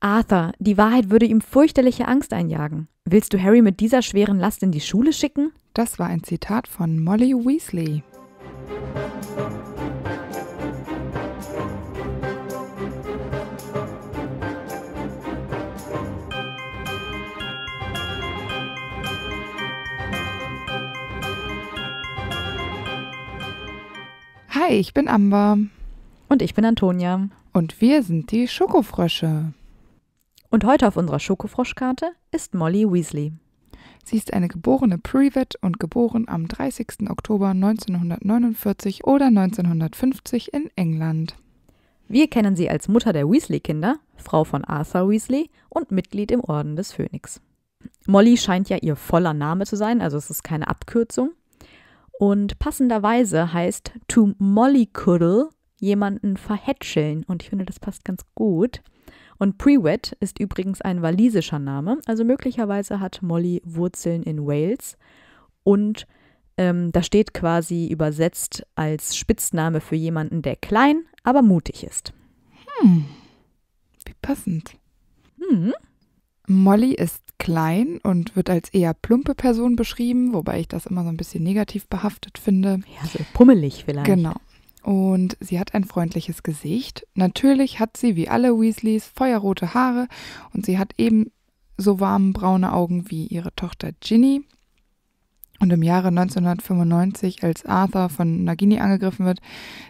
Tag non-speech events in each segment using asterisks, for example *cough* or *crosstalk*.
Arthur, die Wahrheit würde ihm fürchterliche Angst einjagen. Willst du Harry mit dieser schweren Last in die Schule schicken? Das war ein Zitat von Molly Weasley. Hi, ich bin Amber. Und ich bin Antonia. Und wir sind die Schokofrösche. Und heute auf unserer Schokofroschkarte ist Molly Weasley. Sie ist eine geborene Privet und geboren am 30. Oktober 1949 oder 1950 in England. Wir kennen sie als Mutter der Weasley-Kinder, Frau von Arthur Weasley und Mitglied im Orden des Phönix. Molly scheint ja ihr voller Name zu sein, also es ist keine Abkürzung. Und passenderweise heißt to Molly Cuddle jemanden verhätscheln und ich finde, das passt ganz gut. Und Prewed ist übrigens ein walisischer Name, also möglicherweise hat Molly Wurzeln in Wales. Und ähm, da steht quasi übersetzt als Spitzname für jemanden, der klein, aber mutig ist. Hm, wie passend. Hm. Molly ist klein und wird als eher plumpe Person beschrieben, wobei ich das immer so ein bisschen negativ behaftet finde. Ja, so pummelig vielleicht. Genau und sie hat ein freundliches Gesicht. Natürlich hat sie wie alle Weasleys feuerrote Haare und sie hat eben so warme braune Augen wie ihre Tochter Ginny. Und im Jahre 1995, als Arthur von Nagini angegriffen wird,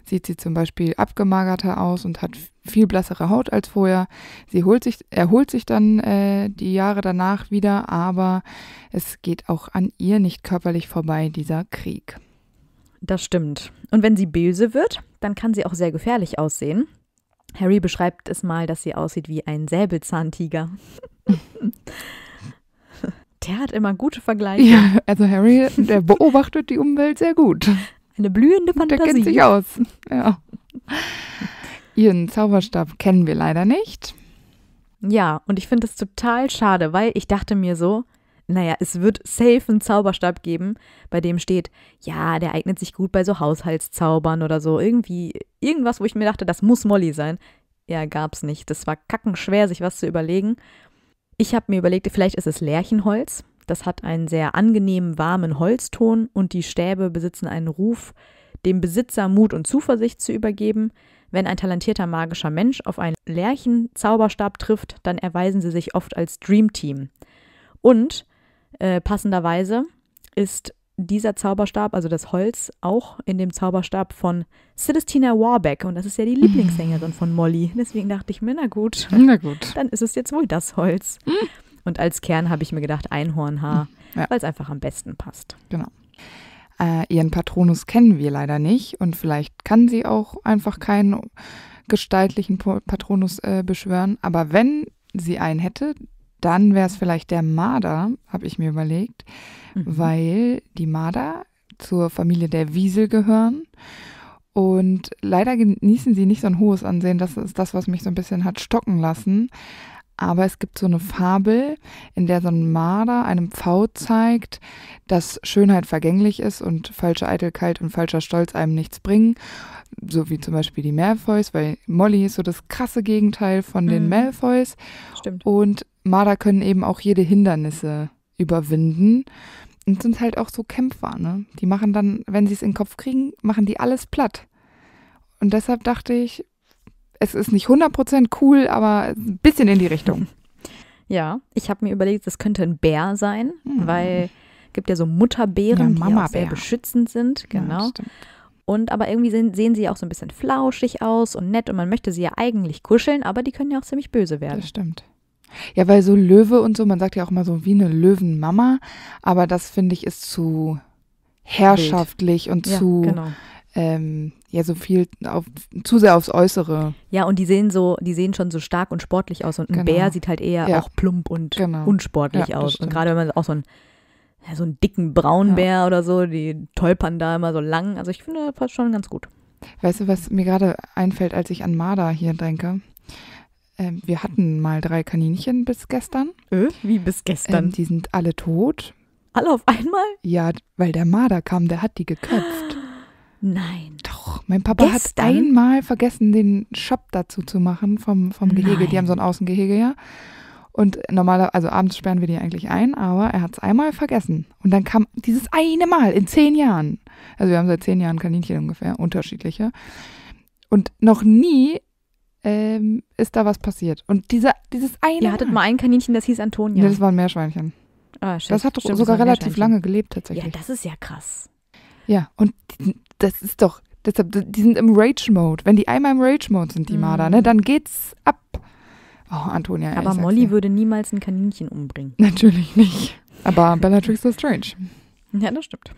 sieht sie zum Beispiel abgemagerter aus und hat viel blassere Haut als vorher. Sie holt sich, erholt sich dann äh, die Jahre danach wieder, aber es geht auch an ihr nicht körperlich vorbei, dieser Krieg. Das stimmt. Und wenn sie böse wird, dann kann sie auch sehr gefährlich aussehen. Harry beschreibt es mal, dass sie aussieht wie ein Säbelzahntiger. *laughs* der hat immer gute Vergleiche. Ja, also Harry, der beobachtet die Umwelt sehr gut. Eine blühende Fantasie. Der kennt sich aus. Ja. Ihren Zauberstab kennen wir leider nicht. Ja, und ich finde es total schade, weil ich dachte mir so, naja, es wird safe einen Zauberstab geben, bei dem steht, ja, der eignet sich gut bei so Haushaltszaubern oder so. Irgendwie, irgendwas, wo ich mir dachte, das muss Molly sein. Ja, gab's nicht. Das war kackenschwer, sich was zu überlegen. Ich habe mir überlegt, vielleicht ist es Lärchenholz. Das hat einen sehr angenehmen, warmen Holzton und die Stäbe besitzen einen Ruf, dem Besitzer Mut und Zuversicht zu übergeben. Wenn ein talentierter magischer Mensch auf einen Lärchenzauberstab trifft, dann erweisen sie sich oft als Dreamteam. Und äh, passenderweise ist dieser Zauberstab, also das Holz, auch in dem Zauberstab von Celestina Warbeck. Und das ist ja die Lieblingssängerin von Molly. Deswegen dachte ich mir, na gut, na gut. *laughs* dann ist es jetzt wohl das Holz. Hm. Und als Kern habe ich mir gedacht, Einhornhaar, ja. weil es einfach am besten passt. Genau. Äh, ihren Patronus kennen wir leider nicht und vielleicht kann sie auch einfach keinen gestaltlichen Patronus äh, beschwören. Aber wenn sie einen hätte, dann wäre es vielleicht der Marder, habe ich mir überlegt, mhm. weil die Marder zur Familie der Wiesel gehören. Und leider genießen sie nicht so ein hohes Ansehen. Das ist das, was mich so ein bisschen hat stocken lassen. Aber es gibt so eine Fabel, in der so ein Marder einem Pfau zeigt, dass Schönheit vergänglich ist und falsche Eitelkeit und falscher Stolz einem nichts bringen so wie zum Beispiel die Malfoys, weil Molly ist so das krasse Gegenteil von mhm. den Malfoys. Stimmt. Und Marder können eben auch jede Hindernisse überwinden und sind halt auch so Kämpfer, ne? Die machen dann, wenn sie es in den Kopf kriegen, machen die alles platt. Und deshalb dachte ich, es ist nicht 100% cool, aber ein bisschen in die Richtung. *laughs* Ja, ich habe mir überlegt, das könnte ein Bär sein, mhm. weil gibt ja so Mutterbären, ja, die auch sehr beschützend sind, genau. Ja, und aber irgendwie sehen, sehen sie auch so ein bisschen flauschig aus und nett und man möchte sie ja eigentlich kuscheln, aber die können ja auch ziemlich böse werden. Das stimmt. Ja, weil so Löwe und so, man sagt ja auch mal so wie eine Löwenmama, aber das finde ich ist zu herrschaftlich Bild. und zu genau. ähm, ja so viel auf, zu sehr aufs Äußere. Ja, und die sehen so, die sehen schon so stark und sportlich aus und ein genau. Bär sieht halt eher ja. auch plump und genau. unsportlich ja, aus. Und gerade wenn man auch so ein ja, so einen dicken Braunbär ja. oder so, die tolpern da immer so lang. Also ich finde, das passt schon ganz gut. Weißt du, was mir gerade einfällt, als ich an Marder hier denke? Ähm, wir hatten mal drei Kaninchen bis gestern. Äh, wie bis gestern? Ähm, die sind alle tot. Alle auf einmal? Ja, weil der Marder kam, der hat die geköpft. *gasps* Nein. Doch, mein Papa gestern? hat einmal vergessen, den Shop dazu zu machen vom, vom Gehege. Nein. Die haben so ein Außengehege, ja. Und normalerweise, also abends sperren wir die eigentlich ein, aber er hat es einmal vergessen. Und dann kam dieses eine Mal in zehn Jahren. Also wir haben seit zehn Jahren Kaninchen ungefähr, unterschiedliche. Und noch nie ähm, ist da was passiert. Und dieser, dieses eine. Ihr hattet mal ein Kaninchen, das hieß Antonia. Nee, das war ein Meerschweinchen. Ah, shit. das hat Stimmt, sogar relativ lange gelebt tatsächlich. Ja, das ist ja krass. Ja, und das ist doch, deshalb, die sind im Rage-Mode. Wenn die einmal im Rage-Mode sind, die mhm. Marder, ne, dann geht's ab. Oh, Antonia. Aber Molly würde niemals ein Kaninchen umbringen. *laughs* Natürlich nicht. Aber Bellatrix strange. Ja, das stimmt.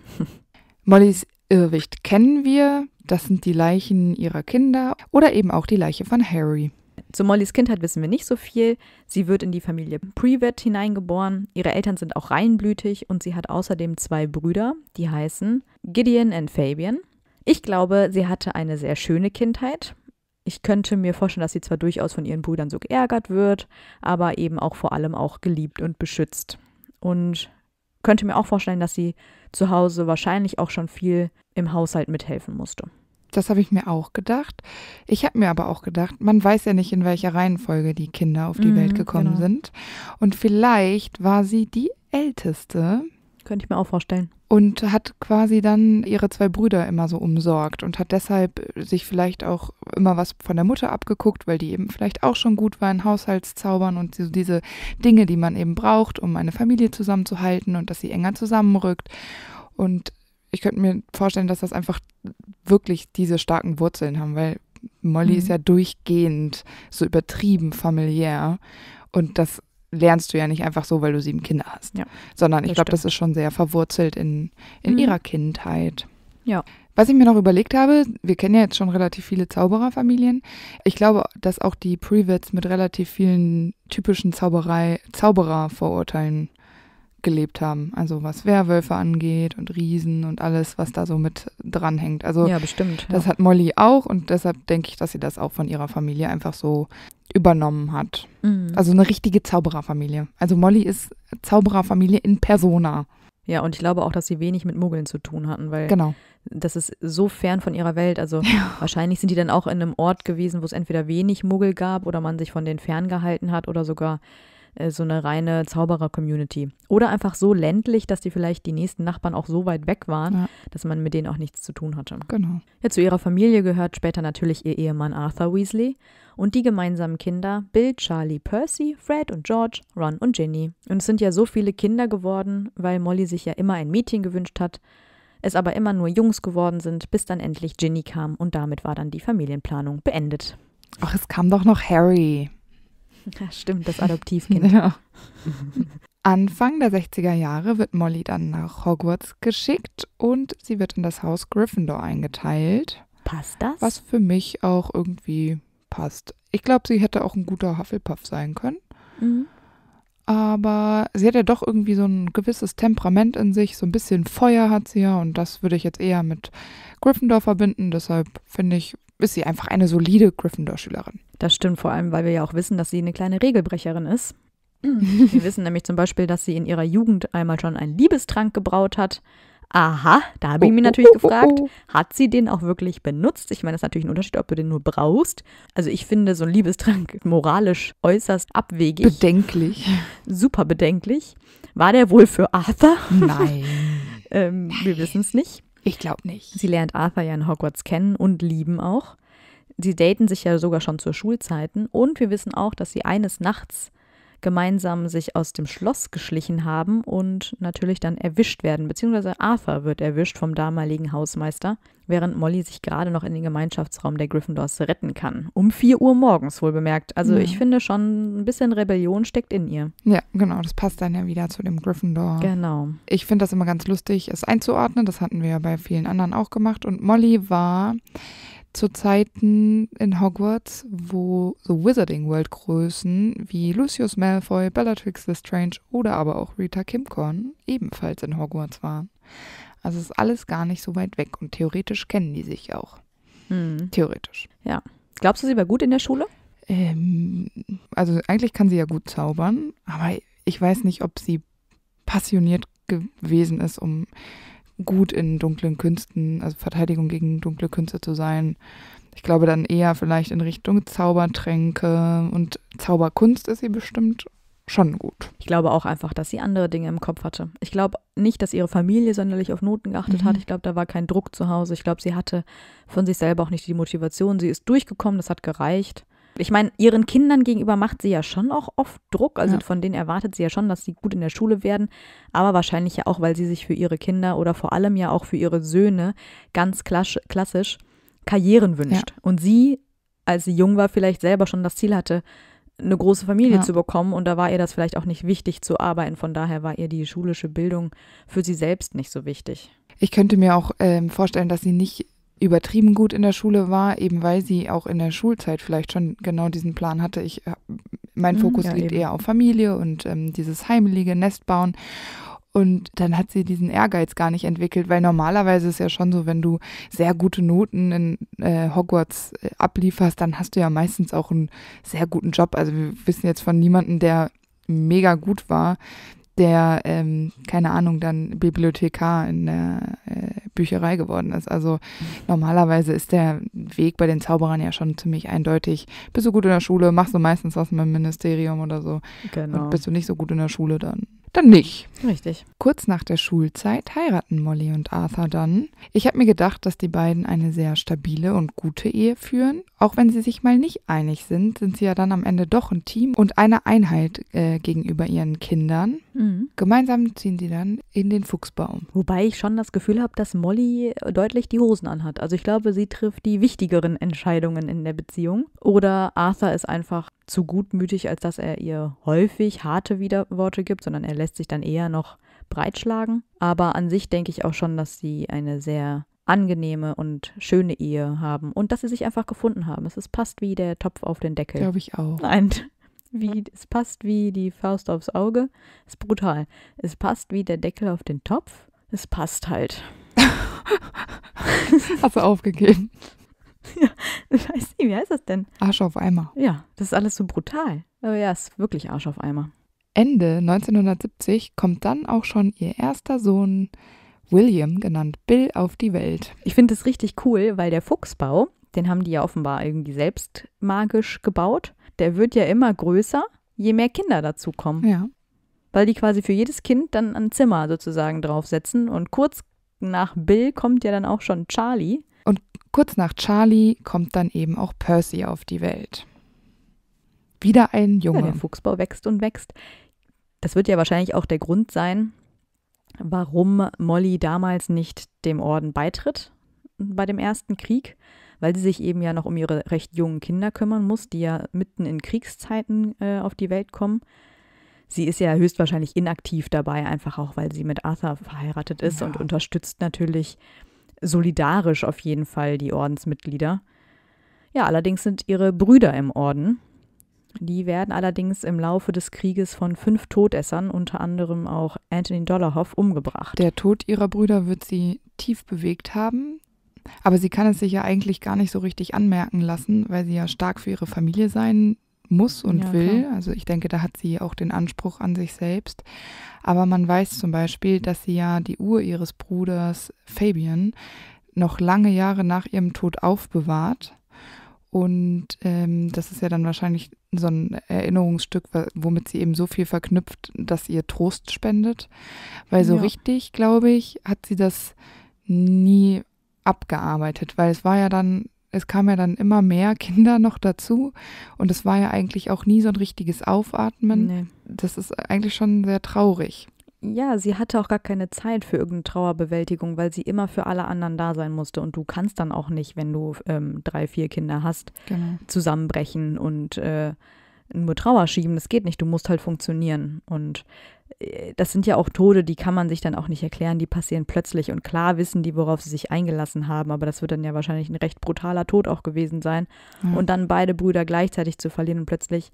Mollys Irrwicht kennen wir. Das sind die Leichen ihrer Kinder oder eben auch die Leiche von Harry. Zu Mollys Kindheit wissen wir nicht so viel. Sie wird in die Familie Privet hineingeboren. Ihre Eltern sind auch reinblütig und sie hat außerdem zwei Brüder, die heißen Gideon und Fabian. Ich glaube, sie hatte eine sehr schöne Kindheit ich könnte mir vorstellen, dass sie zwar durchaus von ihren Brüdern so geärgert wird, aber eben auch vor allem auch geliebt und beschützt. Und könnte mir auch vorstellen, dass sie zu Hause wahrscheinlich auch schon viel im Haushalt mithelfen musste. Das habe ich mir auch gedacht. Ich habe mir aber auch gedacht, man weiß ja nicht, in welcher Reihenfolge die Kinder auf die mhm, Welt gekommen genau. sind. Und vielleicht war sie die Älteste. Könnte ich mir auch vorstellen und hat quasi dann ihre zwei Brüder immer so umsorgt und hat deshalb sich vielleicht auch immer was von der Mutter abgeguckt, weil die eben vielleicht auch schon gut war in Haushaltszaubern und so diese Dinge, die man eben braucht, um eine Familie zusammenzuhalten und dass sie enger zusammenrückt. Und ich könnte mir vorstellen, dass das einfach wirklich diese starken Wurzeln haben, weil Molly mhm. ist ja durchgehend so übertrieben familiär und das lernst du ja nicht einfach so, weil du sieben Kinder hast. Ja, Sondern ich glaube, das ist schon sehr verwurzelt in, in mhm. ihrer Kindheit. Ja. Was ich mir noch überlegt habe, wir kennen ja jetzt schon relativ viele Zaubererfamilien. Ich glaube, dass auch die Prevets mit relativ vielen typischen Zauberei, zauberer vorurteilen gelebt haben. Also was Werwölfe angeht und Riesen und alles, was da so mit dranhängt. Also ja, bestimmt. Das ja. hat Molly auch und deshalb denke ich, dass sie das auch von ihrer Familie einfach so übernommen hat. Mhm. Also eine richtige Zaubererfamilie. Also Molly ist Zaubererfamilie in Persona. Ja, und ich glaube auch, dass sie wenig mit Muggeln zu tun hatten, weil genau. das ist so fern von ihrer Welt. Also *laughs* ja. wahrscheinlich sind die dann auch in einem Ort gewesen, wo es entweder wenig Muggel gab oder man sich von denen ferngehalten hat oder sogar äh, so eine reine Zauberer-Community. Oder einfach so ländlich, dass die vielleicht die nächsten Nachbarn auch so weit weg waren, ja. dass man mit denen auch nichts zu tun hatte. Genau. Ja, zu ihrer Familie gehört später natürlich ihr Ehemann Arthur Weasley und die gemeinsamen Kinder Bill, Charlie, Percy, Fred und George, Ron und Ginny. Und es sind ja so viele Kinder geworden, weil Molly sich ja immer ein Mädchen gewünscht hat, es aber immer nur Jungs geworden sind, bis dann endlich Ginny kam und damit war dann die Familienplanung beendet. Ach, es kam doch noch Harry. Ja, stimmt, das Adoptivkind. ja. Anfang der 60er Jahre wird Molly dann nach Hogwarts geschickt und sie wird in das Haus Gryffindor eingeteilt. Passt das? Was für mich auch irgendwie passt. Ich glaube, sie hätte auch ein guter Hufflepuff sein können. Mhm. Aber sie hat ja doch irgendwie so ein gewisses Temperament in sich, so ein bisschen Feuer hat sie ja und das würde ich jetzt eher mit Gryffindor verbinden. Deshalb finde ich, ist sie einfach eine solide Gryffindor-Schülerin. Das stimmt vor allem, weil wir ja auch wissen, dass sie eine kleine Regelbrecherin ist. *laughs* wir wissen nämlich zum Beispiel, dass sie in ihrer Jugend einmal schon einen Liebestrank gebraut hat. Aha, da habe ich oh, mich oh, natürlich oh, gefragt, hat sie den auch wirklich benutzt? Ich meine, das ist natürlich ein Unterschied, ob du den nur brauchst. Also ich finde so ein Liebestrank moralisch äußerst abwegig. Bedenklich. Super bedenklich. War der wohl für Arthur? Nein. *laughs* ähm, wir wissen es nicht. Ich glaube nicht. Sie lernt Arthur ja in Hogwarts kennen und lieben auch. Sie daten sich ja sogar schon zu Schulzeiten. Und wir wissen auch, dass sie eines Nachts gemeinsam sich aus dem Schloss geschlichen haben und natürlich dann erwischt werden, beziehungsweise Arthur wird erwischt vom damaligen Hausmeister, während Molly sich gerade noch in den Gemeinschaftsraum der Gryffindors retten kann. Um 4 Uhr morgens wohl bemerkt. Also ja. ich finde schon, ein bisschen Rebellion steckt in ihr. Ja, genau, das passt dann ja wieder zu dem Gryffindor. Genau. Ich finde das immer ganz lustig, es einzuordnen. Das hatten wir ja bei vielen anderen auch gemacht. Und Molly war zu Zeiten in Hogwarts, wo so Wizarding World Größen wie Lucius Malfoy, Bellatrix Lestrange oder aber auch Rita Kimcorn ebenfalls in Hogwarts waren. Also ist alles gar nicht so weit weg und theoretisch kennen die sich auch. Hm. Theoretisch. Ja. Glaubst du, sie war gut in der Schule? Ähm, also eigentlich kann sie ja gut zaubern, aber ich weiß nicht, ob sie passioniert gewesen ist, um gut in dunklen Künsten, also Verteidigung gegen dunkle Künste zu sein. Ich glaube dann eher vielleicht in Richtung Zaubertränke und Zauberkunst ist sie bestimmt schon gut. Ich glaube auch einfach, dass sie andere Dinge im Kopf hatte. Ich glaube nicht, dass ihre Familie sonderlich auf Noten geachtet mhm. hat. Ich glaube, da war kein Druck zu Hause. Ich glaube, sie hatte von sich selber auch nicht die Motivation. Sie ist durchgekommen, das hat gereicht. Ich meine, ihren Kindern gegenüber macht sie ja schon auch oft Druck. Also ja. von denen erwartet sie ja schon, dass sie gut in der Schule werden. Aber wahrscheinlich ja auch, weil sie sich für ihre Kinder oder vor allem ja auch für ihre Söhne ganz klassisch Karrieren wünscht. Ja. Und sie, als sie jung war, vielleicht selber schon das Ziel hatte, eine große Familie ja. zu bekommen und da war ihr das vielleicht auch nicht wichtig zu arbeiten. Von daher war ihr die schulische Bildung für sie selbst nicht so wichtig. Ich könnte mir auch ähm, vorstellen, dass sie nicht übertrieben gut in der Schule war, eben weil sie auch in der Schulzeit vielleicht schon genau diesen Plan hatte. Ich, äh, mein mhm, Fokus ja, liegt eben. eher auf Familie und ähm, dieses heimelige Nest bauen. Und dann hat sie diesen Ehrgeiz gar nicht entwickelt, weil normalerweise ist ja schon so, wenn du sehr gute Noten in äh, Hogwarts äh, ablieferst, dann hast du ja meistens auch einen sehr guten Job. Also wir wissen jetzt von niemandem, der mega gut war, der, ähm, keine Ahnung, dann Bibliothekar in der äh, Bücherei geworden ist. Also normalerweise ist der Weg bei den Zauberern ja schon ziemlich eindeutig. Bist du gut in der Schule, machst du meistens was mit dem Ministerium oder so. Genau. Und bist du nicht so gut in der Schule, dann dann nicht. Richtig. Kurz nach der Schulzeit heiraten Molly und Arthur dann. Ich habe mir gedacht, dass die beiden eine sehr stabile und gute Ehe führen. Auch wenn sie sich mal nicht einig sind, sind sie ja dann am Ende doch ein Team und eine Einheit äh, gegenüber ihren Kindern. Mhm. Gemeinsam ziehen sie dann in den Fuchsbaum. Wobei ich schon das Gefühl habe, dass Molly äh, deutlich die Hosen anhat. Also ich glaube, sie trifft die wichtigeren Entscheidungen in der Beziehung. Oder Arthur ist einfach zu gutmütig, als dass er ihr häufig harte Widerworte gibt, sondern er lässt sich dann eher noch breitschlagen. Aber an sich denke ich auch schon, dass sie eine sehr angenehme und schöne Ehe haben und dass sie sich einfach gefunden haben. Es ist, passt wie der Topf auf den Deckel. Glaube ich auch. Nein, *laughs* wie, es passt wie die Faust aufs Auge. Ist brutal. Es passt wie der Deckel auf den Topf. Es passt halt. *laughs* Hast du aufgegeben? Ja, *laughs* weiß nicht, wie heißt das denn? Arsch auf Eimer. Ja, das ist alles so brutal. Aber ja, es ist wirklich Arsch auf Eimer. Ende 1970 kommt dann auch schon ihr erster Sohn William, genannt Bill, auf die Welt. Ich finde es richtig cool, weil der Fuchsbau, den haben die ja offenbar irgendwie selbst magisch gebaut, der wird ja immer größer, je mehr Kinder dazukommen. Ja. Weil die quasi für jedes Kind dann ein Zimmer sozusagen draufsetzen und kurz nach Bill kommt ja dann auch schon Charlie. Und kurz nach Charlie kommt dann eben auch Percy auf die Welt. Wieder ein Junge. Ja, der Fuchsbau wächst und wächst. Das wird ja wahrscheinlich auch der Grund sein, warum Molly damals nicht dem Orden beitritt bei dem ersten Krieg, weil sie sich eben ja noch um ihre recht jungen Kinder kümmern muss, die ja mitten in Kriegszeiten äh, auf die Welt kommen. Sie ist ja höchstwahrscheinlich inaktiv dabei, einfach auch, weil sie mit Arthur verheiratet ist ja. und unterstützt natürlich solidarisch auf jeden Fall die Ordensmitglieder. Ja, allerdings sind ihre Brüder im Orden die werden allerdings im Laufe des Krieges von fünf Todessern, unter anderem auch Anthony Dollarhoff, umgebracht. Der Tod ihrer Brüder wird sie tief bewegt haben, aber sie kann es sich ja eigentlich gar nicht so richtig anmerken lassen, weil sie ja stark für ihre Familie sein muss und ja, will. Klar. Also ich denke, da hat sie auch den Anspruch an sich selbst. Aber man weiß zum Beispiel, dass sie ja die Uhr ihres Bruders Fabian noch lange Jahre nach ihrem Tod aufbewahrt und ähm, das ist ja dann wahrscheinlich so ein Erinnerungsstück, womit sie eben so viel verknüpft, dass ihr Trost spendet. Weil so ja. richtig, glaube ich, hat sie das nie abgearbeitet, weil es war ja dann, es kam ja dann immer mehr *laughs* Kinder noch dazu und es war ja eigentlich auch nie so ein richtiges Aufatmen. Nee. Das ist eigentlich schon sehr traurig. Ja, sie hatte auch gar keine Zeit für irgendeine Trauerbewältigung, weil sie immer für alle anderen da sein musste. Und du kannst dann auch nicht, wenn du ähm, drei, vier Kinder hast, genau. zusammenbrechen und äh, nur Trauer schieben. Das geht nicht. Du musst halt funktionieren. Und äh, das sind ja auch Tode, die kann man sich dann auch nicht erklären. Die passieren plötzlich. Und klar wissen die, worauf sie sich eingelassen haben. Aber das wird dann ja wahrscheinlich ein recht brutaler Tod auch gewesen sein. Ja. Und dann beide Brüder gleichzeitig zu verlieren und plötzlich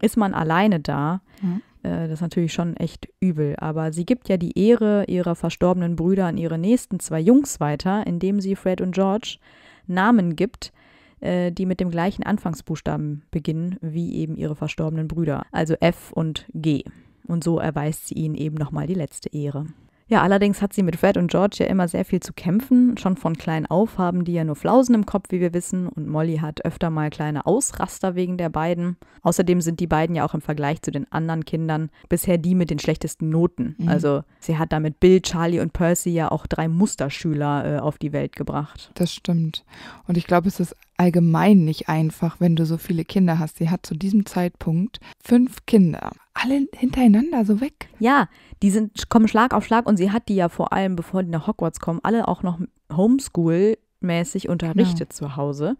ist man alleine da. Mhm. Äh, das ist natürlich schon echt übel. Aber sie gibt ja die Ehre ihrer verstorbenen Brüder an ihre nächsten zwei Jungs weiter, indem sie Fred und George Namen gibt, äh, die mit dem gleichen Anfangsbuchstaben beginnen wie eben ihre verstorbenen Brüder, also F und G. Und so erweist sie ihnen eben nochmal die letzte Ehre. Ja, allerdings hat sie mit Fred und George ja immer sehr viel zu kämpfen. Schon von klein auf haben die ja nur Flausen im Kopf, wie wir wissen, und Molly hat öfter mal kleine Ausraster wegen der beiden. Außerdem sind die beiden ja auch im Vergleich zu den anderen Kindern bisher die mit den schlechtesten Noten. Mhm. Also sie hat damit Bill, Charlie und Percy ja auch drei Musterschüler äh, auf die Welt gebracht. Das stimmt. Und ich glaube, es ist allgemein nicht einfach, wenn du so viele Kinder hast. Sie hat zu diesem Zeitpunkt fünf Kinder, alle hintereinander so weg. Ja, die sind kommen Schlag auf Schlag und sie hat die ja vor allem, bevor die nach Hogwarts kommen, alle auch noch Homeschool-mäßig unterrichtet genau. zu Hause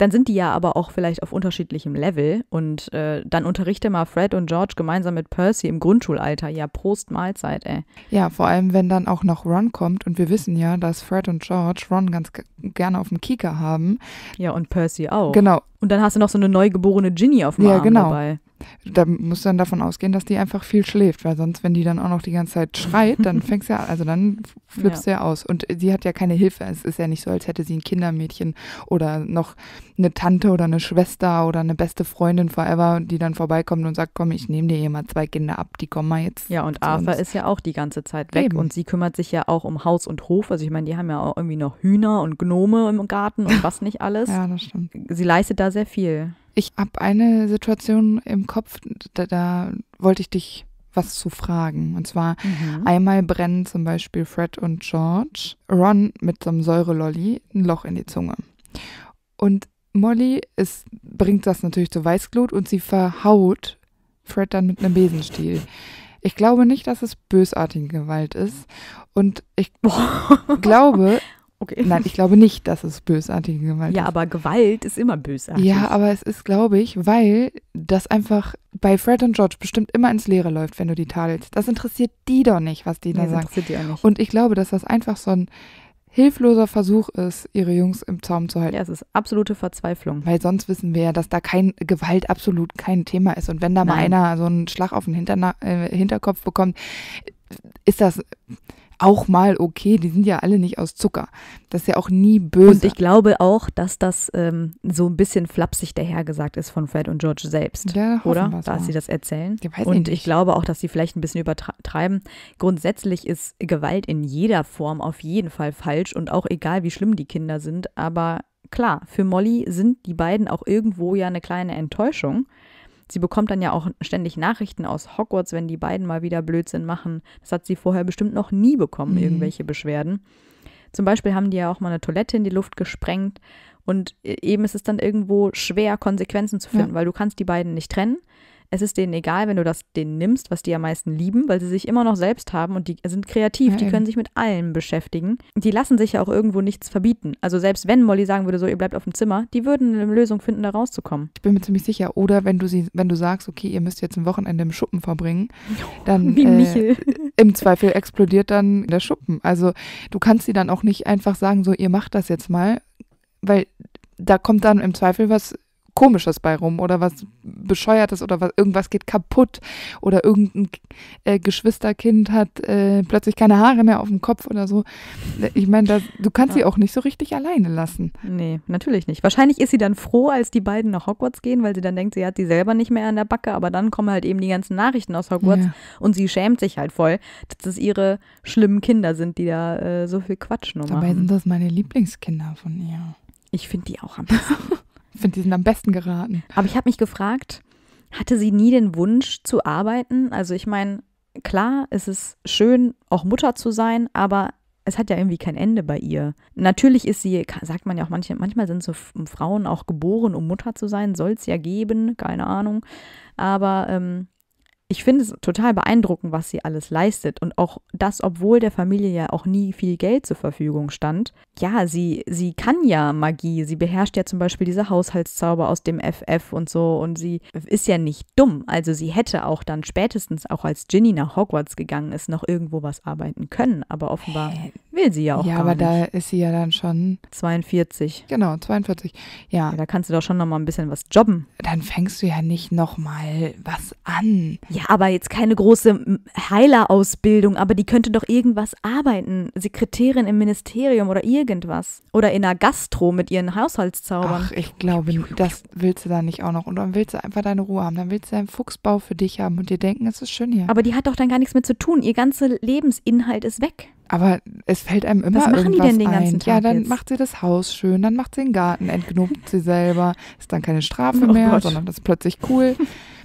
dann sind die ja aber auch vielleicht auf unterschiedlichem Level. Und äh, dann unterrichte mal Fred und George gemeinsam mit Percy im Grundschulalter. Ja, Prost Mahlzeit, ey. Ja, vor allem, wenn dann auch noch Ron kommt. Und wir wissen ja, dass Fred und George Ron ganz gerne auf dem Kieker haben. Ja, und Percy auch. Genau. Und dann hast du noch so eine neugeborene Ginny auf dem ja, Arm genau. dabei da musst du dann davon ausgehen, dass die einfach viel schläft, weil sonst, wenn die dann auch noch die ganze Zeit schreit, dann *laughs* fängst du ja, also dann flippst du ja. aus. Und sie hat ja keine Hilfe. Es ist ja nicht so, als hätte sie ein Kindermädchen oder noch eine Tante oder eine Schwester oder eine beste Freundin forever, die dann vorbeikommt und sagt, komm, ich nehme dir hier mal zwei Kinder ab, die kommen mal jetzt. Ja, und Arthur ist ja auch die ganze Zeit weg Eben. und sie kümmert sich ja auch um Haus und Hof. Also ich meine, die haben ja auch irgendwie noch Hühner und Gnome im Garten und was nicht *laughs* alles. ja, das stimmt. Sie leistet da sehr viel. Ich habe eine Situation im Kopf, da, da, wollte ich dich was zu fragen. Und zwar mhm. einmal brennen zum Beispiel Fred und George Ron mit so einem Säurelolli ein Loch in die Zunge. Und Molly ist, bringt das natürlich zur Weißglut und sie verhaut Fred dann mit einem Besenstiel. Ich glaube nicht, dass es bösartige Gewalt ist. Und ich *laughs* glaube, Okay. Nein, ich glaube nicht, dass es bösartige Gewalt ja, ist. Ja, aber Gewalt ist immer bösartig. Ja, aber es ist, glaube ich, weil das einfach bei Fred und George bestimmt immer ins Leere läuft, wenn du die tadelst. Das interessiert die doch nicht, was die da sagen. Das interessiert die auch nicht. Und ich glaube, dass das einfach so ein hilfloser Versuch ist, ihre Jungs im Zaum zu halten. Ja, es ist absolute Verzweiflung. Weil sonst wissen wir ja, dass da kein Gewalt absolut kein Thema ist. Und wenn da Nein. mal einer so einen Schlag auf den Hinterna äh, Hinterkopf bekommt, ist das auch mal okay. Die sind ja alle nicht aus Zucker. Das ist ja auch nie böse. Und ich glaube auch, dass das ähm, so ein bisschen flapsig dahergesagt ist von Fred und George selbst. Ja, oder? Dass sie das erzählen. Ich und ich glaube auch, dass sie vielleicht ein bisschen übertreiben. Grundsätzlich ist Gewalt in jeder Form auf jeden Fall falsch und auch egal, wie schlimm die Kinder sind. Aber klar, für Molly sind die beiden auch irgendwo ja eine kleine Enttäuschung. Sie bekommt dann ja auch ständig Nachrichten aus Hogwarts, wenn die beiden mal wieder Blödsinn machen. Das hat sie vorher bestimmt noch nie bekommen, mhm. irgendwelche Beschwerden. Zum Beispiel haben die ja auch mal eine Toilette in die Luft gesprengt. Und äh, eben ist es dann irgendwo schwer, Konsequenzen zu finden, ja. weil du kannst die beiden nicht trennen. Es ist denen egal, wenn du das denen nimmst, was die am meisten lieben, weil sie sich immer noch selbst haben und die sind kreativ, ja, die können sich mit allem beschäftigen. Die lassen sich ja auch irgendwo nichts verbieten. Also selbst wenn Molly sagen würde, so ihr bleibt auf dem Zimmer, die würden eine Lösung finden, da rauszukommen. Ich bin mir ziemlich sicher. Oder wenn du sie, wenn du sagst, okay, ihr müsst jetzt ein Wochenende im Schuppen verbringen, dann *laughs* Wie äh, Michel. Äh, *laughs* im Zweifel explodiert dann der Schuppen. Also du kannst sie dann auch nicht einfach sagen, so ihr macht das jetzt mal, weil da kommt dann im Zweifel was Komisches bei rum oder was Bescheuertes oder was, irgendwas geht kaputt oder irgendein äh, Geschwisterkind hat äh, plötzlich keine Haare mehr auf dem Kopf oder so. Ich meine, du kannst ja. sie auch nicht so richtig alleine lassen. Nee, natürlich nicht. Wahrscheinlich ist sie dann froh, als die beiden nach Hogwarts gehen, weil sie dann denkt, sie hat die selber nicht mehr an der Backe, aber dann kommen halt eben die ganzen Nachrichten aus Hogwarts ja. und sie schämt sich halt voll, dass es ihre schlimmen Kinder sind, die da äh, so viel Quatsch nur Dabei machen. Dabei sind das meine Lieblingskinder von ihr. Ich finde die auch am besten. *laughs* Ich finde, die sind am besten geraten. Aber ich habe mich gefragt, hatte sie nie den Wunsch zu arbeiten? Also ich meine, klar, es ist schön, auch Mutter zu sein, aber es hat ja irgendwie kein Ende bei ihr. Natürlich ist sie, sagt man ja auch manche, manchmal sind so Frauen auch geboren, um Mutter zu sein, soll es ja geben, keine Ahnung. Aber ähm, ich finde es total beeindruckend, was sie alles leistet. Und auch das, obwohl der Familie ja auch nie viel Geld zur Verfügung stand. Ja, sie, sie kann ja Magie. Sie beherrscht ja zum Beispiel diese Haushaltszauber aus dem FF und so. Und sie ist ja nicht dumm. Also sie hätte auch dann spätestens, auch als Ginny nach Hogwarts gegangen ist, noch irgendwo was arbeiten können. Aber offenbar Hä? will sie ja auch. Ja, aber nicht. da ist sie ja dann schon. 42. Genau, 42. Ja. ja da kannst du doch schon nochmal ein bisschen was jobben. Dann fängst du ja nicht nochmal was an. Ja ja, aber jetzt keine große Heilerausbildung, aber die könnte doch irgendwas arbeiten. Sekretärin im Ministerium oder irgendwas. Oder in einer Gastro mit ihren Haushaltszaubern. Ach, ich glaube, das willst du da nicht auch noch. Und dann willst du einfach deine Ruhe haben. Dann willst du einen Fuchsbau für dich haben und dir denken, es ist schön hier. Aber die hat doch dann gar nichts mehr zu tun. Ihr ganzer Lebensinhalt ist weg. Aber es fällt einem immer ein. Was machen die denn den ganzen ein. Tag Ja, dann jetzt? macht sie das Haus schön, dann macht sie den Garten, entknotet sie selber. Ist dann keine Strafe *laughs* oh mehr, Gott. sondern das ist plötzlich cool. *laughs*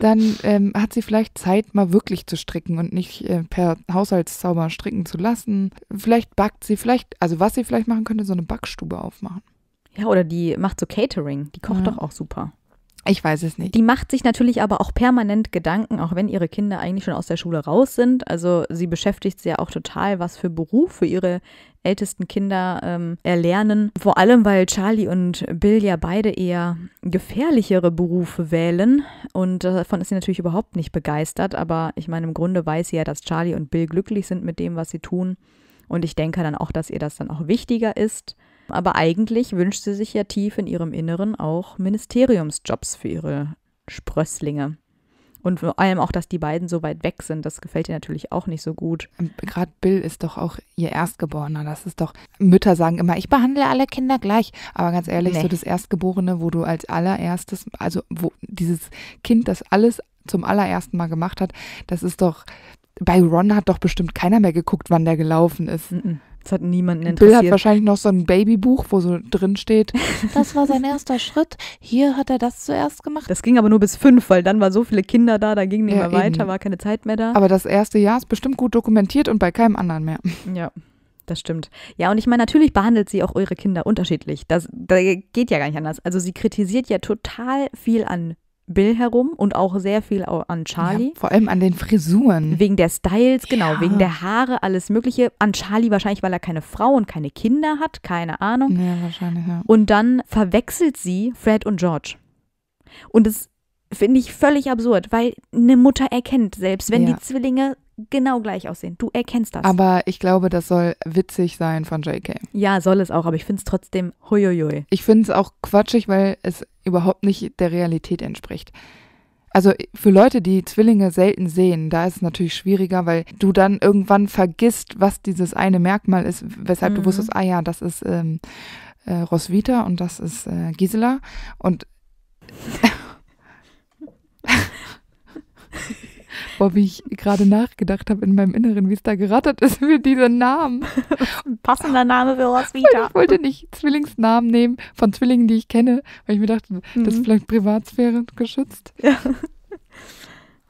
dann ähm, hat sie vielleicht Zeit, mal wirklich zu stricken und nicht äh, per Haushaltszauber stricken zu lassen. Vielleicht backt sie, vielleicht, also was sie vielleicht machen könnte, so eine Backstube aufmachen. Ja, oder die macht so Catering. Die kocht ja. doch auch super. Ich weiß es nicht. Die macht sich natürlich aber auch permanent Gedanken, auch wenn ihre Kinder eigentlich schon aus der Schule raus sind. Also sie beschäftigt sie ja auch total, was für Berufe ihre ältesten Kinder ähm, erlernen. Vor allem, weil Charlie und Bill ja beide eher gefährlichere Berufe wählen. Und davon ist sie natürlich überhaupt nicht begeistert. Aber ich meine, im Grunde weiß sie ja, dass Charlie und Bill glücklich sind mit dem, was sie tun. Und ich denke dann auch, dass ihr das dann auch wichtiger ist. Aber eigentlich wünscht sie sich ja tief in ihrem Inneren auch Ministeriumsjobs für ihre Sprösslinge. Und vor allem auch, dass die beiden so weit weg sind, das gefällt ihr natürlich auch nicht so gut. Gerade Bill ist doch auch ihr Erstgeborener. Das ist doch, Mütter sagen immer, ich behandle alle Kinder gleich. Aber ganz ehrlich, nee. so das Erstgeborene, wo du als allererstes, also wo dieses Kind, das alles zum allerersten Mal gemacht hat, das ist doch, bei Ron hat doch bestimmt keiner mehr geguckt, wann der gelaufen ist. Mm -mm. Es hat niemanden interessiert. Bill hat wahrscheinlich noch so ein Babybuch, wo so drin steht. *laughs* Das war sein erster Schritt. Hier hat er das zuerst gemacht. Das ging aber nur bis fünf, weil dann waren so viele Kinder da, da ging nicht ja, mehr weiter, eben. war keine Zeit mehr da. Aber das erste Jahr ist bestimmt gut dokumentiert und bei keinem anderen mehr. *laughs* Ja. Das stimmt. Ja, und ich meine, natürlich behandelt sie auch eure Kinder unterschiedlich. Das, das geht ja gar nicht anders. Also sie kritisiert ja total viel an Bill herum und auch sehr viel an Charlie. Ja, vor allem an den Frisuren. Wegen der Styles, genau, ja. wegen der Haare, alles Mögliche. An Charlie wahrscheinlich, weil er keine Frau und keine Kinder hat, keine Ahnung. Ja, wahrscheinlich, ja. Und dann verwechselt sie Fred und George. Und das finde ich völlig absurd, weil eine Mutter erkennt, selbst wenn ja. die Zwillinge genau gleich aussehen. Du erkennst das. Aber ich glaube, das soll witzig sein von JK. Ja, soll es auch, aber ich finde es trotzdem huiuiui. Ich finde es auch quatschig, weil es überhaupt nicht der Realität entspricht. Also für Leute, die Zwillinge selten sehen, da ist es natürlich schwieriger, weil du dann irgendwann vergisst, was dieses eine Merkmal ist, weshalb mhm. du wusstest, ah ja, das ist ähm, äh, Roswitha und das ist äh, Gisela und *laughs* Boah, wie ich gerade nachgedacht habe in meinem Inneren, wie es da gerattert ist für diese Namen. Ein *laughs* passender Name für was wieder. Ich wollte nicht Zwillingsnamen nehmen von Zwillingen, die ich kenne, weil ich mir dachte, mhm. das ist vielleicht Privatsphäre geschützt. Ja.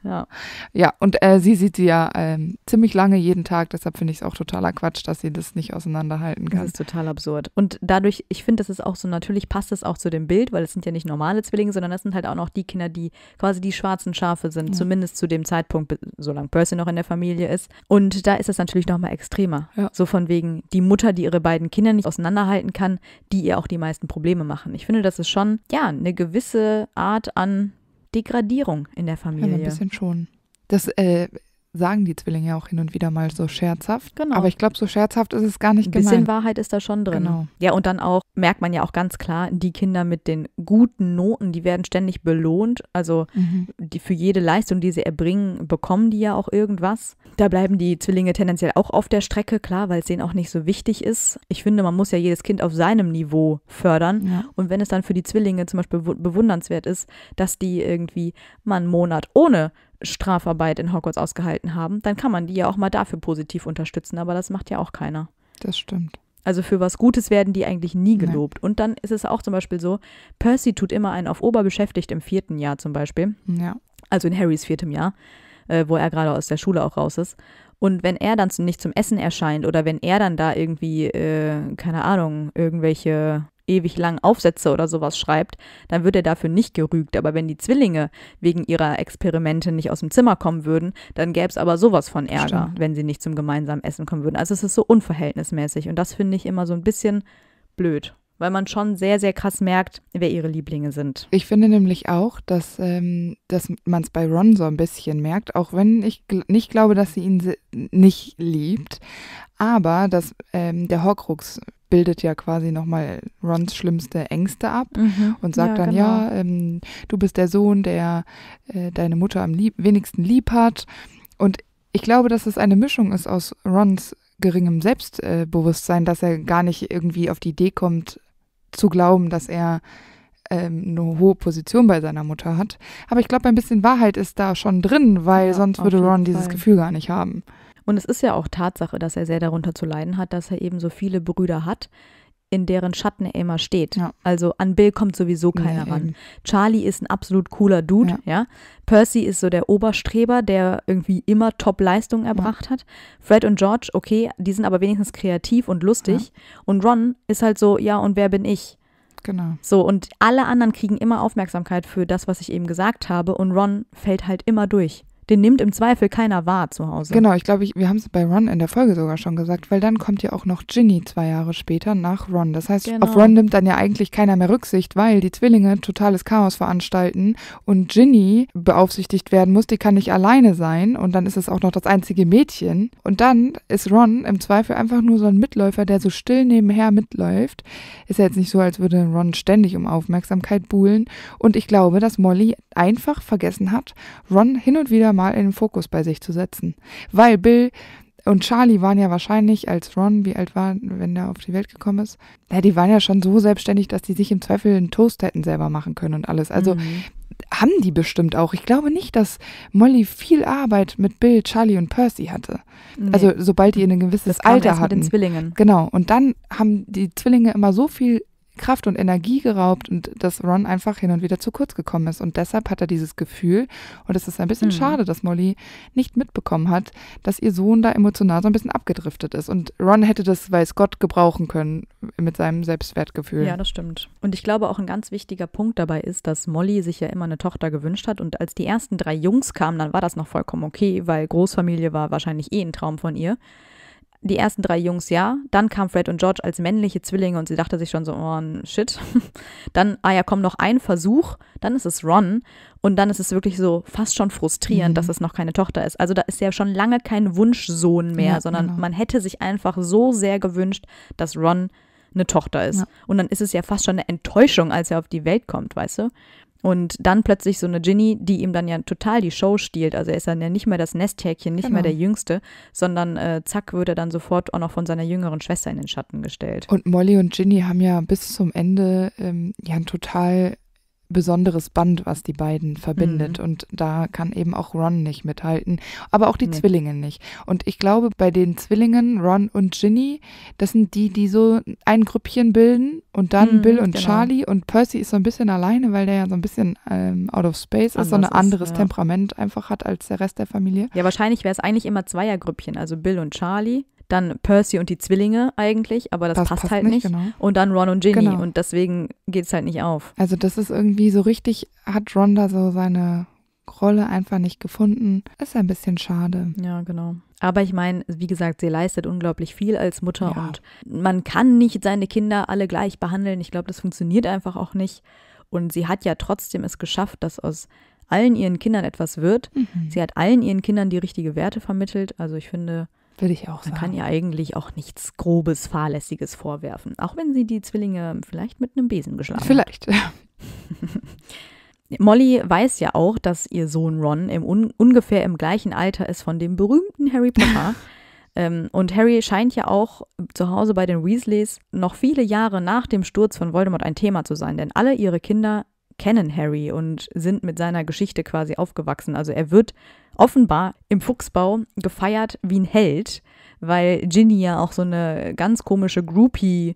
Ja, ja und äh, sie sieht sie ja ähm, ziemlich lange jeden Tag, deshalb finde ich es auch totaler Quatsch, dass sie das nicht auseinanderhalten kann. Das ist total absurd. Und dadurch, ich finde, das ist auch so, natürlich passt es auch zu dem Bild, weil es sind ja nicht normale Zwillinge, sondern das sind halt auch noch die Kinder, die quasi die schwarzen Schafe sind, ja. zumindest zu dem Zeitpunkt, solange Percy noch in der Familie ist. Und da ist es natürlich nochmal extremer. Ja. So von wegen die Mutter, die ihre beiden Kinder nicht auseinanderhalten kann, die ihr auch die meisten Probleme machen. Ich finde, das ist schon, ja, eine gewisse Art an Degradierung in der Familie. Ja, ein bisschen schon. Das äh, sagen die Zwillinge auch hin und wieder mal so scherzhaft. Genau. Aber ich glaube, so scherzhaft ist es gar nicht gemeint. Ein bisschen Wahrheit ist da schon drin. Genau. Ja, und dann auch, merkt man ja auch ganz klar, die Kinder mit den guten Noten, die werden ständig belohnt. Also mhm. die, für jede Leistung, die sie erbringen, bekommen die ja auch irgendwas. Da bleiben die Zwillinge tendenziell auch auf der Strecke, klar, weil es denen auch nicht so wichtig ist. Ich finde, man muss ja jedes Kind auf seinem Niveau fördern. Ja. Und wenn es dann für die Zwillinge zum Beispiel bewundernswert ist, dass die irgendwie mal einen Monat ohne Strafarbeit in Hogwarts ausgehalten haben, dann kann man die ja auch mal dafür positiv unterstützen, aber das macht ja auch keiner. Das stimmt. Also für was Gutes werden die eigentlich nie gelobt. Nein. Und dann ist es auch zum Beispiel so, Percy tut immer einen auf Ober beschäftigt im vierten Jahr zum Beispiel. Ja. Also in Harrys viertem Jahr, äh, wo er gerade aus der Schule auch raus ist. Und wenn er dann nicht zum Essen erscheint oder wenn er dann da irgendwie, äh, keine Ahnung, irgendwelche ewig lang Aufsätze oder sowas schreibt, dann wird er dafür nicht gerügt. Aber wenn die Zwillinge wegen ihrer Experimente nicht aus dem Zimmer kommen würden, dann gäbe es aber sowas von Ärger, Stimmt. wenn sie nicht zum gemeinsamen Essen kommen würden. Also es ist so unverhältnismäßig und das finde ich immer so ein bisschen blöd, weil man schon sehr, sehr krass merkt, wer ihre Lieblinge sind. Ich finde nämlich auch, dass, ähm, dass man es bei Ron so ein bisschen merkt, auch wenn ich gl nicht glaube, dass sie ihn nicht liebt, aber dass ähm, der Horcrux bildet ja quasi nochmal Rons schlimmste Ängste ab mhm. und sagt ja, dann, genau. ja, ähm, du bist der Sohn, der äh, deine Mutter am lieb wenigsten lieb hat. Und ich glaube, dass es eine Mischung ist aus Rons geringem Selbstbewusstsein, dass er gar nicht irgendwie auf die Idee kommt, zu glauben, dass er ähm, eine hohe Position bei seiner Mutter hat. Aber ich glaube, ein bisschen Wahrheit ist da schon drin, weil ja, sonst würde Ron Fall. dieses Gefühl gar nicht haben. Und es ist ja auch Tatsache, dass er sehr darunter zu leiden hat, dass er eben so viele Brüder hat, in deren Schatten er immer steht. Ja. Also an Bill kommt sowieso keiner nee, ran. Charlie ist ein absolut cooler Dude, ja. ja. Percy ist so der Oberstreber, der irgendwie immer Top-Leistungen erbracht ja. hat. Fred und George, okay, die sind aber wenigstens kreativ und lustig. Und Ron ist halt so, ja, und wer bin ich? Genau. So, und alle anderen kriegen immer Aufmerksamkeit für das, was ich eben gesagt habe. Und Ron fällt halt immer durch den nimmt im Zweifel keiner wahr zu Hause. Genau, ich glaube, wir haben es bei Ron in der Folge sogar schon gesagt, weil dann kommt ja auch noch Ginny zwei Jahre später nach Ron. Das heißt, genau. auf Ron nimmt dann ja eigentlich keiner mehr Rücksicht, weil die Zwillinge totales Chaos veranstalten und Ginny beaufsichtigt werden muss, die kann nicht alleine sein und dann ist es auch noch das einzige Mädchen. Und dann ist Ron im Zweifel einfach nur so ein Mitläufer, der so still nebenher mitläuft. Ist ja jetzt nicht so, als würde Ron ständig um Aufmerksamkeit buhlen. Und ich glaube, dass Molly einfach vergessen hat, Ron hin und wieder mal mal in den Fokus bei sich zu setzen. Weil Bill und Charlie waren ja wahrscheinlich, als Ron, wie alt war, wenn er auf die Welt gekommen ist, ja, die waren ja schon so selbstständig, dass die sich im Zweifel einen Toast hätten selber machen können und alles. Also mhm. haben die bestimmt auch. Ich glaube nicht, dass Molly viel Arbeit mit Bill, Charlie und Percy hatte. Nee. Also sobald die in ein gewisses das Alter hatten. Mit den Zwillingen. Genau. Und dann haben die Zwillinge immer so viel Kraft und Energie geraubt und dass Ron einfach hin und wieder zu kurz gekommen ist. Und deshalb hat er dieses Gefühl, und es ist ein bisschen mhm. schade, dass Molly nicht mitbekommen hat, dass ihr Sohn da emotional so ein bisschen abgedriftet ist. Und Ron hätte das, weiß Gott, gebrauchen können mit seinem Selbstwertgefühl. Ja, das stimmt. Und ich glaube auch ein ganz wichtiger Punkt dabei ist, dass Molly sich ja immer eine Tochter gewünscht hat. Und als die ersten drei Jungs kamen, dann war das noch vollkommen okay, weil Großfamilie war wahrscheinlich eh ein Traum von ihr die ersten drei Jungs ja. Dann kam Fred und George als männliche Zwillinge und sie dachte sich schon so, oh shit. *laughs* Dann, ah ja, komm, noch ein Versuch. Dann ist es Ron. Und dann ist es wirklich so fast schon frustrierend, mhm. dass es noch keine Tochter ist. Also da ist ja schon lange kein Wunschsohn mehr, ja, sondern genau. man hätte sich einfach so sehr gewünscht, dass Ron eine Tochter ist. Ja. Und dann ist es ja fast schon eine Enttäuschung, als er auf die Welt kommt, weißt du? Und dann plötzlich so eine Ginny, die ihm dann ja total die Show stiehlt. Also er ist dann ja nicht mehr das Nesthäkchen, nicht genau. mehr der Jüngste, sondern äh, zack, wird er dann sofort auch noch von seiner jüngeren Schwester in den Schatten gestellt. Und Molly und Ginny haben ja bis zum Ende ähm, ja ein total besonderes Band, was die beiden verbindet. Mhm. Und da kann eben auch Ron nicht mithalten, aber auch die nee. Zwillinge nicht. Und ich glaube, bei den Zwillingen, Ron und Ginny, das sind die, die so ein Grüppchen bilden und dann mhm, Bill und genau. Charlie und Percy ist so ein bisschen alleine, weil der ja so ein bisschen ähm, out of space Anders ist, so ein anderes ist, ja. Temperament einfach hat als der Rest der Familie. Ja, wahrscheinlich wäre es eigentlich immer Zweiergrüppchen, also Bill und Charlie dann Percy und die Zwillinge eigentlich, aber das, das passt, passt, halt nicht. nicht. Genau. Und dann Ron und Ginny genau. und deswegen geht es halt nicht auf. Also das ist irgendwie so richtig, hat Ron da so seine Rolle einfach nicht gefunden. Ist ein bisschen schade. Ja, genau. Aber ich meine, wie gesagt, sie leistet unglaublich viel als Mutter ja. und man kann nicht seine Kinder alle gleich behandeln. Ich glaube, das funktioniert einfach auch nicht. Und sie hat ja trotzdem es geschafft, dass aus allen ihren Kindern etwas wird. Mhm. Sie hat allen ihren Kindern die richtigen Werte vermittelt. Also ich finde, würde ich auch sagen. Man kann ihr eigentlich auch nichts Grobes, Fahrlässiges vorwerfen. Auch wenn sie die Zwillinge vielleicht mit einem Besen geschlagen vielleicht. hat. Vielleicht. *laughs* Molly weiß ja auch, dass ihr Sohn Ron im un ungefähr im gleichen Alter ist von dem berühmten Harry Potter. *laughs* ähm, und Harry scheint ja auch zu Hause bei den Weasleys noch viele Jahre nach dem Sturz von Voldemort ein Thema zu sein, denn alle ihre Kinder kennen Harry und sind mit seiner Geschichte quasi aufgewachsen. Also er wird offenbar im Fuchsbau gefeiert wie ein Held, weil Ginny ja auch so eine ganz komische Groupie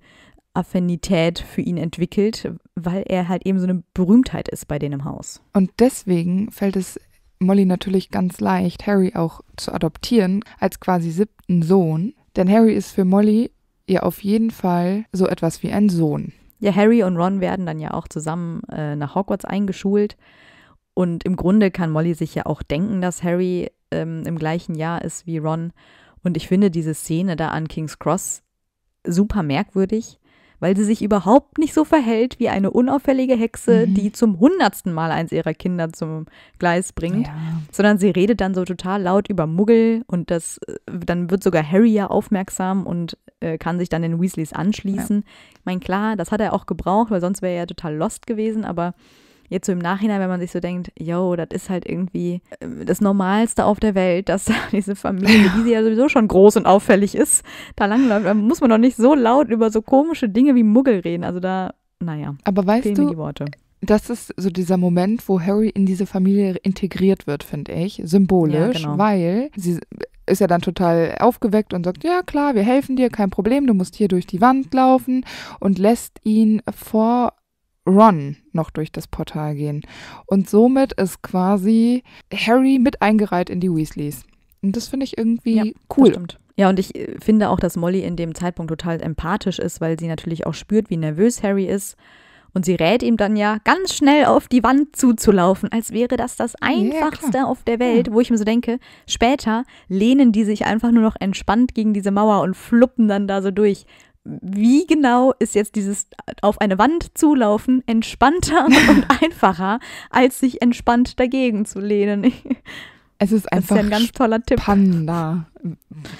Affinität für ihn entwickelt, weil er halt eben so eine Berühmtheit ist bei denen im Haus. Und deswegen fällt es Molly natürlich ganz leicht, Harry auch zu adoptieren als quasi siebten Sohn, denn Harry ist für Molly ja auf jeden Fall so etwas wie ein Sohn. Ja, Harry und Ron werden dann ja auch zusammen äh, nach Hogwarts eingeschult und im Grunde kann Molly sich ja auch denken, dass Harry ähm, im gleichen Jahr ist wie Ron. Und ich finde diese Szene da an King's Cross super merkwürdig, weil sie sich überhaupt nicht so verhält wie eine unauffällige Hexe, mhm. die zum hundertsten Mal eins ihrer Kinder zum Gleis bringt, ja. sondern sie redet dann so total laut über Muggel und das, äh, dann wird sogar Harry ja aufmerksam und äh, kann sich dann den Weasleys anschließen. Ja. Ich meine, klar, das hat er auch gebraucht, weil sonst wäre er ja total lost gewesen, aber jetzt so im Nachhinein, wenn man sich so denkt, yo, das ist halt irgendwie äh, das Normalste auf der Welt, *laughs* dass da diese Familie, die ja sowieso schon groß und auffällig ist, da langläuft, Da muss man doch nicht so laut über so komische Dinge wie Muggel reden. Also da, naja. Aber weißt du, die Worte das ist so dieser Moment, wo Harry in diese Familie integriert wird, finde ich, symbolisch, ja, genau. weil sie ist ja dann total aufgeweckt und sagt, ja klar, wir helfen dir, kein Problem, du musst hier durch die Wand laufen und lässt ihn vor Ron noch durch das Portal gehen. Und somit ist quasi Harry mit eingereiht in die Weasleys. Und das finde ich irgendwie ja, cool. Ja, und ich äh, finde auch, dass Molly in dem Zeitpunkt total empathisch ist, weil sie natürlich auch spürt, wie nervös Harry ist. Und sie rät ihm dann ja, ganz schnell auf die Wand zuzulaufen, als wäre das das Einfachste ja, auf der Welt, ja. wo ich mir so denke, später lehnen die sich einfach nur noch entspannt gegen diese Mauer und fluppen dann da so durch wie genau ist jetzt dieses auf eine Wand zulaufen entspannter *laughs* und *laughs* einfacher, als sich entspannt dagegen zu lehnen? *laughs* Es ist einfach das ist ja ein ganz toller Tipp. Panda,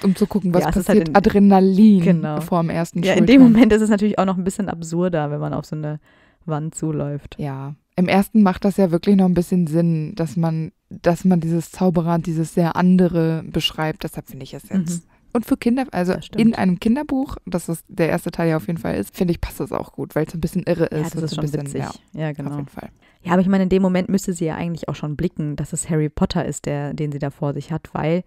um zu gucken, was ja, halt passiert. Halt in, Adrenalin genau. vor dem ersten Ja, Schultern. in dem Moment ist es natürlich auch noch ein bisschen absurder, wenn man auf so eine Wand zuläuft. Ja, im ersten macht das ja wirklich noch ein bisschen Sinn, dass man, dass man dieses Zauberrad, dieses sehr andere beschreibt. Deshalb finde ich es jetzt mhm. Und für Kinder, also in einem Kinderbuch, das ist der erste Teil ja auf jeden Fall ist, finde ich, passt das auch gut, weil es ein bisschen irre ist. Ja, das ist schon bisschen, witzig. Ja, ja, genau. Auf jeden Fall. Ja, aber ich meine, in dem Moment müsste sie ja eigentlich auch schon blicken, dass es Harry Potter ist, der, den sie da vor sich hat, weil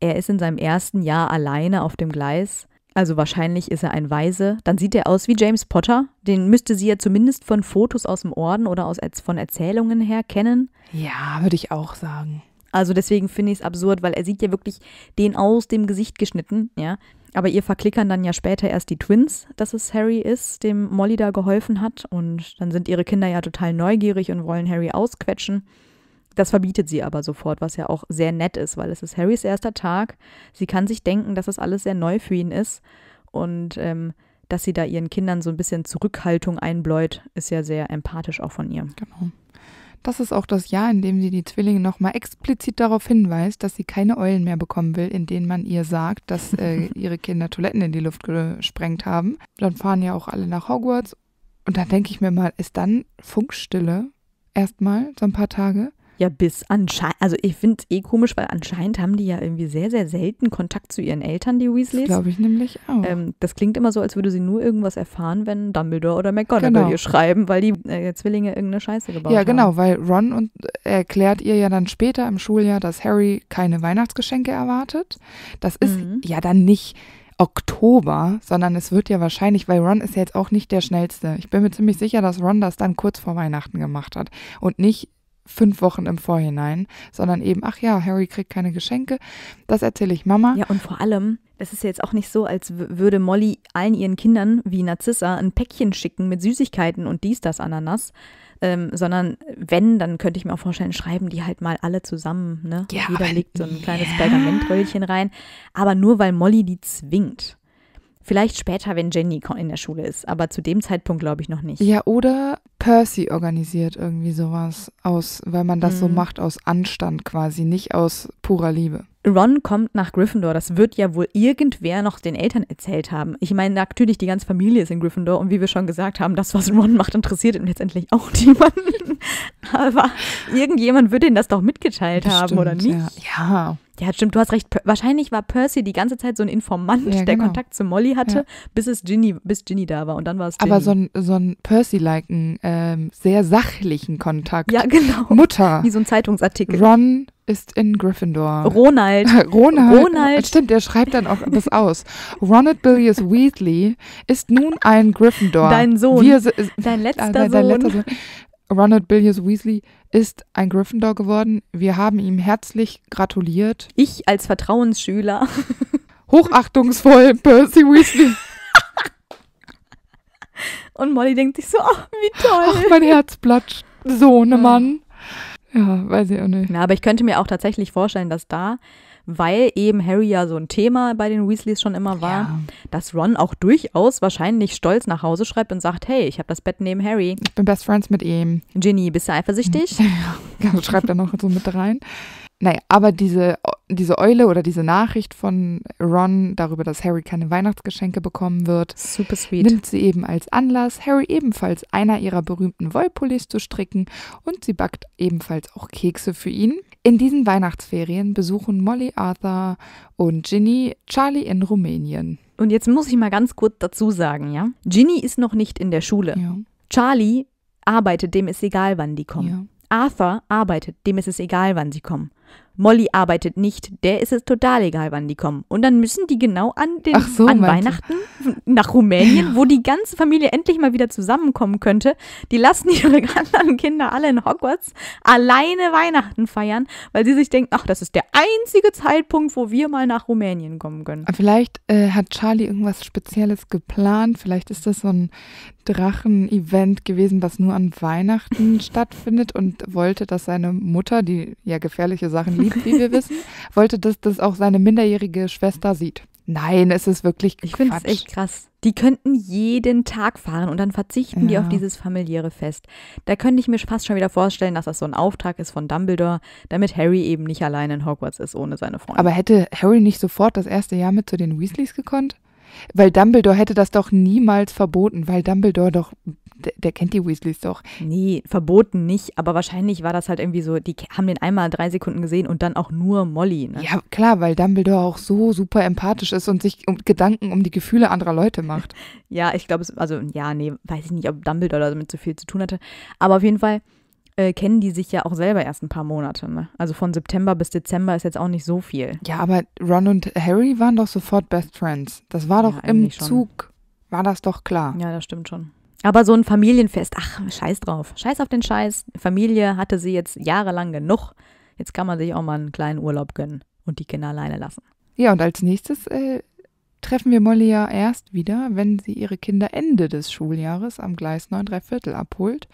er ist in seinem ersten Jahr alleine auf dem Gleis. Also wahrscheinlich ist er ein Weise. Dann sieht er aus wie James Potter. Den müsste sie ja zumindest von Fotos aus dem Orden oder aus, von Erzählungen her kennen. Ja, würde ich auch sagen. Also deswegen finde ich es absurd, weil er sieht ja wirklich den aus dem Gesicht geschnitten, ja. Aber ihr verklickern dann ja später erst die Twins, dass es Harry ist, dem Molly da geholfen hat. Und dann sind ihre Kinder ja total neugierig und wollen Harry ausquetschen. Das verbietet sie aber sofort, was ja auch sehr nett ist, weil es ist Harrys erster Tag. Sie kann sich denken, dass das alles sehr neu für ihn ist. Und ähm, dass sie da ihren Kindern so ein bisschen Zurückhaltung einbläut, ist ja sehr empathisch auch von ihr. Genau. Das ist auch das Jahr, in dem sie die Zwillinge nochmal explizit darauf hinweist, dass sie keine Eulen mehr bekommen will, in denen man ihr sagt, dass äh, *laughs* ihre Kinder Toiletten in die Luft gesprengt haben. Dann fahren ja auch alle nach Hogwarts. Und dann denke ich mir mal, ist dann Funkstille erstmal so ein paar Tage? Ja, bis anscheinend, also ich finde es eh komisch, weil anscheinend haben die ja irgendwie sehr, sehr selten Kontakt zu ihren Eltern, die Weasleys. Glaube ich nämlich auch. Ähm, das klingt immer so, als würde sie nur irgendwas erfahren, wenn Dumbledore oder McGonagall genau. ihr schreiben, weil die äh, Zwillinge irgendeine Scheiße gebaut haben. Ja, genau, haben. weil Ron und, äh, erklärt ihr ja dann später im Schuljahr, dass Harry keine Weihnachtsgeschenke erwartet. Das ist mhm. ja dann nicht Oktober, sondern es wird ja wahrscheinlich, weil Ron ist ja jetzt auch nicht der schnellste. Ich bin mir ziemlich sicher, dass Ron das dann kurz vor Weihnachten gemacht hat und nicht fünf Wochen im Vorhinein, sondern eben, ach ja, Harry kriegt keine Geschenke, das erzähle ich Mama. Ja, und vor allem, es ist jetzt auch nicht so, als würde Molly allen ihren Kindern wie Narzissa ein Päckchen schicken mit Süßigkeiten und dies, das, Ananas. Ähm, sondern wenn, dann könnte ich mir auch vorstellen, schreiben die halt mal alle zusammen. Ne? Ja, Jeder legt so ein kleines yeah. Pergamentröllchen rein. Aber nur weil Molly die zwingt. Vielleicht später, wenn Jenny in der Schule ist, aber zu dem Zeitpunkt glaube ich noch nicht. Ja, oder Percy organisiert irgendwie sowas aus, weil man das mhm. so macht aus Anstand quasi, nicht aus purer Liebe. Ron kommt nach Gryffindor, das wird ja wohl irgendwer noch den Eltern erzählt haben. Ich meine, natürlich, die ganze Familie ist in Gryffindor und wie wir schon gesagt haben, das, was Ron macht, interessiert ihn letztendlich auch *laughs* niemanden. Aber irgendjemand wird ihnen das doch mitgeteilt das haben, stimmt, oder nicht? Ja. ja. Ja, stimmt, du hast recht. Wahrscheinlich war Percy die ganze Zeit so ein Informant, ja, genau. der Kontakt zu Molly hatte, ja. bis es Ginny, bis Ginny da war und dann war es Ginny. Aber so ein, so ein Percy-liken, ähm, sehr sachlichen Kontakt. Ja, genau. Mutter. Wie so ein Zeitungsartikel. Ron ist in Gryffindor. Ronald. *laughs* Ronald. Ronald. Stimmt, der schreibt dann auch das aus. Ronald Billius Weasley ist nun ein Gryffindor. Dein Sohn. Wir, dein letzter, äh, dein, dein Sohn. letzter Sohn. Ronald Billius Weasley ist ein Gryffindor geworden. Wir haben ihm herzlich gratuliert. Ich als Vertrauensschüler. *laughs* Hochachtungsvoll, Percy Weasley. *laughs* Und Molly denkt sich so, ach, wie toll. Ach, mein Herz platscht. So ne Mann. Ja, weiß ich auch nicht. Na, aber ich könnte mir auch tatsächlich vorstellen, dass da weil eben Harry ja so ein Thema bei den Weasleys schon immer war, ja. dass Ron auch durchaus wahrscheinlich stolz nach Hause schreibt und sagt, hey, ich habe das Bett neben Harry. Ich bin Best Friends mit ihm. Ginny, bist du eifersüchtig? *laughs* Ja, schreibt er noch so mit rein. Naja, aber diese, diese Eule oder diese Nachricht von Ron darüber, dass Harry keine Weihnachtsgeschenke bekommen wird, Super sweet. nimmt sie eben als Anlass, Harry ebenfalls einer ihrer berühmten Wollpullis zu stricken und sie backt ebenfalls auch Kekse für ihn. In diesen Weihnachtsferien besuchen Molly, Arthur und Ginny Charlie in Rumänien. Und jetzt muss ich mal ganz kurz dazu sagen, ja? Ginny ist noch nicht in der Schule. Ja. Charlie arbeitet, dem ist egal, wann die kommen. Ja. Arthur arbeitet, dem ist es egal, wann sie kommen. Molly arbeitet nicht, der ist es total egal, wann die kommen. Und dann müssen die genau an, den, so, an Weihnachten nach Rumänien, wo die ganze Familie endlich mal wieder zusammenkommen könnte. Die lassen *laughs* ihre anderen Kinder alle in Hogwarts alleine Weihnachten feiern, weil sie sich denken, ach, das ist der einzige Zeitpunkt, wo wir mal nach Rumänien kommen können. Vielleicht äh, hat Charlie irgendwas Spezielles geplant. Vielleicht ist das so ein Drachen-Event gewesen, was nur an Weihnachten *laughs* stattfindet und wollte, dass seine Mutter, die ja gefährliche Sachen liebt, wie wir wissen, *laughs* wollte, dass das auch seine minderjährige Schwester sieht. Nein, es ist wirklich Quatsch. Ich finde es echt krass. Die könnten jeden Tag fahren und dann verzichten ja. die auf dieses familiäre Fest. Da könnte ich mir fast schon wieder vorstellen, dass das so ein Auftrag ist von Dumbledore, damit Harry eben nicht allein in Hogwarts ist ohne seine Freunde. Aber hätte Harry nicht sofort das erste Jahr mit zu den Weasleys gekonnt? Weil Dumbledore hätte das doch niemals verboten, weil Dumbledore doch, der, der, kennt die Weasleys doch. Nee, verboten nicht, aber wahrscheinlich war das halt irgendwie so, die haben den einmal drei Sekunden gesehen und dann auch nur Molly. Ne? Ja, klar, weil Dumbledore auch so super empathisch ist und sich um, Gedanken um die Gefühle anderer Leute macht. *laughs* ja, ich glaube, also ja, nee, weiß ich nicht, ob Dumbledore damit so viel zu tun hatte, aber auf jeden Fall äh, kennen die sich ja auch selber erst ein paar Monate. Ne? Also von September bis Dezember ist jetzt auch nicht so viel. Ja, aber Ron und Harry waren doch sofort Best Friends. Das war doch ja, im Zug, war das doch klar. Ja, das stimmt schon. Aber so ein Familienfest, ach, scheiß drauf. Scheiß auf den Scheiß. Familie hatte sie jetzt jahrelang genug. Jetzt kann man sich auch mal einen kleinen Urlaub gönnen und die Kinder alleine lassen. Ja, und als nächstes äh, treffen wir Molly ja erst wieder, wenn sie ihre Kinder Ende des Schuljahres am Gleis 9 Viertel abholt,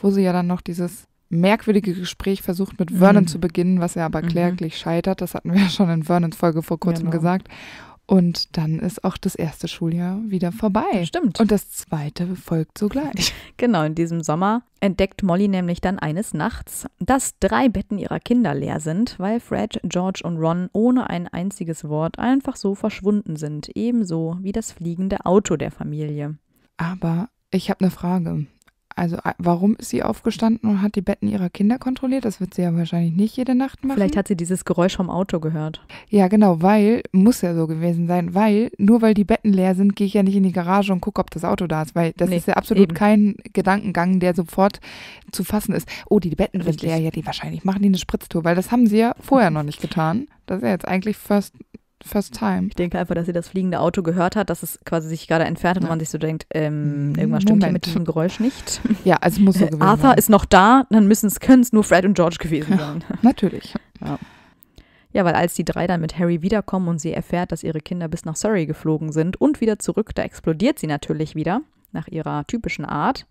wo sie ja dann noch dieses merkwürdige Gespräch versucht mit Vernon mhm. zu beginnen, was ja aber mhm. kläglich mhm. scheitert. Das hatten wir ja schon in Vernons Folge vor kurzem genau. gesagt. Und dann ist auch das erste Schuljahr wieder vorbei. Stimmt. Und das zweite folgt sogleich. *laughs* Genau, in diesem Sommer entdeckt Molly nämlich dann eines Nachts, dass drei Betten ihrer Kinder leer sind, weil Fred, George und Ron ohne ein einziges Wort einfach so verschwunden sind, ebenso wie das fliegende Auto der Familie. Aber ich habe eine Frage. Also warum ist sie aufgestanden und hat die Betten ihrer Kinder kontrolliert? Das wird sie ja wahrscheinlich nicht jede Nacht machen. Vielleicht hat sie dieses Geräusch vom Auto gehört. Ja, genau, weil, muss ja so gewesen sein, weil, nur weil die Betten leer sind, gehe ich ja nicht in die Garage und gucke, ob das Auto da ist, weil das nee, ist ja absolut eben. kein Gedankengang, der sofort zu fassen ist. Oh, die Betten Richtig. sind leer, ja, die wahrscheinlich machen die eine Spritztour, weil das haben sie ja vorher noch nicht getan. Das ist ja jetzt eigentlich First first time. Ich denke einfach, dass sie das fliegende Auto gehört hat, dass es quasi sich gerade entfernt hat ja. und man sich so denkt, ähm, mm, irgendwas stimmt hier mit diesem Geräusch nicht. *laughs* Ja, also muss so äh, gewesen Arthur sein. ist noch da, dann können es nur Fred und George gewesen sein. *laughs* natürlich. Ja. Ja, weil als die drei dann mit Harry wiederkommen und sie erfährt, dass ihre Kinder bis nach Surrey geflogen sind und wieder zurück, da explodiert sie natürlich wieder, nach ihrer typischen Art.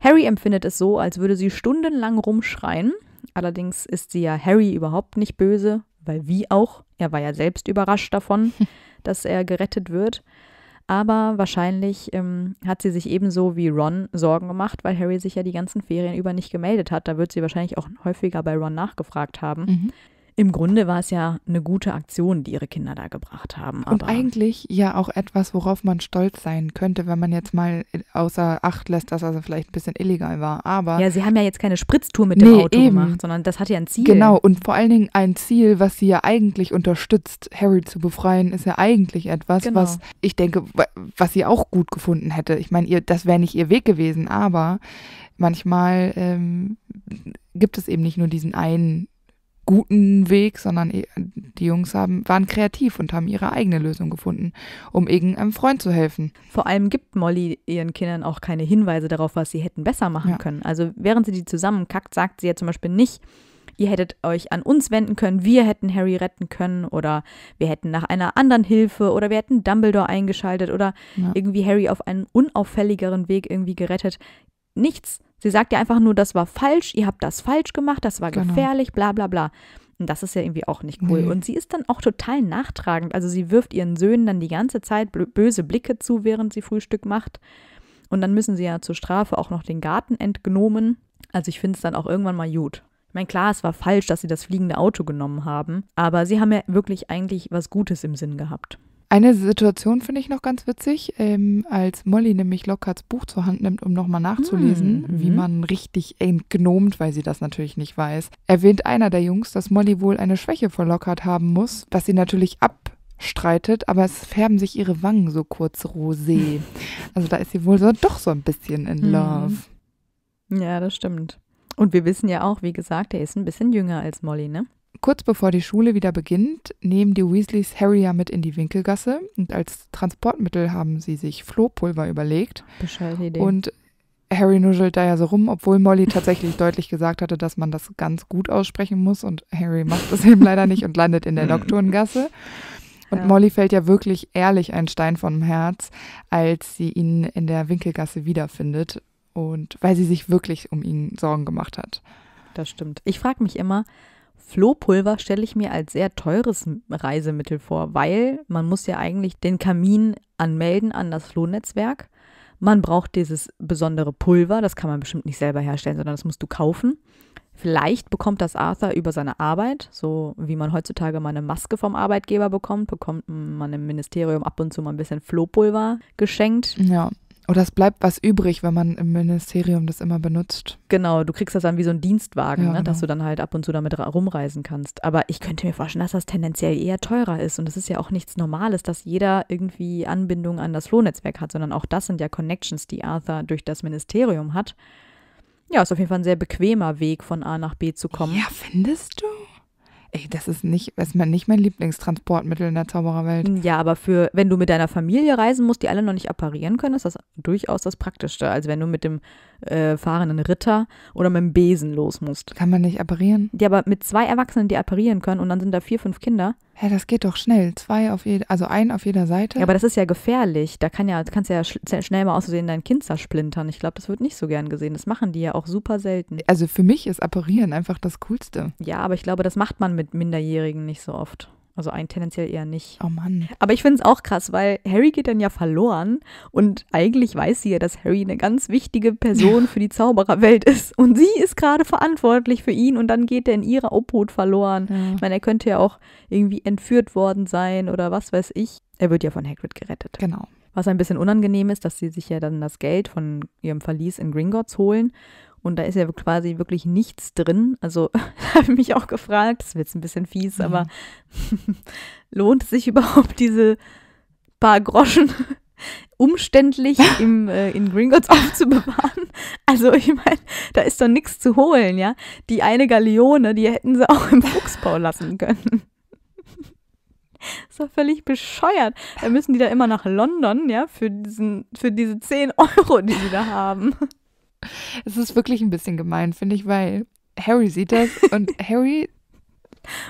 Harry empfindet es so, als würde sie stundenlang rumschreien. Allerdings ist sie ja Harry überhaupt nicht böse, weil wie auch? Er war ja selbst überrascht davon, *laughs* dass er gerettet wird. Aber wahrscheinlich ähm, hat sie sich ebenso wie Ron Sorgen gemacht, weil Harry sich ja die ganzen Ferien über nicht gemeldet hat. Da wird sie wahrscheinlich auch häufiger bei Ron nachgefragt haben. Mhm. Im Grunde war es ja eine gute Aktion, die ihre Kinder da gebracht haben. und eigentlich ja auch etwas, worauf man stolz sein könnte, wenn man jetzt mal außer Acht lässt, dass also vielleicht ein bisschen illegal war. Aber ja, sie haben ja jetzt keine Spritztour mit nee, dem Auto eben. gemacht, sondern das hat ja ein Ziel. Genau, und vor allen Dingen ein Ziel, was sie ja eigentlich unterstützt, Harry zu befreien, ist ja eigentlich etwas, genau. was ich denke, was sie auch gut gefunden hätte. Ich meine, ihr, das wäre nicht ihr Weg gewesen, aber manchmal ähm, gibt es eben nicht nur diesen einen guten Weg, sondern eh, die Jungs haben, waren kreativ und haben ihre eigene Lösung gefunden, um irgendeinem Freund zu helfen. Vor allem gibt Molly ihren Kindern auch keine Hinweise darauf, was sie hätten besser machen ja. können. Also während sie die zusammenkackt, sagt sie ja zum Beispiel nicht, ihr hättet euch an uns wenden können, wir hätten Harry retten können oder wir hätten nach einer anderen Hilfe oder wir hätten Dumbledore eingeschaltet oder ja. irgendwie Harry auf einen unauffälligeren Weg irgendwie gerettet. Nichts, Sie sagt ja einfach nur, das war falsch, ihr habt das falsch gemacht, das war genau. gefährlich, bla bla bla. Und das ist ja irgendwie auch nicht cool. Nee. Und sie ist dann auch total nachtragend. Also sie wirft ihren Söhnen dann die ganze Zeit böse Blicke zu, während sie Frühstück macht. Und dann müssen sie ja zur Strafe auch noch den Garten entgnomen. Also ich finde es dann auch irgendwann mal gut. Ich meine, klar, es war falsch, dass sie das fliegende Auto genommen haben, aber sie haben ja wirklich eigentlich was Gutes im Sinn gehabt. Eine Situation finde ich noch ganz witzig, ähm, als Molly nämlich Lockharts Buch zur Hand nimmt, um nochmal nachzulesen, hm, mhm. wie man richtig entgnomt, weil sie das natürlich nicht weiß, erwähnt einer der Jungs, dass Molly wohl eine Schwäche vor Lockhart haben muss, was sie natürlich abstreitet, aber es färben sich ihre Wangen so kurz rosé. *laughs* Also da ist sie wohl so, doch so ein bisschen in mhm. Love. Ja, das stimmt. Und wir wissen ja auch, wie gesagt, er ist ein bisschen jünger als Molly, ne? Kurz bevor die Schule wieder beginnt, nehmen die Weasleys Harry ja mit in die Winkelgasse und als Transportmittel haben sie sich Flohpulver überlegt. Bescheidene Idee. Und Harry nuschelt da ja so rum, obwohl Molly tatsächlich *laughs* deutlich gesagt hatte, dass man das ganz gut aussprechen muss und Harry macht das *laughs* eben leider nicht und landet in der Nocturngasse. Mhm. Und ja. Molly fällt ja wirklich ehrlich ein Stein vom Herz, als sie ihn in der Winkelgasse wiederfindet und weil sie sich wirklich um ihn Sorgen gemacht hat. Das stimmt. Ich frage mich immer, Flohpulver stelle ich mir als sehr teures Reisemittel vor, weil man muss ja eigentlich den Kamin anmelden an das Flohnetzwerk. Man braucht dieses besondere Pulver, das kann man bestimmt nicht selber herstellen, sondern das musst du kaufen. Vielleicht bekommt das Arthur über seine Arbeit, so wie man heutzutage mal eine Maske vom Arbeitgeber bekommt, bekommt man im Ministerium ab und zu mal ein bisschen Flohpulver geschenkt. Ja. Oder es bleibt was übrig, wenn man im Ministerium das immer benutzt. Genau, du kriegst das dann wie so ein Dienstwagen, ja, ne, genau. dass du dann halt ab und zu damit rumreisen kannst. Aber ich könnte mir vorstellen, dass das tendenziell eher teurer ist. Und es ist ja auch nichts Normales, dass jeder irgendwie Anbindung an das Flohnetzwerk hat, sondern auch das sind ja Connections, die Arthur durch das Ministerium hat. Ja, ist auf jeden Fall ein sehr bequemer Weg, von A nach B zu kommen. Ja, findest du? Ey, das ist nicht, das ist nicht mein Lieblingstransportmittel in der Zaubererwelt. Ja, aber für, wenn du mit deiner Familie reisen musst, die alle noch nicht apparieren können, ist das durchaus das Praktischste, Also wenn du mit dem äh, fahrenden Ritter oder mit dem Besen los musst. Kann man nicht apparieren? Ja, aber mit zwei Erwachsenen, die apparieren können und dann sind da vier, fünf Kinder. Hä, hey, das geht doch schnell. Zwei auf jede, also ein auf jeder Seite. Ja, aber das ist ja gefährlich. Da kann ja, kannst ja sch schnell mal aussehen dein Kind zersplintern. Ich glaube, das wird nicht so gern gesehen. Das machen die ja auch super selten. Also für mich ist apparieren einfach das Coolste. Ja, aber ich glaube, das macht man mit Minderjährigen nicht so oft. Also ein tendenziell eher nicht. Oh Mann. Aber ich finde es auch krass, weil Harry geht dann ja verloren und eigentlich weiß sie ja, dass Harry eine ganz wichtige Person für die Zaubererwelt *laughs* ist. Und sie ist gerade verantwortlich für ihn und dann geht er in ihrer Obhut verloren. Ja. Ich meine, er könnte ja auch irgendwie entführt worden sein oder was weiß ich. Er wird ja von Hagrid gerettet. Genau. Was ein bisschen unangenehm ist, dass sie sich ja dann das Geld von ihrem Verlies in Gringotts holen und da ist ja quasi wirklich nichts drin. Also *laughs* habe ich mich auch gefragt, das wird jetzt ein bisschen fies, mhm. aber *laughs* lohnt es sich *laughs* überhaupt diese paar Groschen umständlich im, äh, in Gringotts aufzubewahren. Also ich meine, da ist doch nichts zu holen, ja. Die eine Galeone, die hätten sie auch im Fuchsbau lassen können. Ist doch völlig bescheuert. Da müssen die da immer nach London, ja, für, diesen, für diese 10 Euro, die sie da haben. Es ist wirklich ein bisschen gemein, finde ich, weil Harry sieht das und *laughs* Harry.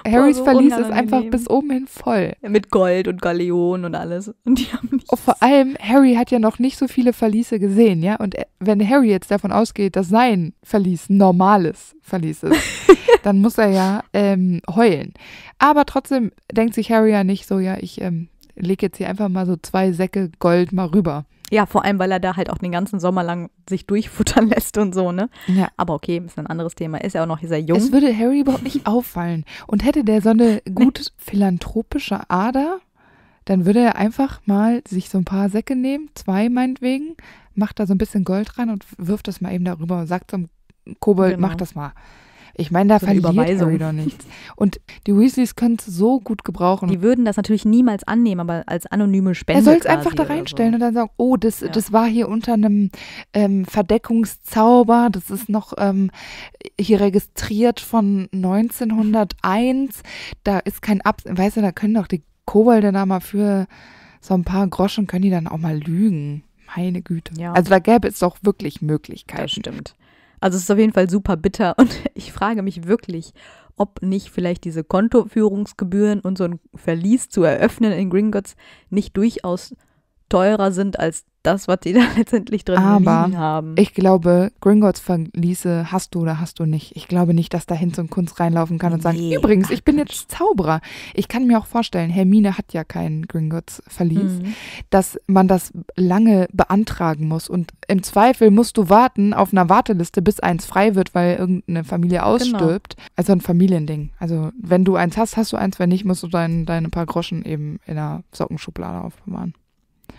Harrys so Verlies ist einfach bis oben hin voll. Mit Gold und Galeonen und alles. Und die haben Oh, vor allem, Harry hat ja noch nicht so viele Verliese gesehen, ja? Und äh, wenn Harry jetzt davon ausgeht, dass sein Verlies normales Verlies ist, *laughs* dann muss er ja ähm, heulen. Aber trotzdem denkt sich Harry ja nicht so, ja, ich ähm, lege jetzt hier einfach mal so zwei Säcke Gold mal rüber. Ja, vor allem, weil er da halt auch den ganzen Sommer lang sich durchfuttern *laughs* lässt und so, ne? Ja. Aber okay, ist ein anderes Thema. Ist ja auch noch sehr jung. Es würde Harry überhaupt nicht *laughs* auffallen. Und hätte der so eine gut philanthropische Ader, dann würde er einfach mal sich so ein paar Säcke nehmen, zwei meinetwegen, macht da so ein bisschen Gold rein und wirft das mal eben darüber und sagt zum Kobold, genau. mach das mal. Ich meine, da so verliert Überweisung. Harry doch nichts. Und die Weasleys können es so gut gebrauchen. Die würden das natürlich niemals annehmen, aber als anonyme Spende. Er soll es einfach da reinstellen so. und dann sagen, oh, das, ja. das war hier unter einem ähm, Verdeckungszauber, das ist noch ähm, hier registriert von 1901. Da ist kein Ab... Weißt du, da können doch die Kobolde da mal für so ein paar Groschen können die dann auch mal lügen. Meine Güte. Ja. Also da gäbe es doch wirklich Möglichkeiten. Das stimmt. Also es ist auf jeden Fall super bitter und *laughs* ich frage mich wirklich, ob nicht vielleicht diese Kontoführungsgebühren und so ein Verlies zu eröffnen in Gringotts nicht durchaus teurer sind als das, was die *laughs* da letztendlich drin Aber liegen haben. Ich glaube, Gringotts verließe, hast du oder hast du nicht. Ich glaube nicht, dass da Hinz und Kunst reinlaufen kann und sagen, übrigens, ich bin jetzt Zauberer. Ich kann mir auch vorstellen, Hermine hat ja keinen Gringotts Verlies, mhm. dass man das lange beantragen muss und im Zweifel musst du warten auf einer Warteliste, bis eins frei wird, weil irgendeine Familie genau. ausstirbt. Genau. Also ein Familiending. Also wenn du eins hast, hast du eins, wenn nicht, musst du dein, deine paar Groschen eben in der Sockenschublade aufbewahren.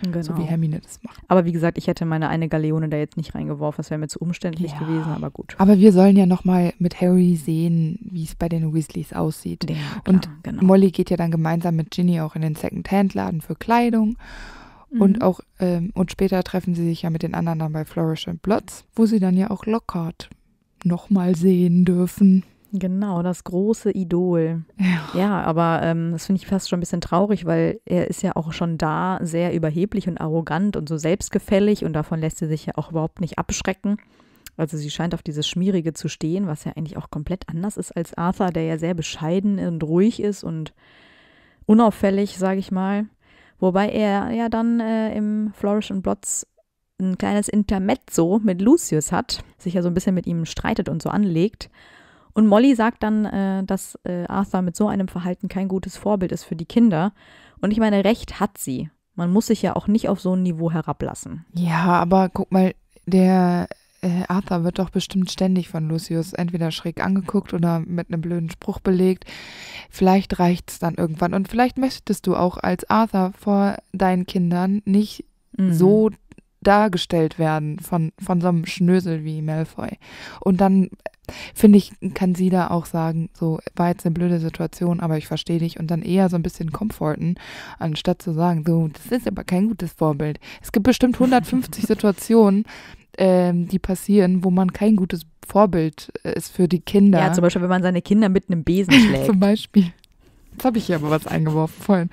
Genau. So wie genau. Hermine das macht. Aber wie gesagt, ich hätte meine eine Galeone da jetzt nicht reingeworfen. Das wäre mir zu umständlich ja. gewesen, aber gut. Aber wir sollen ja nochmal mit Harry sehen, wie es bei den Weasleys aussieht. Ja, klar, und genau. Molly geht ja dann gemeinsam mit Ginny auch in den Second-Hand-Laden für Kleidung. Mhm. Und auch, ähm, und später treffen sie sich ja mit den anderen dann bei Flourish and Bloods, wo sie dann ja auch Lockhart nochmal sehen dürfen. Genau, das große Idol. Ja, ja aber ähm, das finde ich fast schon ein bisschen traurig, weil er ist ja auch schon da sehr überheblich und arrogant und so selbstgefällig und davon lässt sie sich ja auch überhaupt nicht abschrecken. Also sie scheint auf dieses Schmierige zu stehen, was ja eigentlich auch komplett anders ist als Arthur, der ja sehr bescheiden und ruhig ist und unauffällig, sage ich mal. Wobei er ja dann äh, im Flourish und Blots ein kleines Intermezzo mit Lucius hat, sich ja so ein bisschen mit ihm streitet und so anlegt. Und Molly sagt dann, äh, dass äh, Arthur mit so einem Verhalten kein gutes Vorbild ist für die Kinder. Und ich meine, recht hat sie. Man muss sich ja auch nicht auf so ein Niveau herablassen. Ja, aber guck mal, der äh, Arthur wird doch bestimmt ständig von Lucius entweder schräg angeguckt oder mit einem blöden Spruch belegt. Vielleicht reicht es dann irgendwann. Und vielleicht möchtest du auch als Arthur vor deinen Kindern nicht mhm. so dargestellt werden von, von so einem Schnösel wie Malfoy. Und dann, äh, finde ich, kann sie da auch sagen, so war jetzt eine blöde Situation, aber ich verstehe dich und dann eher so ein bisschen komforten, anstatt zu sagen, so, das ist aber kein gutes Vorbild. Es gibt bestimmt 150 *laughs* Situationen, ähm, die passieren, wo man kein gutes Vorbild äh, ist für die Kinder. Ja, zum Beispiel, wenn man seine Kinder mit einem Besen *laughs* schlägt. zum Beispiel. Jetzt habe ich hier aber was eingeworfen vorhin.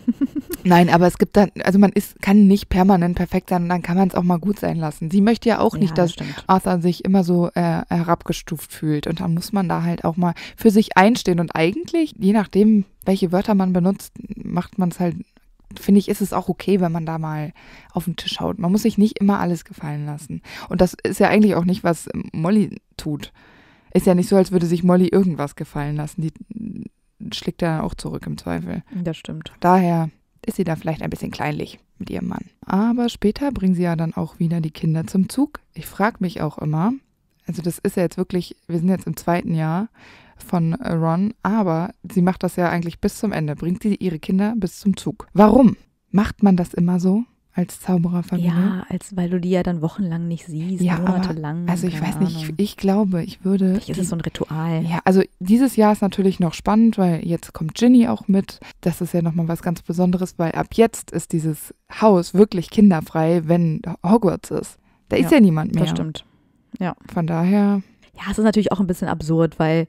*laughs* Nein, aber es gibt dann, also man ist, kann nicht permanent perfekt sein und dann kann man es auch mal gut sein lassen. Sie möchte ja auch ja, nicht, dass das Arthur sich immer so äh, herabgestuft fühlt. Und dann muss man da halt auch mal für sich einstehen. Und eigentlich, je nachdem, welche Wörter man benutzt, macht man es halt, finde ich, ist es auch okay, wenn man da mal auf den Tisch haut. Man muss sich nicht immer alles gefallen lassen. Und das ist ja eigentlich auch nicht, was Molly tut. Ist ja nicht so, als würde sich Molly irgendwas gefallen lassen. Die schlägt er auch zurück im Zweifel. Das stimmt. Daher ist sie da vielleicht ein bisschen kleinlich mit ihrem Mann. Aber später bringen sie ja dann auch wieder die Kinder zum Zug. Ich frage mich auch immer, also das ist ja jetzt wirklich, wir sind jetzt im zweiten Jahr von Ron, aber sie macht das ja eigentlich bis zum Ende, bringt sie ihre Kinder bis zum Zug. Warum macht man das immer so? als Zaubererfamilie? Ja, als, weil du die ja dann wochenlang nicht siehst, ja, monatelang. also ich weiß nicht, ich, ich, glaube, ich würde. Vielleicht ist es so ein Ritual. Ja, also dieses Jahr ist natürlich noch spannend, weil jetzt kommt Ginny auch mit. Das ist ja nochmal was ganz Besonderes, weil ab jetzt ist dieses Haus wirklich kinderfrei, wenn Hogwarts ist. Da ist ja, ja niemand mehr. Das stimmt. Ja. Von daher. Ja, es ist natürlich auch ein bisschen absurd, weil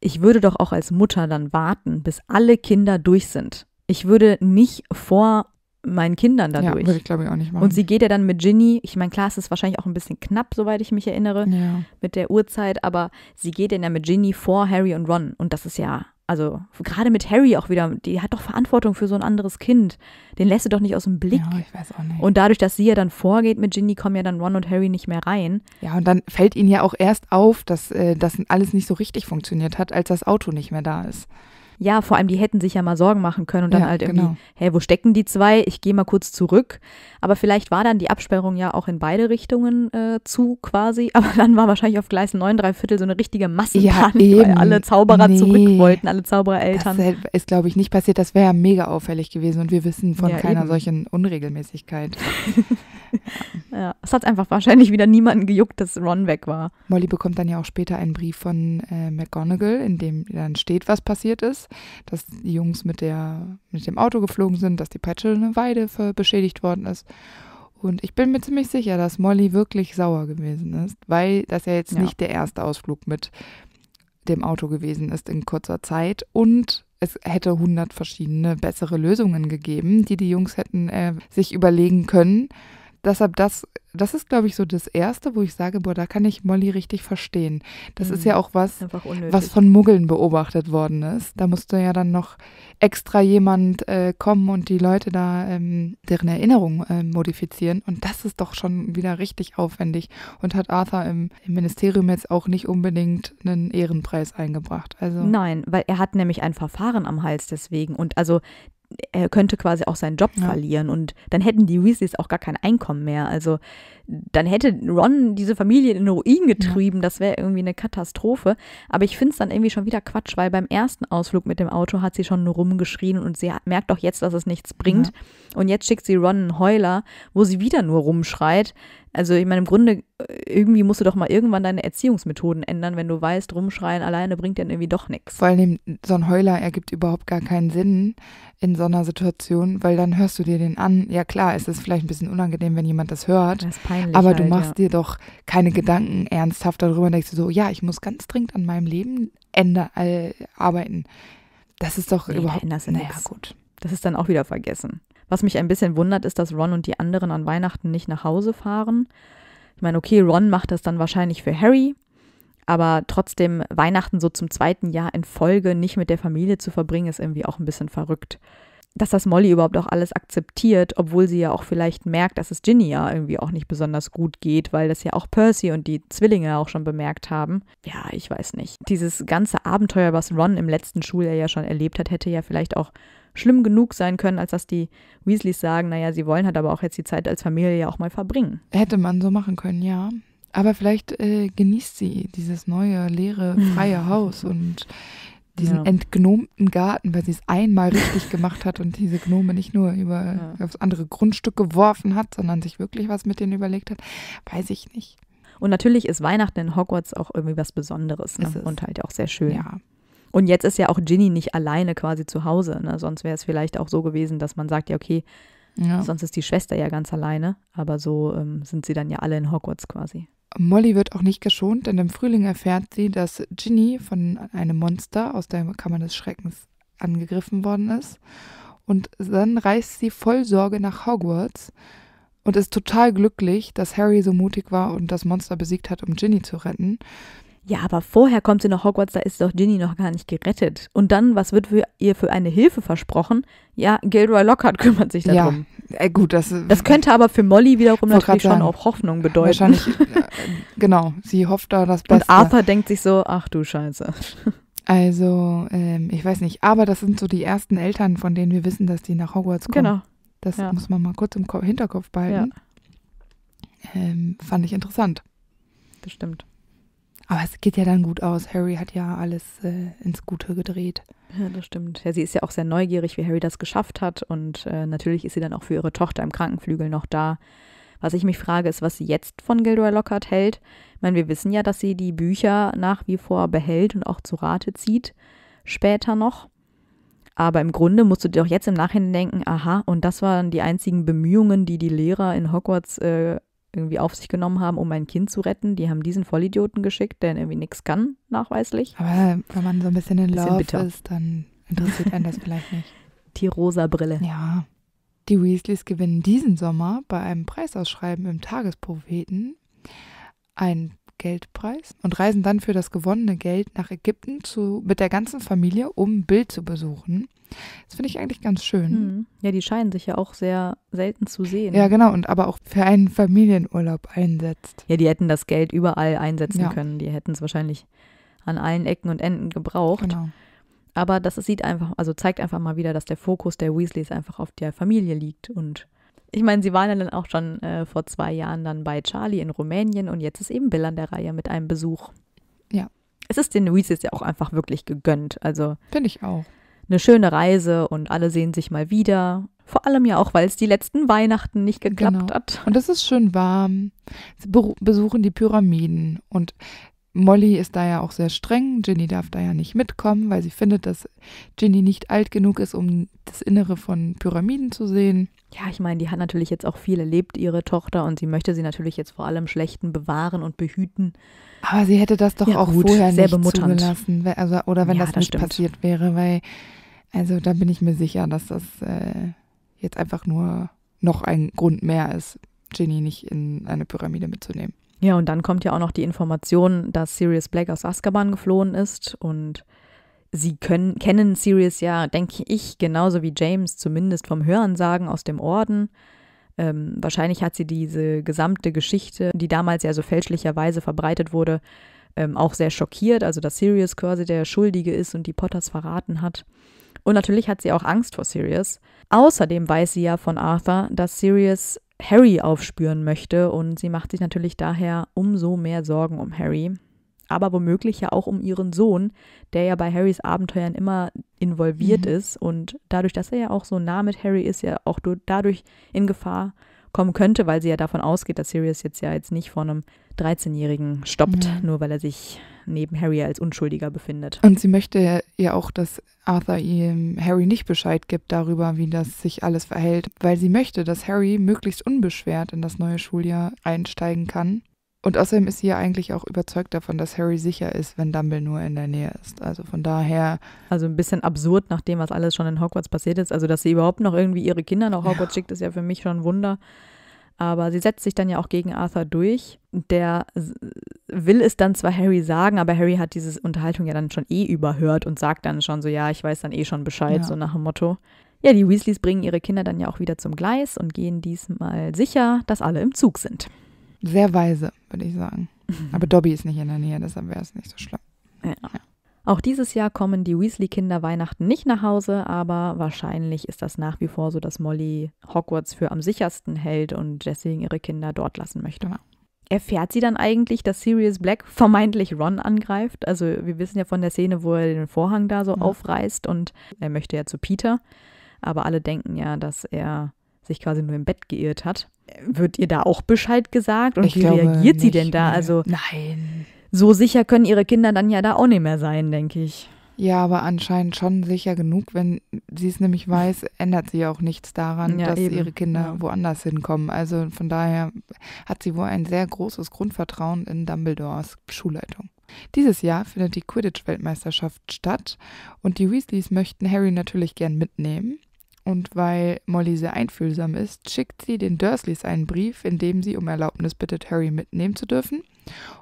ich würde doch auch als Mutter dann warten, bis alle Kinder durch sind. Ich würde nicht vor meinen Kindern dadurch. Ja, würde ich glaube ich auch nicht machen. Und sie geht ja dann mit Ginny, ich meine, klar, es ist wahrscheinlich auch ein bisschen knapp, soweit ich mich erinnere, ja. mit der Uhrzeit, aber sie geht denn ja mit Ginny vor Harry und Ron und das ist ja, also gerade mit Harry auch wieder, die hat doch Verantwortung für so ein anderes Kind. Den lässt sie doch nicht aus dem Blick. Ja, ich weiß auch nicht. Und dadurch, dass sie ja dann vorgeht mit Ginny, kommen ja dann Ron und Harry nicht mehr rein. Ja, und dann fällt ihnen ja auch erst auf, dass äh, das alles nicht so richtig funktioniert hat, als das Auto nicht mehr da ist. Ja, vor allem, die hätten sich ja mal Sorgen machen können und dann ja, halt irgendwie, genau. hey, wo stecken die zwei? Ich gehe mal kurz zurück. Aber vielleicht war dann die Absperrung ja auch in beide Richtungen äh, zu quasi. *laughs* Aber dann war wahrscheinlich auf Gleis 9, drei Viertel so eine richtige Massenpanik, ja, weil alle Zauberer nee. zurück wollten, alle Zauberereltern. Das äh, ist, glaube ich, nicht passiert. Das wäre ja mega auffällig gewesen und wir wissen von ja, keiner eben. solchen Unregelmäßigkeit. *laughs* *laughs* ja. Es hat einfach wahrscheinlich wieder niemanden gejuckt, dass Ron weg war. Molly bekommt dann ja auch später einen Brief von äh, McGonagall, in dem dann steht, was passiert ist, dass die Jungs mit, der, mit dem Auto geflogen sind, dass die Peitsche eine Weide beschädigt worden ist. Und ich bin mir ziemlich sicher, dass Molly wirklich sauer gewesen ist, weil das ja jetzt ja. nicht der erste Ausflug mit dem Auto gewesen ist in kurzer Zeit und es hätte 100 verschiedene bessere Lösungen gegeben, die die Jungs hätten äh, sich überlegen können deshalb das, das ist, glaube ich, so das Erste, wo ich sage, boah, da kann ich Molly richtig verstehen. Das mhm. ist ja mhm. auch was, was von Muggeln beobachtet worden ist. Da musste ja dann noch extra jemand äh, kommen und die Leute da ähm, deren Erinnerung äh, modifizieren. Und das ist doch schon wieder richtig aufwendig und hat Arthur im, im Ministerium jetzt auch nicht unbedingt einen Ehrenpreis eingebracht. Also Nein, weil er hat nämlich ein Verfahren am Hals deswegen. Und also er könnte quasi auch seinen Job ja. verlieren und dann hätten die Weasleys auch gar kein Einkommen mehr. Also dann hätte Ron diese Familie in Ruin getrieben. Ja. Das wäre irgendwie eine Katastrophe. Aber ich finde es dann irgendwie schon wieder Quatsch, weil beim ersten Ausflug mit dem Auto hat sie schon rumgeschrien und sie merkt doch jetzt, dass es nichts bringt. Ja. Und jetzt schickt sie Ron einen Heuler, wo sie wieder nur rumschreit. Also ich meine, im Grunde, äh, irgendwie musst du doch mal irgendwann deine Erziehungsmethoden ändern, wenn du weißt, rumschreien alleine bringt dann irgendwie doch nichts. Vor allem, so ein Heuler ergibt überhaupt gar keinen Sinn in so einer Situation, weil dann hörst du dir den an. Ja klar, es ist vielleicht ein bisschen unangenehm, wenn jemand das hört. Das ist peinlich. Wahrscheinlich. Aber halt, du machst ja. dir doch keine mhm. Gedanken ernsthaft darüber und denkst so, ja, ich muss ganz dringend an meinem Leben änder, äh, arbeiten. Das ist doch nee, überhaupt nicht. Naja, gut. Das ist dann auch wieder vergessen. Was mich ein bisschen wundert, ist, dass Ron und die anderen an Weihnachten nicht nach Hause fahren. Ich meine, okay, Ron macht das dann wahrscheinlich für Harry, aber trotzdem Weihnachten so zum zweiten Jahr in Folge nicht mit der Familie zu verbringen, ist irgendwie auch ein bisschen verrückt dass das Molly überhaupt auch alles akzeptiert, obwohl sie ja auch vielleicht merkt, dass es Ginny ja irgendwie auch nicht besonders gut geht, weil das ja auch Percy und die Zwillinge auch schon bemerkt haben. Ja, ich weiß nicht. Dieses ganze Abenteuer, was Ron im letzten Schuljahr ja schon erlebt hat, hätte ja vielleicht auch schlimm genug sein können, als dass die Weasleys sagen, naja, sie wollen halt aber auch jetzt die Zeit als Familie ja auch mal verbringen. Hätte man so machen können, ja. Aber vielleicht äh, genießt sie dieses neue, leere, hm. freie Haus und diesen ja. entgnommten Garten, weil sie es einmal richtig *laughs* gemacht hat und diese Gnome nicht nur über ja. aufs andere Grundstück geworfen hat, sondern sich wirklich was mit denen überlegt hat, weiß ich nicht. Und natürlich ist Weihnachten in Hogwarts auch irgendwie was Besonderes ne? und halt auch sehr schön. Ja. Und jetzt ist ja auch Ginny nicht alleine quasi zu Hause. Ne? Sonst wäre es vielleicht auch so gewesen, dass man sagt, ja, okay, ja. Sonst ist die Schwester ja ganz alleine, aber so ähm, sind sie dann ja alle in Hogwarts quasi. Molly wird auch nicht geschont, denn im Frühling erfährt sie, dass Ginny von einem Monster aus der Kammer des Schreckens angegriffen worden ist. Und dann reist sie voll Sorge nach Hogwarts und ist total glücklich, dass Harry so mutig war und das Monster besiegt hat, um Ginny zu retten. Ja, aber vorher kommt sie nach Hogwarts, da ist doch Ginny noch gar nicht gerettet. Und dann, was wird für ihr für eine Hilfe versprochen? Ja, Gilroy Lockhart *laughs* kümmert sich darum. Ja, äh, gut, das. Äh, das könnte aber für Molly wiederum natürlich schon auch Hoffnung bedeuten. Wahrscheinlich, äh, genau. Sie hofft da das Beste. Und Arthur denkt sich so, ach du Scheiße. *laughs* Also, ähm, ich weiß nicht. Aber das sind so die ersten Eltern, von denen wir wissen, dass die nach Hogwarts kommen. Genau. Das ja. muss man mal kurz im Hinterkopf behalten. Ja. Ähm, fand ich interessant. Das stimmt. Aber es geht ja dann gut aus. Harry hat ja alles äh, ins Gute gedreht. Ja, das stimmt. Ja, sie ist ja auch sehr neugierig, wie Harry das geschafft hat. Und äh, natürlich ist sie dann auch für ihre Tochter im Krankenflügel noch da. Was ich mich frage, ist, was sie jetzt von Gilderoy Lockhart hält. Ich meine, wir wissen ja, dass sie die Bücher nach wie vor behält und auch zu Rate zieht. Später noch. Aber im Grunde musst du dir doch jetzt im Nachhinein denken, aha, und das waren die einzigen Bemühungen, die die Lehrer in Hogwarts äh, irgendwie auf sich genommen haben, um ein Kind zu retten. Die haben diesen Vollidioten geschickt, der irgendwie nichts kann, nachweislich. Aber wenn man so ein bisschen in bisschen Love ist, dann interessiert einen das vielleicht nicht. *laughs* Die rosa Brille. Ja. Die Weasleys gewinnen diesen Sommer bei einem Preisausschreiben im Tagespropheten einen Geldpreis und reisen dann für das gewonnene Geld nach Ägypten zu, mit der ganzen Familie, um Bild zu besuchen. Das finde ich eigentlich ganz schön. Hm. Ja, die scheinen sich ja auch sehr selten zu sehen. Ja, genau, und aber auch für einen Familienurlaub einsetzt. Ja, die hätten das Geld überall einsetzen ja. können. Die hätten es wahrscheinlich an allen Ecken und Enden gebraucht. Genau. Aber das sieht einfach, also zeigt einfach mal wieder, dass der Fokus der Weasleys einfach auf der Familie liegt. Und ich meine, sie waren ja dann auch schon äh, vor zwei Jahren dann bei Charlie in Rumänien und jetzt ist eben Bill an der Reihe mit einem Besuch. Ja. Es ist den Weasleys ja auch einfach wirklich gegönnt. Also finde ich auch eine schöne Reise und alle sehen sich mal wieder. Vor allem ja auch, weil es die letzten Weihnachten nicht geklappt genau. hat. Und es ist schön warm. Sie besuchen die Pyramiden und Molly ist da ja auch sehr streng. Ginny darf da ja nicht mitkommen, weil sie findet, dass Ginny nicht alt genug ist, um das Innere von Pyramiden zu sehen. Ja, ich meine, die hat natürlich jetzt auch viel erlebt, ihre Tochter, und sie möchte sie natürlich jetzt vor allem Schlechten bewahren und behüten. Aber sie hätte das doch ja, auch gut, vorher nicht zugelassen, also, oder wenn ja, das, das nicht stimmt. passiert wäre, weil also da bin ich mir sicher, dass das äh, jetzt einfach nur noch ein Grund mehr ist, Ginny nicht in eine Pyramide mitzunehmen. Ja, und dann kommt ja auch noch die Information, dass Sirius Black aus Azkaban geflohen ist und sie können, kennen Sirius ja, denke ich, genauso wie James, zumindest vom Hörensagen aus dem Orden. Ähm, wahrscheinlich hat sie diese gesamte Geschichte, die damals ja so fälschlicherweise verbreitet wurde, ähm, auch sehr schockiert. Also, dass Sirius quasi der Schuldige ist und die Potters verraten hat. Und natürlich hat sie auch Angst vor Sirius. Außerdem weiß sie ja von Arthur, dass Sirius Harry aufspüren möchte und sie macht sich natürlich daher umso mehr Sorgen um Harry, aber womöglich ja auch um ihren Sohn, der ja bei Harrys Abenteuern immer involviert mhm. ist und dadurch, dass er ja auch so nah mit Harry ist, ja auch dadurch in Gefahr, kommen könnte, weil sie ja davon ausgeht, dass Sirius jetzt ja jetzt nicht vor einem 13-Jährigen stoppt, mhm. nur weil er sich neben Harry als Unschuldiger befindet. Und sie möchte ja auch, dass Arthur ihm Harry nicht Bescheid gibt darüber, wie das sich alles verhält, weil sie möchte, dass Harry möglichst unbeschwert in das neue Schuljahr einsteigen kann. Und außerdem ist sie ja eigentlich auch überzeugt davon, dass Harry sicher ist, wenn Dumble nur in der Nähe ist. Also von daher. Also ein bisschen absurd, nach dem, was alles schon in Hogwarts passiert ist. Also, dass sie überhaupt noch irgendwie ihre Kinder nach Hogwarts ja. schickt, ist ja für mich schon ein Wunder. Aber sie setzt sich dann ja auch gegen Arthur durch. Der will es dann zwar Harry sagen, aber Harry hat diese Unterhaltung ja dann schon eh überhört und sagt dann schon so: Ja, ich weiß dann eh schon Bescheid, ja. so nach dem Motto. Ja, die Weasleys bringen ihre Kinder dann ja auch wieder zum Gleis und gehen diesmal sicher, dass alle im Zug sind. Sehr weise, würde ich sagen. Mhm. Aber Dobby ist nicht in der Nähe, deshalb wäre es nicht so schlimm. Ja. ja. Auch dieses Jahr kommen die Weasley-Kinder Weihnachten nicht nach Hause, aber wahrscheinlich ist das nach wie vor so, dass Molly Hogwarts für am sichersten hält und deswegen ihre Kinder dort lassen möchte. Genau. Erfährt sie dann eigentlich, dass Sirius Black vermeintlich Ron angreift? Also wir wissen ja von der Szene, wo er den Vorhang da so ja. aufreißt und er möchte ja zu Peter, aber alle denken ja, dass er sich quasi nur im Bett geirrt hat. Wird ihr da auch Bescheid gesagt? Und ich wie reagiert nicht, sie denn da? Also nein. So sicher können ihre Kinder dann ja da auch nicht mehr sein, denke ich. Ja, aber anscheinend schon sicher genug. Wenn sie es nämlich weiß, ändert sie auch nichts daran, ja, dass eben. ihre Kinder ja. woanders hinkommen. Also von daher hat sie wohl ein sehr großes Grundvertrauen in Dumbledores Schulleitung. Dieses Jahr findet die Quidditch-Weltmeisterschaft statt und die Weasleys möchten Harry natürlich gern mitnehmen. Und weil Molly sehr einfühlsam ist, schickt sie den Dursleys einen Brief, in dem sie um Erlaubnis bittet, Harry mitnehmen zu dürfen.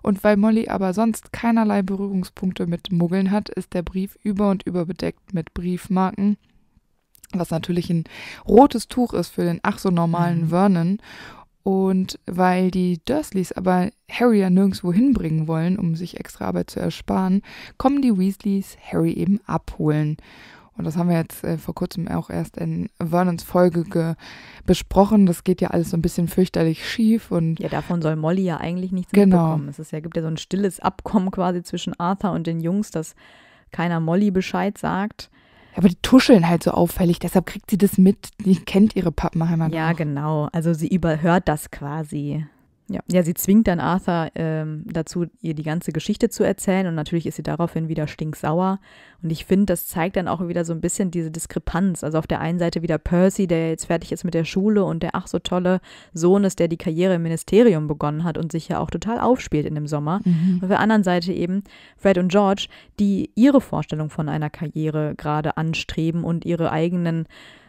Und weil Molly aber sonst keinerlei Berührungspunkte mit Muggeln hat, ist der Brief über und über bedeckt mit Briefmarken, was natürlich ein rotes Tuch ist für den ach so normalen mhm. Vernon. Und weil die Dursleys aber Harry ja nirgendwo hinbringen wollen, um sich extra Arbeit zu ersparen, kommen die Weasleys Harry eben abholen. Und das haben wir jetzt äh, vor kurzem auch erst in Vernons Folge besprochen. Das geht ja alles so ein bisschen fürchterlich schief. Und ja, davon soll Molly ja eigentlich nichts genau. mitbekommen. Es ist ja, gibt ja so ein stilles Abkommen quasi zwischen Arthur und den Jungs, dass keiner Molly Bescheid sagt. Aber die tuscheln halt so auffällig, deshalb kriegt sie das mit. Die kennt ihre Pappenheimer. Ja, auch. genau. Also sie überhört das quasi. Ja. ja, sie zwingt dann Arthur ähm, dazu, ihr die ganze Geschichte zu erzählen und natürlich ist sie daraufhin wieder stinksauer. Und ich finde, das zeigt dann auch wieder so ein bisschen diese Diskrepanz. Also auf der einen Seite wieder Percy, der jetzt fertig ist mit der Schule und der ach so tolle Sohn ist, der die Karriere im Ministerium begonnen hat und sich ja auch total aufspielt in dem Sommer. Mhm. auf der anderen Seite eben Fred und George, die ihre Vorstellung von einer Karriere gerade anstreben und ihre eigenen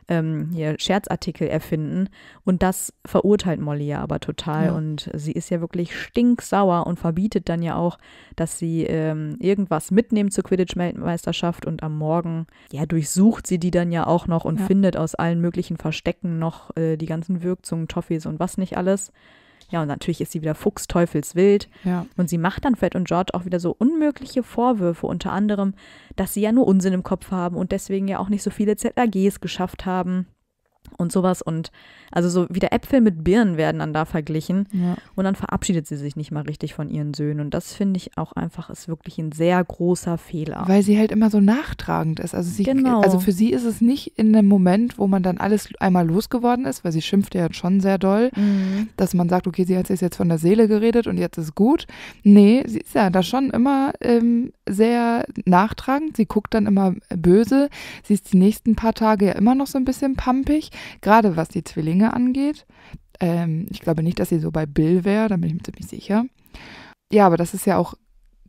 ähm, hier Scherzartikel erfinden. Und das verurteilt Molly ja aber total. Ja. Und sie ist ja wirklich stinksauer und verbietet dann ja auch, dass sie ähm, irgendwas mitnehmen zur Quidditch-Weltmeisterschaft. Und am Morgen, ja, durchsucht sie die dann ja auch noch und ja. findet aus allen möglichen Verstecken noch äh, die ganzen Wirkzungen, Toffees und was nicht alles. Ja, und natürlich ist sie wieder fuchsteufelswild. Ja. Und sie macht dann Fred und George auch wieder so unmögliche Vorwürfe, unter anderem, dass sie ja nur Unsinn im Kopf haben und deswegen ja auch nicht so viele ZAGs geschafft haben und sowas. Und also so wieder Äpfel mit Birnen werden dann da verglichen. Ja. Und dann verabschiedet sie sich nicht mal richtig von ihren Söhnen. Und das finde ich auch einfach ist wirklich ein sehr großer Fehler. Weil sie halt immer so nachtragend ist. Also, sie, genau. also für sie ist es nicht in dem Moment, wo man dann alles einmal losgeworden ist, weil sie schimpft ja schon sehr doll, mhm. dass man sagt, okay, sie hat sich jetzt von der Seele geredet und jetzt ist gut. Nee, sie ist ja da schon immer ähm, sehr nachtragend. Sie guckt dann immer böse. Sie ist die nächsten paar Tage ja immer noch so ein bisschen pampig. Gerade was die Zwillinge angeht. Ähm, ich glaube nicht, dass sie so bei Bill wäre, da bin ich mir ziemlich sicher. Ja, aber das ist ja auch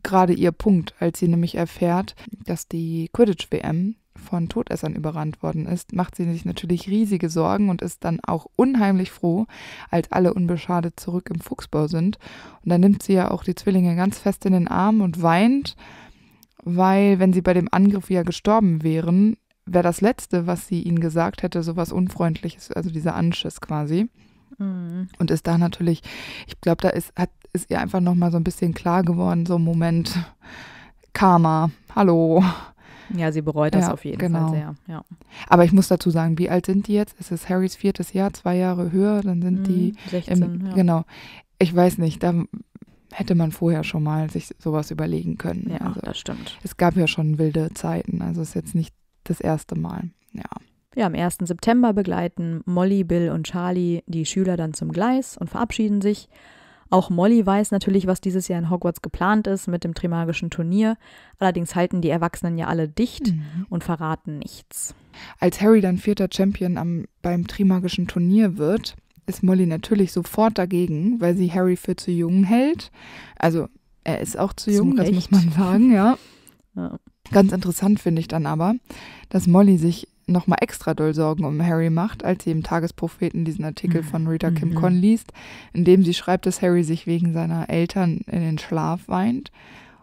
gerade ihr Punkt, als sie nämlich erfährt, dass die Quidditch-WM von Todessern überrannt worden ist, macht sie sich natürlich riesige Sorgen und ist dann auch unheimlich froh, als alle unbeschadet zurück im Fuchsbau sind. Und dann nimmt sie ja auch die Zwillinge ganz fest in den Arm und weint, weil wenn sie bei dem Angriff ja gestorben wären, wäre das Letzte, was sie ihnen gesagt hätte, sowas Unfreundliches, also dieser Anschiss quasi. Mhm. Und ist da natürlich, ich glaube, da ist, hat, ist ihr einfach nochmal so ein bisschen klar geworden, so Moment, Karma, hallo. Ja, sie bereut das ja, auf jeden genau. Fall sehr. Ja. Aber ich muss dazu sagen, wie alt sind die jetzt? Es ist Harrys viertes Jahr, zwei Jahre höher, dann sind mhm, die 16, im, ja. genau. Ich weiß nicht, da hätte man vorher schon mal sich sowas überlegen können. Ja, also, das stimmt. Es gab ja schon wilde Zeiten. Also es ist jetzt nicht das erste Mal, ja. Ja, am 1. September begleiten Molly, Bill und Charlie die Schüler dann zum Gleis und verabschieden sich. Auch Molly weiß natürlich, was dieses Jahr in Hogwarts geplant ist mit dem Trimagischen Turnier. Allerdings halten die Erwachsenen ja alle dicht mhm. und verraten nichts. Als Harry dann vierter Champion am, beim Trimagischen Turnier wird, ist Molly natürlich sofort dagegen, weil sie Harry für zu jung hält. Also er ist auch zu jung, Zum das Recht. muss man sagen, ja. *laughs* ja. Ganz interessant finde ich dann aber, dass Molly sich nochmal extra doll Sorgen um Harry macht, als sie im Tagespropheten diesen Artikel von Rita mhm. Kim Conn liest, in dem sie schreibt, dass Harry sich wegen seiner Eltern in den Schlaf weint.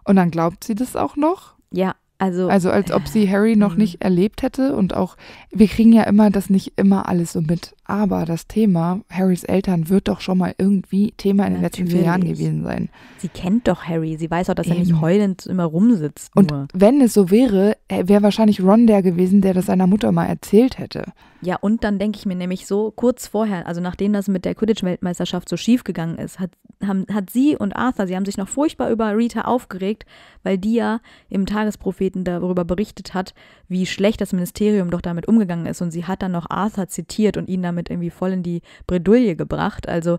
Und dann glaubt sie das auch noch. Ja, also. Also als ob sie Harry noch ähm, nicht erlebt hätte und auch, wir kriegen ja immer das nicht immer alles so mit. Aber das Thema Harrys Eltern wird doch schon mal irgendwie Thema in den Natürlich. letzten vier Jahren gewesen sein. Sie kennt doch Harry. Sie weiß auch, dass Eben. er nicht heulend immer rumsitzt. Nur. Und wenn es so wäre, wäre wahrscheinlich Ron der gewesen, der das seiner Mutter mal erzählt hätte. Ja, und dann denke ich mir nämlich so kurz vorher, also nachdem das mit der Quidditch-Weltmeisterschaft so schief gegangen ist, hat, haben, hat sie und Arthur, sie haben sich noch furchtbar über Rita aufgeregt, weil die ja im Tagespropheten darüber berichtet hat, wie schlecht das Ministerium doch damit umgegangen ist. Und sie hat dann noch Arthur zitiert und ihn damit damit irgendwie voll in die Bredouille gebracht. Also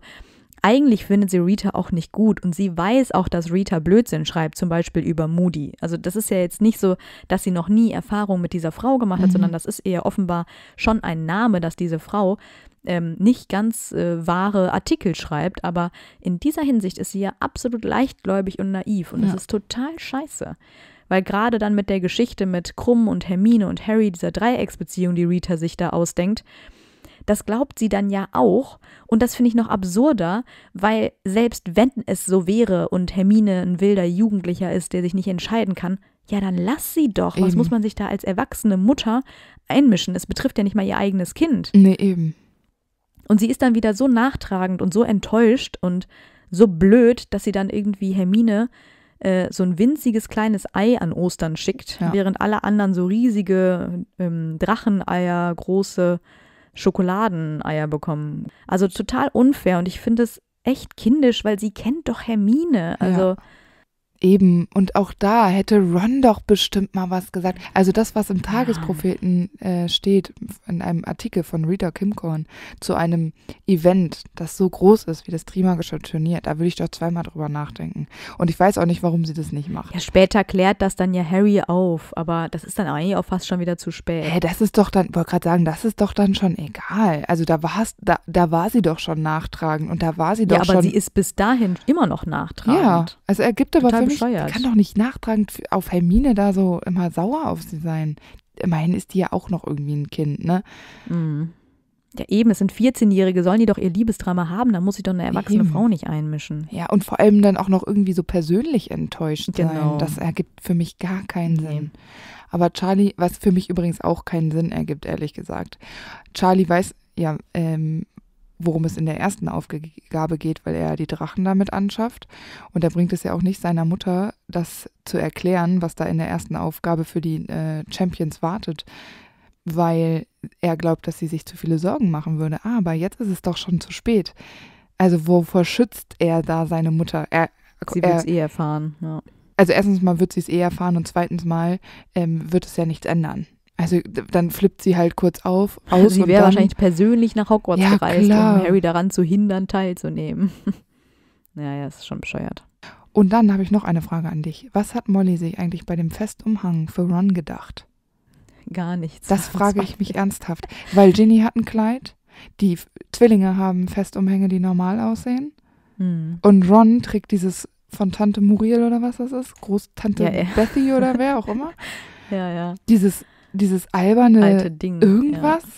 eigentlich findet sie Rita auch nicht gut und sie weiß auch, dass Rita Blödsinn schreibt, zum Beispiel über Moody. Also das ist ja jetzt nicht so, dass sie noch nie Erfahrung mit dieser Frau gemacht hat, mhm. sondern das ist eher offenbar schon ein Name, dass diese Frau ähm, nicht ganz äh, wahre Artikel schreibt. Aber in dieser Hinsicht ist sie ja absolut leichtgläubig und naiv und ja. das ist total scheiße. Weil gerade dann mit der Geschichte mit Krumm und Hermine und Harry, dieser Dreiecksbeziehung, die Rita sich da ausdenkt, das glaubt sie dann ja auch. Und das finde ich noch absurder, weil selbst wenn es so wäre und Hermine ein wilder Jugendlicher ist, der sich nicht entscheiden kann, ja, dann lass sie doch. Eben. Was muss man sich da als erwachsene Mutter einmischen? Es betrifft ja nicht mal ihr eigenes Kind. Nee, eben. Und sie ist dann wieder so nachtragend und so enttäuscht und so blöd, dass sie dann irgendwie Hermine äh, so ein winziges kleines Ei an Ostern schickt, ja. während alle anderen so riesige ähm, Dracheneier, große Schokoladeneier bekommen. Also total unfair und ich finde es echt kindisch, weil sie kennt doch Hermine. Also ja. Eben, und auch da hätte Ron doch bestimmt mal was gesagt. Also das, was im Tagespropheten äh, steht, in einem Artikel von Rita Kimkorn zu einem Event, das so groß ist wie das Trimagische Turnier, da würde ich doch zweimal drüber nachdenken. Und ich weiß auch nicht, warum sie das nicht macht. Ja, später klärt das dann ja Harry auf, aber das ist dann eigentlich auch fast schon wieder zu spät. Hä, das ist doch dann, wollte gerade sagen, das ist doch dann schon egal. Also da, war's, da, da war sie doch schon nachtragend und da war sie doch schon. Ja, aber schon sie ist bis dahin immer noch nachtragend. Ja, also er gibt aber Total für nicht, kann doch nicht nachtragend auf Hermine da so immer sauer auf sie sein. Immerhin ist die ja auch noch irgendwie ein Kind, ne? Mhm. Ja, eben, es sind 14-Jährige, sollen die doch ihr Liebesdrama haben, da muss sich doch eine erwachsene eben. Frau nicht einmischen. Ja, und vor allem dann auch noch irgendwie so persönlich enttäuscht genau. sein. Das ergibt für mich gar keinen nee. Sinn. Aber Charlie, was für mich übrigens auch keinen Sinn ergibt, ehrlich gesagt. Charlie weiß, ja, ähm, worum es in der ersten Aufgabe geht, weil er die Drachen damit anschafft. Und er bringt es ja auch nicht seiner Mutter, das zu erklären, was da in der ersten Aufgabe für die äh, Champions wartet, weil er glaubt, dass sie sich zu viele Sorgen machen würde. Aber jetzt ist es doch schon zu spät. Also wovor schützt er da seine Mutter? Er, sie wird es eh erfahren. Ja. Also erstens mal wird sie es eh erfahren und zweitens mal ähm, wird es ja nichts ändern. Also dann flippt sie halt kurz auf, aus. Also sie wäre wahrscheinlich persönlich nach Hogwarts ja, gereist, klar. um Harry daran zu hindern, teilzunehmen. naja, *laughs* ja, ist schon bescheuert. Und dann habe ich noch eine Frage an dich. Was hat Molly sich eigentlich bei dem Festumhang für Ron gedacht? Gar nichts. Das *laughs* frage ich mich ernsthaft. Weil Ginny hat ein Kleid, die Zwillinge haben Festumhänge, die normal aussehen. Hm. Und Ron trägt dieses von Tante Muriel oder was das ist, Großtante ja, ja. Bethy oder wer auch *laughs* immer. ja, ja. Dieses dieses alberne Alte Ding, irgendwas. Ja.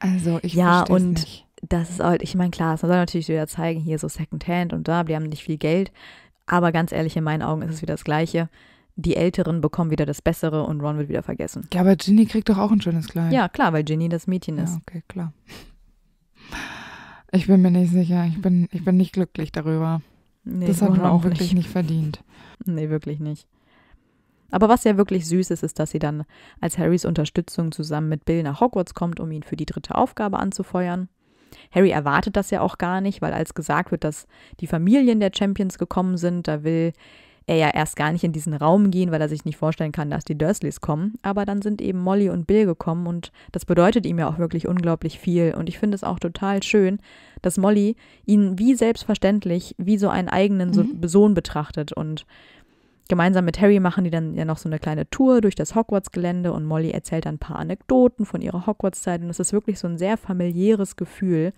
Also ich ja, verstehe und nicht. Das ist halt, ich meine, klar, es soll natürlich wieder zeigen, hier so Secondhand und da, die haben nicht viel Geld. Aber ganz ehrlich, in meinen Augen ist es wieder das Gleiche. Die Älteren bekommen wieder das Bessere und Ron wird wieder vergessen. Ja, aber Ginny kriegt doch auch ein schönes Kleid. Ja, klar, weil Ginny das Mädchen ist. Ja, okay, klar. Ich bin mir nicht sicher. Ich bin, ich bin nicht glücklich darüber. Nee, das hat man auch wirklich nicht. nicht verdient. Nee, wirklich nicht. Aber was ja wirklich süß ist, ist, dass sie dann als Harrys Unterstützung zusammen mit Bill nach Hogwarts kommt, um ihn für die dritte Aufgabe anzufeuern. Harry erwartet das ja auch gar nicht, weil als gesagt wird, dass die Familien der Champions gekommen sind, da will er ja erst gar nicht in diesen Raum gehen, weil er sich nicht vorstellen kann, dass die Dursleys kommen. Aber dann sind eben Molly und Bill gekommen und das bedeutet ihm ja auch wirklich unglaublich viel. Und ich finde es auch total schön, dass Molly ihn wie selbstverständlich, wie so einen eigenen mhm. Sohn betrachtet und Gemeinsam mit Harry machen die dann ja noch so eine kleine Tour durch das Hogwarts-Gelände und Molly erzählt dann ein paar Anekdoten von ihrer Hogwarts-Zeit und es ist wirklich so ein sehr familiäres Gefühl.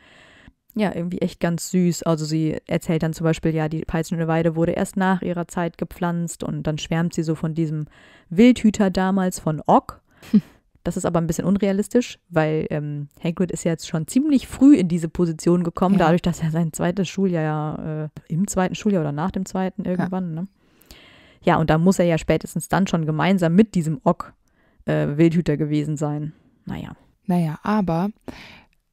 Ja, irgendwie echt ganz süß. Also sie erzählt dann zum Beispiel, ja, die peitschende Weide wurde erst nach ihrer Zeit gepflanzt und dann schwärmt sie so von diesem Wildhüter damals von Ock. *laughs* Das ist aber ein bisschen unrealistisch, weil ähm, Hagrid ist ja jetzt schon ziemlich früh in diese Position gekommen, ja. dadurch, dass er sein zweites Schuljahr ja äh, im zweiten Schuljahr oder nach dem zweiten irgendwann, ja. ne? Ja, und da muss er ja spätestens dann schon gemeinsam mit diesem Ock äh, Wildhüter gewesen sein. Naja. Naja, aber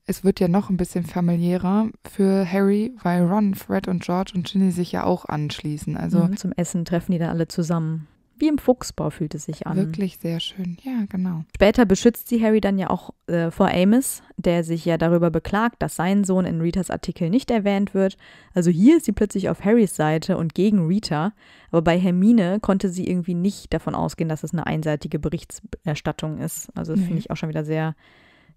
es wird ja noch ein bisschen familiärer für Harry, weil Ron, Fred und George und Ginny sich ja auch anschließen. Also mhm, zum Essen treffen die da alle zusammen. Wie im Fuchsbau fühlt es sich an. Wirklich sehr schön, ja, genau. Später beschützt sie Harry dann ja auch äh, vor Amos, der sich ja darüber beklagt, dass sein Sohn in Ritas Artikel nicht erwähnt wird. Also hier ist sie plötzlich auf Harrys Seite und gegen Rita. Aber bei Hermine konnte sie irgendwie nicht davon ausgehen, dass es eine einseitige Berichterstattung ist. Also das nee. finde ich auch schon wieder sehr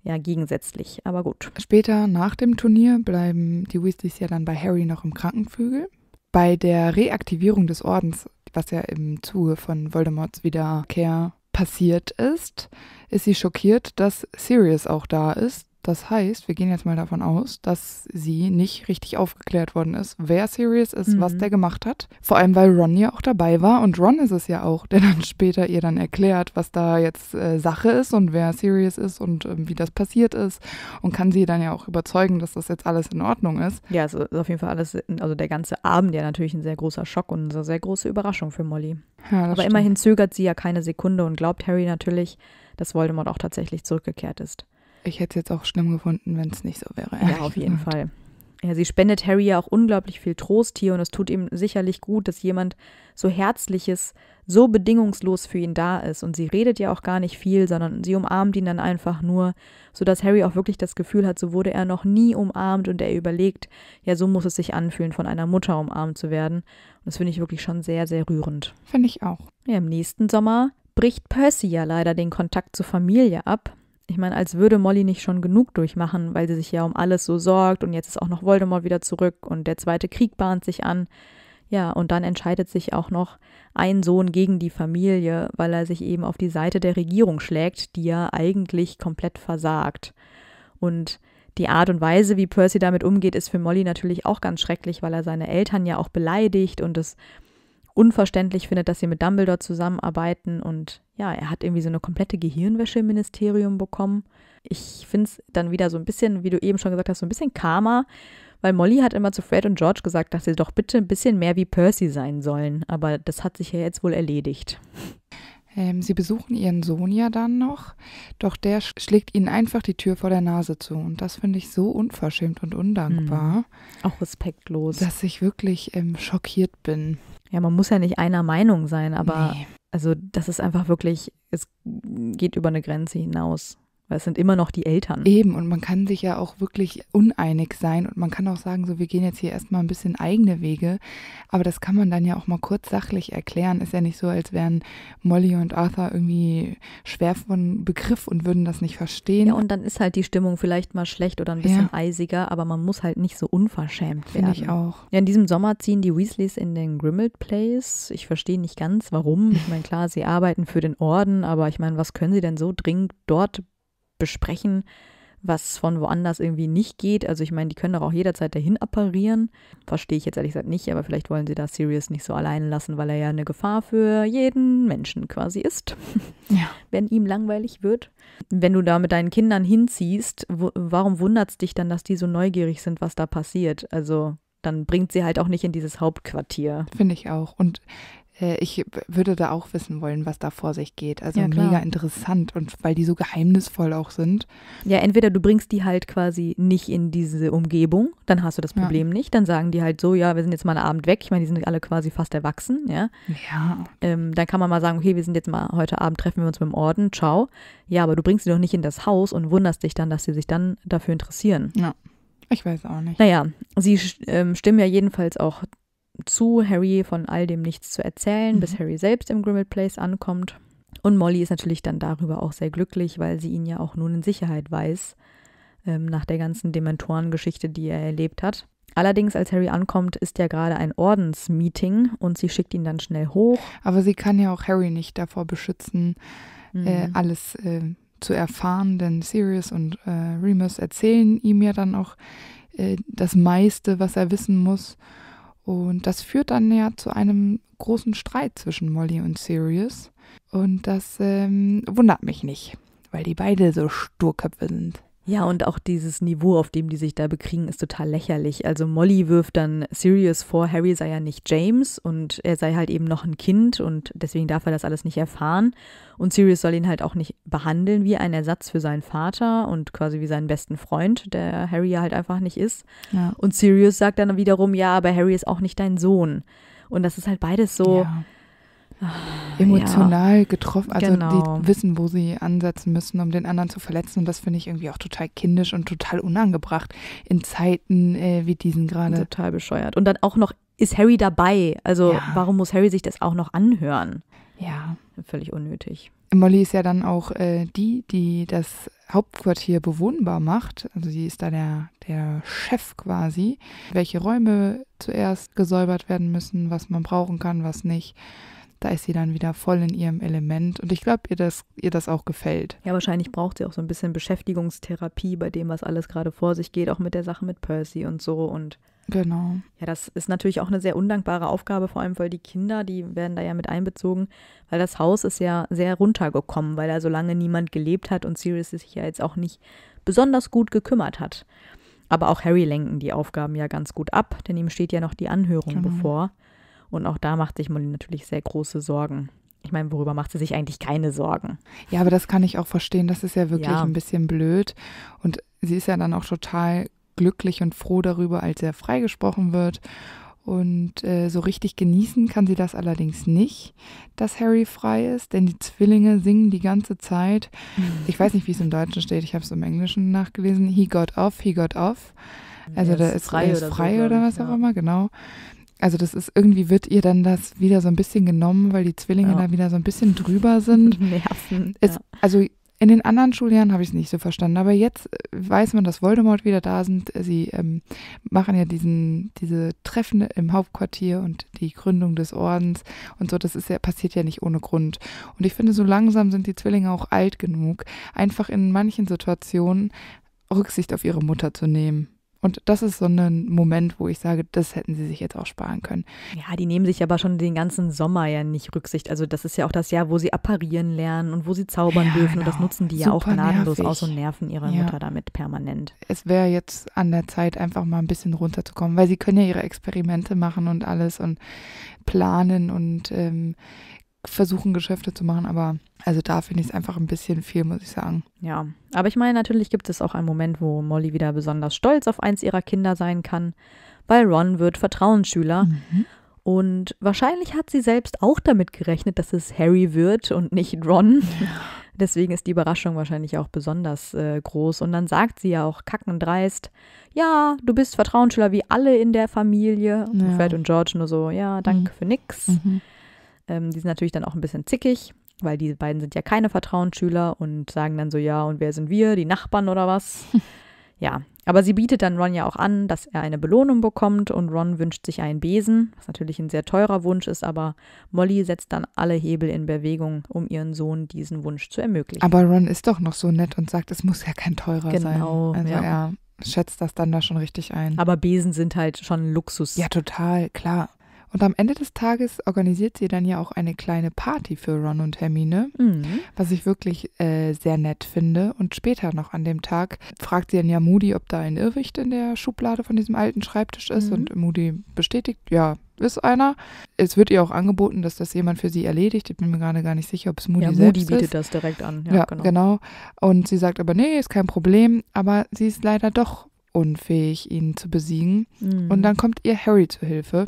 ja, gegensätzlich, aber gut. Später nach dem Turnier bleiben die Weasleys ja dann bei Harry noch im Krankenflügel. Bei der Reaktivierung des Ordens was ja im Zuge von Voldemorts Wiederkehr passiert ist, ist sie schockiert, dass Sirius auch da ist das heißt, wir gehen jetzt mal davon aus, dass sie nicht richtig aufgeklärt worden ist, wer Sirius ist, mhm. was der gemacht hat. Vor allem, weil Ron ja auch dabei war und Ron ist es ja auch, der dann später ihr dann erklärt, was da jetzt äh, Sache ist und wer Sirius ist und äh, wie das passiert ist und kann sie dann ja auch überzeugen, dass das jetzt alles in Ordnung ist. Ja, es ist auf jeden Fall alles, also der ganze Abend ja natürlich ein sehr großer Schock und eine sehr große Überraschung für Molly. Ja, Aber stimmt. immerhin zögert sie ja keine Sekunde und glaubt Harry natürlich, dass Voldemort auch tatsächlich zurückgekehrt ist. Ich hätte es jetzt auch schlimm gefunden, wenn es nicht so wäre. Ja, auf jeden gesagt. Fall. Ja, sie spendet Harry ja auch unglaublich viel Trost hier und es tut ihm sicherlich gut, dass jemand so Herzliches, so bedingungslos für ihn da ist. Und sie redet ja auch gar nicht viel, sondern sie umarmt ihn dann einfach nur, sodass Harry auch wirklich das Gefühl hat, so wurde er noch nie umarmt und er überlegt, ja, so muss es sich anfühlen, von einer Mutter umarmt zu werden. Und das finde ich wirklich schon sehr, sehr rührend. Finde ich auch. Ja, im nächsten Sommer bricht Percy ja leider den Kontakt zur Familie ab ich meine, als würde Molly nicht schon genug durchmachen, weil sie sich ja um alles so sorgt und jetzt ist auch noch Voldemort wieder zurück und der zweite Krieg bahnt sich an. Ja, und dann entscheidet sich auch noch ein Sohn gegen die Familie, weil er sich eben auf die Seite der Regierung schlägt, die ja eigentlich komplett versagt. Und die Art und Weise, wie Percy damit umgeht, ist für Molly natürlich auch ganz schrecklich, weil er seine Eltern ja auch beleidigt und es unverständlich findet, dass sie mit Dumbledore zusammenarbeiten und ja, er hat irgendwie so eine komplette Gehirnwäsche im Ministerium bekommen. Ich finde es dann wieder so ein bisschen, wie du eben schon gesagt hast, so ein bisschen Karma, weil Molly hat immer zu Fred und George gesagt, dass sie doch bitte ein bisschen mehr wie Percy sein sollen, aber das hat sich ja jetzt wohl erledigt. Ähm, sie besuchen ihren Sohn ja dann noch, doch der schlägt ihnen einfach die Tür vor der Nase zu. Und das finde ich so unverschämt und undankbar. Mhm. Auch respektlos. Dass ich wirklich ähm, schockiert bin ja, man muss ja nicht einer Meinung sein, aber nee. also das ist einfach wirklich, es geht über eine Grenze hinaus. Weil es sind immer noch die Eltern. Eben, und man kann sich ja auch wirklich uneinig sein und man kann auch sagen, so, wir gehen jetzt hier erstmal ein bisschen eigene Wege. Aber das kann man dann ja auch mal kurz sachlich erklären. Ist ja nicht so, als wären Molly und Arthur irgendwie schwer von Begriff und würden das nicht verstehen. Ja, und dann ist halt die Stimmung vielleicht mal schlecht oder ein bisschen ja. eisiger, aber man muss halt nicht so unverschämt werden. Finde ich auch. Ja, in diesem Sommer ziehen die Weasleys in den Grimald Place. Ich verstehe nicht ganz, warum. Ich meine, klar, sie arbeiten für den Orden, aber ich meine, was können sie denn so dringend dort besprechen, was von woanders irgendwie nicht geht. Also ich meine, die können doch auch jederzeit dahin apparieren. Verstehe ich jetzt ehrlich gesagt nicht, aber vielleicht wollen sie da Sirius nicht so allein lassen, weil er ja eine Gefahr für jeden Menschen quasi ist. *laughs* Ja. Wenn ihm langweilig wird. Wenn du da mit deinen Kindern hinziehst, warum wundert es dich dann, dass die so neugierig sind, was da passiert? Also dann bringt sie halt auch nicht in dieses Hauptquartier. Finde ich auch. Und äh, ich würde da auch wissen wollen, was da vor sich geht. Also ja, mega interessant und weil die so geheimnisvoll auch sind. Ja, entweder du bringst die halt quasi nicht in diese Umgebung, dann hast du das Problem ja. nicht. Dann sagen die halt so, ja, wir sind jetzt mal einen Abend weg. Ich meine, die sind alle quasi fast erwachsen, ja. Ja. Ähm, dann kann man mal sagen, okay, wir sind jetzt mal heute Abend treffen wir uns mit dem Orden, ciao. Ja, aber du bringst sie doch nicht in das Haus und wunderst dich dann, dass sie sich dann dafür interessieren. Ja. Ich weiß auch nicht. Naja, sie ähm, stimmen ja jedenfalls auch zu, Harry von all dem nichts zu erzählen, mhm. bis Harry selbst im Grimmel Place ankommt. Und Molly ist natürlich dann darüber auch sehr glücklich, weil sie ihn ja auch nun in Sicherheit weiß, ähm, nach der ganzen Dementorengeschichte, die er erlebt hat. Allerdings, als Harry ankommt, ist ja gerade ein Ordensmeeting und sie schickt ihn dann schnell hoch. Aber sie kann ja auch Harry nicht davor beschützen, äh, mhm. äh, alles äh, zu erfahren, denn Sirius und äh, Remus erzählen ihm ja dann auch äh, das meiste, was er wissen muss. Und das führt dann ja zu einem großen Streit zwischen Molly und Sirius. Und das ähm, wundert mich nicht, weil die beide so Sturköpfe sind. Ja, und auch dieses Niveau, auf dem die sich da bekriegen, ist total lächerlich. Also Molly wirft dann Sirius vor, Harry sei ja nicht James und er sei halt eben noch ein Kind und deswegen darf er das alles nicht erfahren. Und Sirius soll ihn halt auch nicht behandeln wie ein Ersatz für seinen Vater und quasi wie seinen besten Freund, der Harry ja halt einfach nicht ist. Ja. Und Sirius sagt dann wiederum, ja, aber Harry ist auch nicht dein Sohn. Und das ist halt beides so. Ja Ah, emotional ja. getroffen, also genau. die wissen, wo sie ansetzen müssen, um den anderen zu verletzen. Und das finde ich irgendwie auch total kindisch und total unangebracht in Zeiten äh, wie diesen gerade. Total bescheuert. Und dann auch noch ist Harry dabei. Also ja. warum muss Harry sich das auch noch anhören? Ja. Völlig unnötig. Molly ist ja dann auch äh, die, die das Hauptquartier bewohnbar macht. Also sie ist da der, der Chef quasi. Welche Räume zuerst gesäubert werden müssen, was man brauchen kann, was nicht da ist sie dann wieder voll in ihrem Element. Und ich glaube, ihr das, ihr das auch gefällt. Ja, wahrscheinlich braucht sie auch so ein bisschen Beschäftigungstherapie bei dem, was alles gerade vor sich geht, auch mit der Sache mit Percy und so. Und genau. Ja, das ist natürlich auch eine sehr undankbare Aufgabe, vor allem weil die Kinder, die werden da ja mit einbezogen, weil das Haus ist ja sehr runtergekommen, weil da so lange niemand gelebt hat und Sirius sich ja jetzt auch nicht besonders gut gekümmert hat. Aber auch Harry lenken die Aufgaben ja ganz gut ab, denn ihm steht ja noch die Anhörung genau. bevor. Und auch da macht sich Molly natürlich sehr große Sorgen. Ich meine, worüber macht sie sich eigentlich keine Sorgen? Ja, aber das kann ich auch verstehen. Das ist ja wirklich ja. ein bisschen blöd. Und sie ist ja dann auch total glücklich und froh darüber, als er freigesprochen wird. Und äh, so richtig genießen kann sie das allerdings nicht, dass Harry frei ist, denn die Zwillinge singen die ganze Zeit. Mhm. Ich weiß nicht, wie es im Deutschen steht, ich habe es im Englischen nachgelesen. He got off, he got off. Also ja, da ist frei, ist frei oder, so, oder was ja. auch immer, genau. Also das ist irgendwie wird ihr dann das wieder so ein bisschen genommen, weil die Zwillinge ja. da wieder so ein bisschen drüber sind. *laughs* Nerven. Es, ja. Also in den anderen Schuljahren habe ich es nicht so verstanden, aber jetzt äh, weiß man, dass Voldemort wieder da sind. Sie ähm, machen ja diesen diese Treffen im Hauptquartier und die Gründung des Ordens und so. Das ist ja passiert ja nicht ohne Grund. Und ich finde, so langsam sind die Zwillinge auch alt genug, einfach in manchen Situationen Rücksicht auf ihre Mutter zu nehmen. Und das ist so ein Moment, wo ich sage, das hätten sie sich jetzt auch sparen können. Ja, die nehmen sich aber schon den ganzen Sommer ja nicht Rücksicht. Also das ist ja auch das Jahr, wo sie apparieren lernen und wo sie zaubern ja, dürfen. Genau. Und das genau. nutzen die Super ja auch gnadenlos nervig. aus und nerven ihre ja. Mutter damit permanent. Es wäre jetzt an der Zeit, einfach mal ein bisschen runterzukommen, weil sie können ja ihre Experimente machen und alles und planen und ähm, versuchen, Geschäfte zu machen, aber also da finde ich es einfach ein bisschen viel, muss ich sagen. Ja, aber ich meine, natürlich gibt es auch einen Moment, wo Molly wieder besonders stolz auf eins ihrer Kinder sein kann, weil Ron wird Vertrauensschüler. Mhm. Und wahrscheinlich hat sie selbst auch damit gerechnet, dass es Harry wird und nicht Ron. *laughs* Deswegen ist die Überraschung wahrscheinlich auch besonders äh, groß. Und dann sagt sie ja auch kackendreist, ja, du bist Vertrauensschüler wie alle in der Familie. Ja. Und Fred und George nur so, ja, danke mhm. für nix. Mhm. Ähm, die sind natürlich dann auch ein bisschen zickig, weil die beiden sind ja keine Vertrauensschüler und sagen dann so, ja, und wer sind wir? Die Nachbarn oder was? *laughs* ja, aber sie bietet dann Ron ja auch an, dass er eine Belohnung bekommt und Ron wünscht sich einen Besen, was natürlich ein sehr teurer Wunsch ist, aber Molly setzt dann alle Hebel in Bewegung, um ihren Sohn diesen Wunsch zu ermöglichen. Aber Ron ist doch noch so nett und sagt, es muss ja kein teurer genau, sein. Genau. Also ja. er schätzt das dann da schon richtig ein. Aber Besen sind halt schon Luxus. Ja, total, klar. Und am Ende des Tages organisiert sie dann ja auch eine kleine Party für Ron und Hermine, mhm. was ich wirklich äh, sehr nett finde. Und später noch an dem Tag fragt sie dann ja Moody, ob da ein Irrwicht in der Schublade von diesem alten Schreibtisch ist. Mhm. Und Moody bestätigt, ja, ist einer. Es wird ihr auch angeboten, dass das jemand für sie erledigt. Ich bin mir gerade gar nicht sicher, ob es Moody ja, selbst Moody bietet ist. das direkt an. Ja, ja genau. genau. Und sie sagt aber, nee, ist kein Problem. Aber sie ist leider doch unfähig, ihn zu besiegen. Mhm. Und dann kommt ihr Harry zu Hilfe,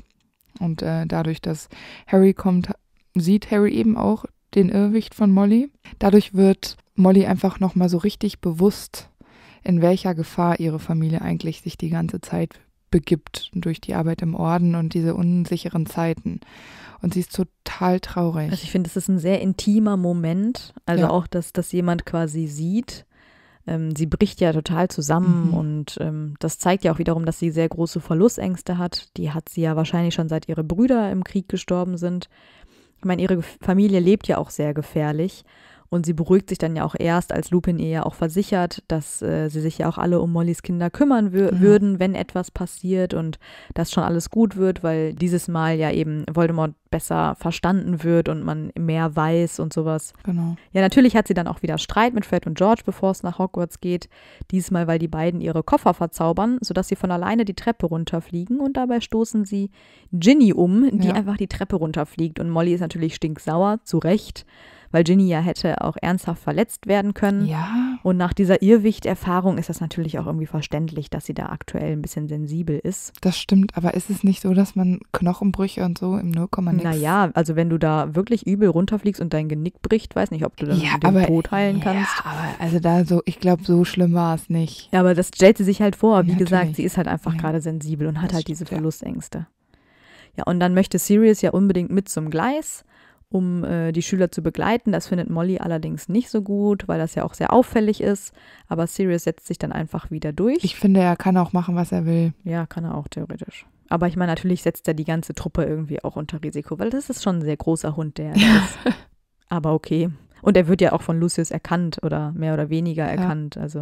und äh, dadurch, dass Harry kommt, sieht Harry eben auch den Irrwicht von Molly. Dadurch wird Molly einfach nochmal so richtig bewusst, in welcher Gefahr ihre Familie eigentlich sich die ganze Zeit begibt durch die Arbeit im Orden und diese unsicheren Zeiten. Und sie ist total traurig. Also ich finde, es ist ein sehr intimer Moment. Also ja. auch, dass das jemand quasi sieht ähm, sie bricht ja total zusammen mhm. und ähm, das zeigt ja auch wiederum, dass sie sehr große Verlustängste hat. Die hat sie ja wahrscheinlich schon seit ihre Brüder im Krieg gestorben sind. Ich meine, ihre Familie lebt ja auch sehr gefährlich und sie beruhigt sich dann ja auch erst, als Lupin ihr ja auch versichert, dass äh, sie sich ja auch alle um Mollys Kinder kümmern wür ja. würden, wenn etwas passiert und dass schon alles gut wird, weil dieses Mal ja eben Voldemort besser verstanden wird und man mehr weiß und sowas. Genau. Ja, natürlich hat sie dann auch wieder Streit mit Fred und George, bevor es nach Hogwarts geht. Diesmal, weil die beiden ihre Koffer verzaubern, sodass sie von alleine die Treppe runterfliegen und dabei stoßen sie Ginny um, die ja. einfach die Treppe runterfliegt. Und Molly ist natürlich stinksauer, zu Recht weil Ginny ja hätte auch ernsthaft verletzt werden können. Ja. Und nach dieser Irrwicht-Erfahrung ist das natürlich auch irgendwie verständlich, dass sie da aktuell ein bisschen sensibel ist. Das stimmt, aber ist es nicht so, dass man Knochenbrüche und so im 0, nichts... Naja, also wenn du da wirklich übel runterfliegst und dein Genick bricht, weiß nicht, ob du das ja, dem aber, Tod heilen kannst. Ja, aber also da so, ich glaube, so schlimm war es nicht. Ja, aber das stellt sie sich halt vor. Wie ja, gesagt, sie ist halt einfach ja. gerade sensibel und hat das halt diese stimmt, Verlustängste. Ja, und dann möchte Sirius ja unbedingt mit zum Gleis um äh, die Schüler zu begleiten. Das findet Molly allerdings nicht so gut, weil das ja auch sehr auffällig ist. Aber Sirius setzt sich dann einfach wieder durch. Ich finde, er kann auch machen, was er will. Ja, kann er auch theoretisch. Aber ich meine, natürlich setzt er die ganze Truppe irgendwie auch unter Risiko, weil das ist schon ein sehr großer Hund, der ja. ist. *laughs* Aber okay. Und er wird ja auch von Lucius erkannt oder mehr oder weniger erkannt. Ja. Also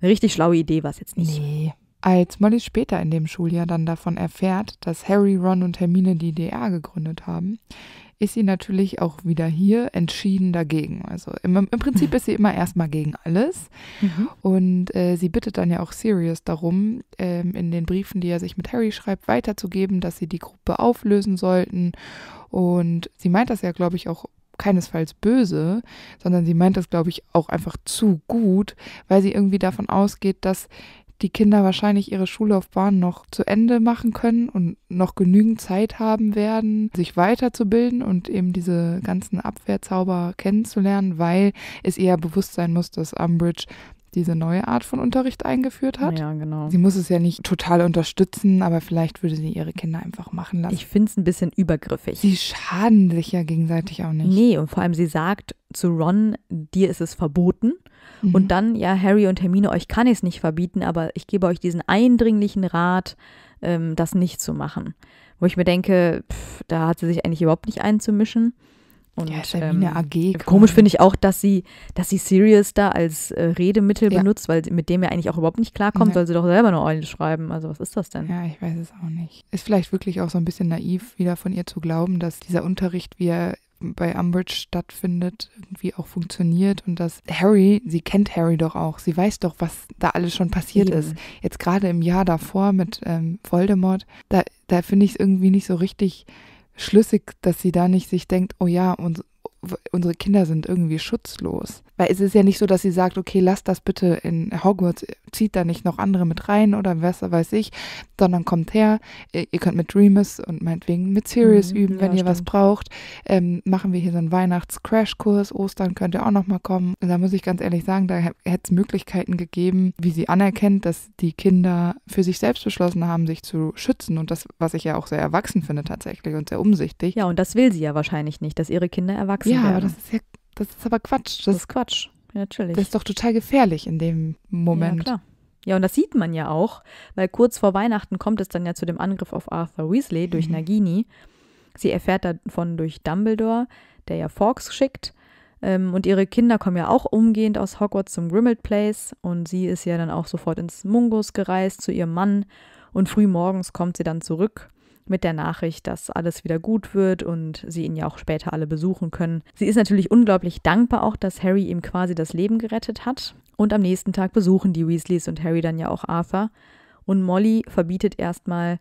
eine richtig schlaue Idee war es jetzt nicht. Nee. Als Molly später in dem Schuljahr dann davon erfährt, dass Harry, Ron und Hermine die DR gegründet haben, ist sie natürlich auch wieder hier entschieden dagegen. Also im, im Prinzip hm. ist sie immer erstmal gegen alles. Mhm. Und äh, sie bittet dann ja auch Sirius darum, ähm, in den Briefen, die er sich mit Harry schreibt, weiterzugeben, dass sie die Gruppe auflösen sollten. Und sie meint das ja, glaube ich, auch keinesfalls böse, sondern sie meint das, glaube ich, auch einfach zu gut, weil sie irgendwie davon ausgeht, dass die Kinder wahrscheinlich ihre Schullaufbahn noch zu Ende machen können und noch genügend Zeit haben werden, sich weiterzubilden und eben diese ganzen Abwehrzauber kennenzulernen, weil es eher bewusst sein muss, dass Umbridge diese neue Art von Unterricht eingeführt hat. Ja, genau. Sie muss es ja nicht total unterstützen, aber vielleicht würde sie ihre Kinder einfach machen lassen. Ich finde es ein bisschen übergriffig. Sie schaden sich ja gegenseitig auch nicht. Nee, und vor allem sie sagt, zu Ron, dir ist es verboten. Mhm. Und dann, ja, Harry und Hermine, euch kann ich es nicht verbieten, aber ich gebe euch diesen eindringlichen Rat, ähm, das nicht zu machen. Wo ich mir denke, pff, da hat sie sich eigentlich überhaupt nicht einzumischen. Und ja, ähm, AG, komisch finde ich auch, dass sie, dass sie Sirius da als äh, Redemittel ja. benutzt, weil sie mit dem ja eigentlich auch überhaupt nicht klarkommt, ja. soll sie doch selber eine Eule schreiben. Also was ist das denn? Ja, ich weiß es auch nicht. Ist vielleicht wirklich auch so ein bisschen naiv, wieder von ihr zu glauben, dass dieser Unterricht, wie er bei Umbridge stattfindet, irgendwie auch funktioniert und dass Harry, sie kennt Harry doch auch, sie weiß doch, was da alles schon passiert Eben. ist. Jetzt gerade im Jahr davor mit ähm, Voldemort, da, da finde ich es irgendwie nicht so richtig schlüssig, dass sie da nicht sich denkt, oh ja, und unsere Kinder sind irgendwie schutzlos. Weil es ist ja nicht so, dass sie sagt, okay, lasst das bitte in Hogwarts, zieht da nicht noch andere mit rein oder was weiß ich, sondern kommt her, ihr könnt mit Dreamers und meinetwegen mit Sirius mhm, üben, wenn ja, ihr stimmt. was braucht. Ähm, machen wir hier so einen weihnachts crash kurs Ostern könnt ihr auch nochmal kommen. Und da muss ich ganz ehrlich sagen, da hätte es Möglichkeiten gegeben, wie sie anerkennt, dass die Kinder für sich selbst beschlossen haben, sich zu schützen und das, was ich ja auch sehr erwachsen finde tatsächlich und sehr umsichtig. Ja, und das will sie ja wahrscheinlich nicht, dass ihre Kinder erwachsen ja, werden. aber das ist ja, das ist aber Quatsch. Das, das ist Quatsch, ja, natürlich. Das ist doch total gefährlich in dem Moment. Ja, klar. Ja, und das sieht man ja auch, weil kurz vor Weihnachten kommt es dann ja zu dem Angriff auf Arthur Weasley durch mhm. Nagini. Sie erfährt davon durch Dumbledore, der ja Forks schickt. Ähm, und ihre Kinder kommen ja auch umgehend aus Hogwarts zum Grimald Place. Und sie ist ja dann auch sofort ins Mungus gereist zu ihrem Mann. Und früh morgens kommt sie dann zurück mit der Nachricht, dass alles wieder gut wird und sie ihn ja auch später alle besuchen können. Sie ist natürlich unglaublich dankbar auch, dass Harry ihm quasi das Leben gerettet hat. Und am nächsten Tag besuchen die Weasleys und Harry dann ja auch Arthur. Und Molly verbietet erstmal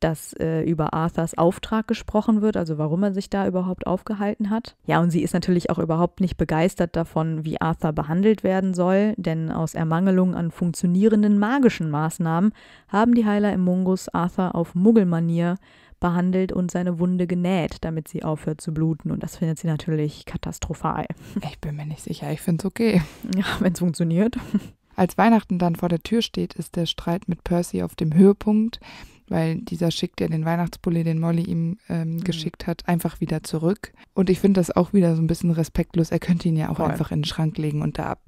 dass äh, über Arthurs Auftrag gesprochen wird, also warum er sich da überhaupt aufgehalten hat. Ja, und sie ist natürlich auch überhaupt nicht begeistert davon, wie Arthur behandelt werden soll, denn aus Ermangelung an funktionierenden magischen Maßnahmen haben die Heiler im Mungus Arthur auf Muggelmanier behandelt und seine Wunde genäht, damit sie aufhört zu bluten. Und das findet sie natürlich katastrophal. *laughs* Ich bin mir nicht sicher, ich finde es okay. Ja, wenn es funktioniert. Als Weihnachten dann vor der Tür steht, ist der Streit mit Percy auf dem Höhepunkt weil dieser schickt ja den Weihnachtspulli, den Molly ihm ähm, mhm. geschickt hat, einfach wieder zurück. Und ich finde das auch wieder so ein bisschen respektlos. Er könnte ihn ja auch Voll. einfach in den Schrank legen und da ab.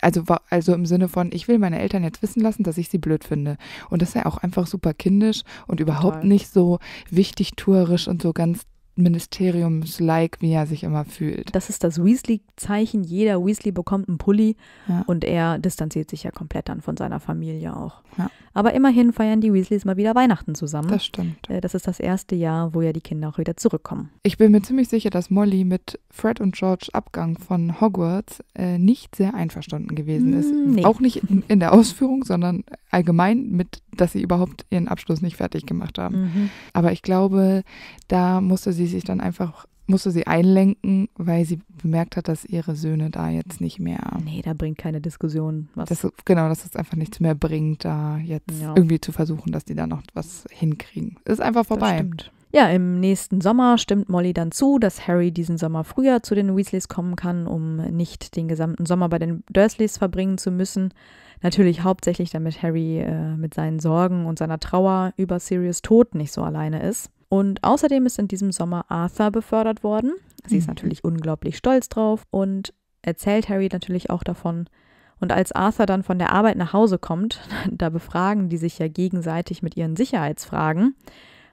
Also, also im Sinne von, ich will meine Eltern jetzt wissen lassen, dass ich sie blöd finde. Und das ist ja auch einfach super kindisch und überhaupt Total. nicht so wichtig tuerisch und so ganz Ministeriums-like, wie er sich immer fühlt. Das ist das Weasley-Zeichen. Jeder Weasley bekommt einen Pulli ja. und er distanziert sich ja komplett dann von seiner Familie auch. Ja. Aber immerhin feiern die Weasleys mal wieder Weihnachten zusammen. Das stimmt. Äh, das ist das erste Jahr, wo ja die Kinder auch wieder zurückkommen. Ich bin mir ziemlich sicher, dass Molly mit Fred und George Abgang von Hogwarts äh, nicht sehr einverstanden gewesen ist. Mm, nee. Auch nicht in der Ausführung, sondern allgemein mit, dass sie überhaupt ihren Abschluss nicht fertig gemacht haben. Mhm. Aber ich glaube, da musste sie sich dann einfach musste sie einlenken, weil sie bemerkt hat, dass ihre Söhne da jetzt nicht mehr. Nee, da bringt keine Diskussion was. Das, genau, dass es einfach nichts mehr bringt, da jetzt ja. irgendwie zu versuchen, dass die da noch was hinkriegen. Ist einfach vorbei. Ja, im nächsten Sommer stimmt Molly dann zu, dass Harry diesen Sommer früher zu den Weasleys kommen kann, um nicht den gesamten Sommer bei den Dursleys verbringen zu müssen. Natürlich hauptsächlich, damit Harry äh, mit seinen Sorgen und seiner Trauer über Sirius Tod nicht so alleine ist. Und außerdem ist in diesem Sommer Arthur befördert worden. Sie ist mhm. natürlich unglaublich stolz drauf und erzählt Harry natürlich auch davon. Und als Arthur dann von der Arbeit nach Hause kommt, *laughs* da befragen die sich ja gegenseitig mit ihren Sicherheitsfragen.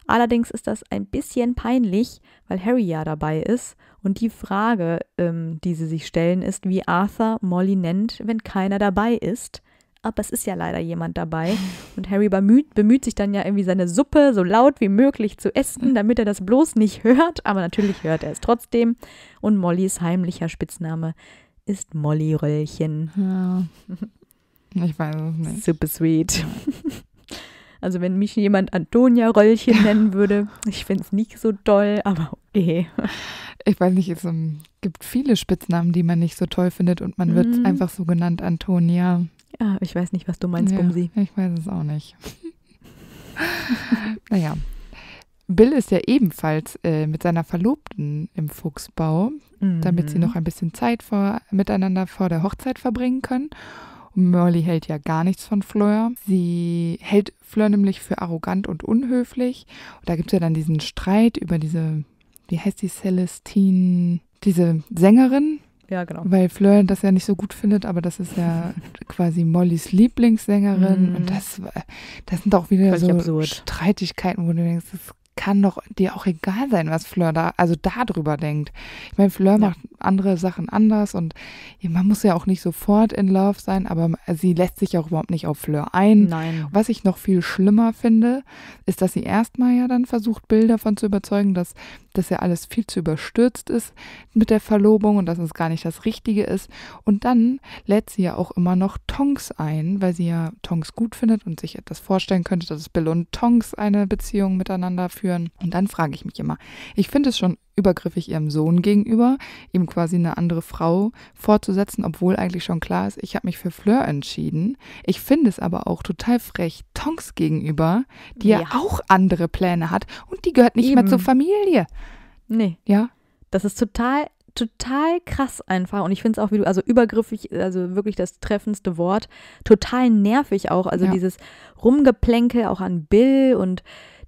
Allerdings ist das ein bisschen peinlich, weil Harry ja dabei ist und die Frage, ähm, die sie sich stellen, ist, wie Arthur Molly nennt, wenn keiner dabei ist aber es ist ja leider jemand dabei. Und Harry bemüht, bemüht sich dann ja irgendwie seine Suppe so laut wie möglich zu essen, damit er das bloß nicht hört, aber natürlich hört er es trotzdem. Und Mollys heimlicher Spitzname ist Molly Röllchen. Ja. Ich weiß es nicht. Super sweet. Also wenn mich jemand Antonia Röllchen nennen würde, ich finde es nicht so toll, aber okay. Ich weiß nicht, es ähm, gibt viele Spitznamen, die man nicht so toll findet und man wird mhm. einfach so genannt Antonia. Ja, ich weiß nicht, was du meinst, ja, Bumsi. Ich weiß es auch nicht. *laughs* naja. Bill ist ja ebenfalls äh, mit seiner Verlobten im Fuchsbau, mhm. damit sie mhm. noch ein bisschen Zeit vor, miteinander vor der Hochzeit verbringen können. Und Merly hält ja gar nichts von Fleur. Sie hält Fleur nämlich für arrogant und unhöflich. Und da gibt es ja dann diesen Streit über diese, wie heißt die, Celestine, diese Sängerin, ja, genau. Weil Fleur das ja nicht so gut findet, aber das ist ja *laughs* quasi Mollys Lieblingssängerin. Mm. Und mhm. das, äh, das sind auch wieder Völlig so absurd. Streitigkeiten, wo du denkst, das kann doch dir auch egal sein, was Fleur da, also darüber denkt. Ich meine, Fleur ja. macht andere Sachen anders und man muss ja auch nicht sofort in Love sein, aber sie lässt sich auch überhaupt nicht auf Fleur ein. Nein. Was ich noch viel schlimmer finde, ist, dass sie erstmal ja dann versucht, Bill davon zu überzeugen, dass das ja alles viel zu überstürzt ist mit der Verlobung und dass es gar nicht das Richtige ist. Und dann lädt sie ja auch immer noch Tonks ein, weil sie ja Tonks gut findet und sich etwas vorstellen könnte, dass Bill und Tonks eine Beziehung miteinander führen führen. Und dann frage ich mich immer, ich finde es schon übergriffig ihrem Sohn gegenüber, ihm quasi eine andere Frau vorzusetzen, obwohl eigentlich schon klar ist, ich habe mich für Fleur entschieden. Ich finde es aber auch total frech Tonks gegenüber, die ja. ja. auch andere Pläne hat und die gehört nicht Eben. mehr zur Familie. Nee. Ja. Das ist total total krass einfach und ich finde es auch wie du also übergriffig also wirklich das treffendste Wort total nervig auch also ja. dieses Rumgeplänkel auch an Bill und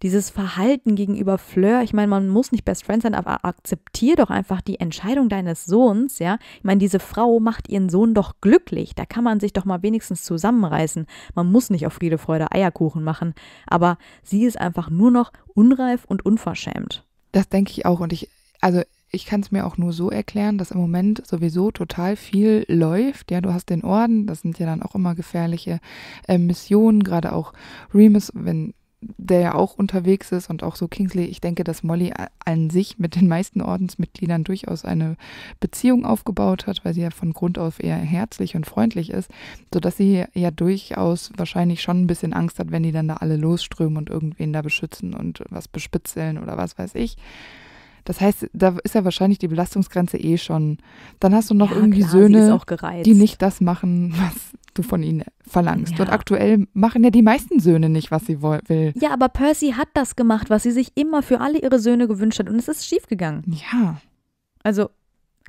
dieses Verhalten gegenüber Fleur, ich meine, man muss nicht Best Friend sein, aber akzeptiere doch einfach die Entscheidung deines Sohns, ja. Ich meine, diese Frau macht ihren Sohn doch glücklich, da kann man sich doch mal wenigstens zusammenreißen. Man muss nicht auf Friede, Freude, Eierkuchen machen, aber sie ist einfach nur noch unreif und unverschämt. Das denke ich auch und ich, also ich kann es mir auch nur so erklären, dass im Moment sowieso total viel läuft. Ja, du hast den Orden, das sind ja dann auch immer gefährliche äh, Missionen, gerade auch Remus, wenn der ja auch unterwegs ist und auch so Kingsley, ich denke, dass Molly an sich mit den meisten Ordensmitgliedern durchaus eine Beziehung aufgebaut hat, weil sie ja von Grund auf eher herzlich und freundlich ist, sodass sie ja durchaus wahrscheinlich schon ein bisschen Angst hat, wenn die dann da alle losströmen und irgendwen da beschützen und was bespitzeln oder was weiß ich. Das heißt, da ist ja wahrscheinlich die Belastungsgrenze eh schon. Dann hast du noch ja, irgendwie klar, Söhne, die nicht das machen, was du von ihnen verlangst. Ja. Und aktuell machen ja die meisten Söhne nicht, was sie will. Ja, aber Percy hat das gemacht, was sie sich immer für alle ihre Söhne gewünscht hat. Und es ist schiefgegangen. Ja. Also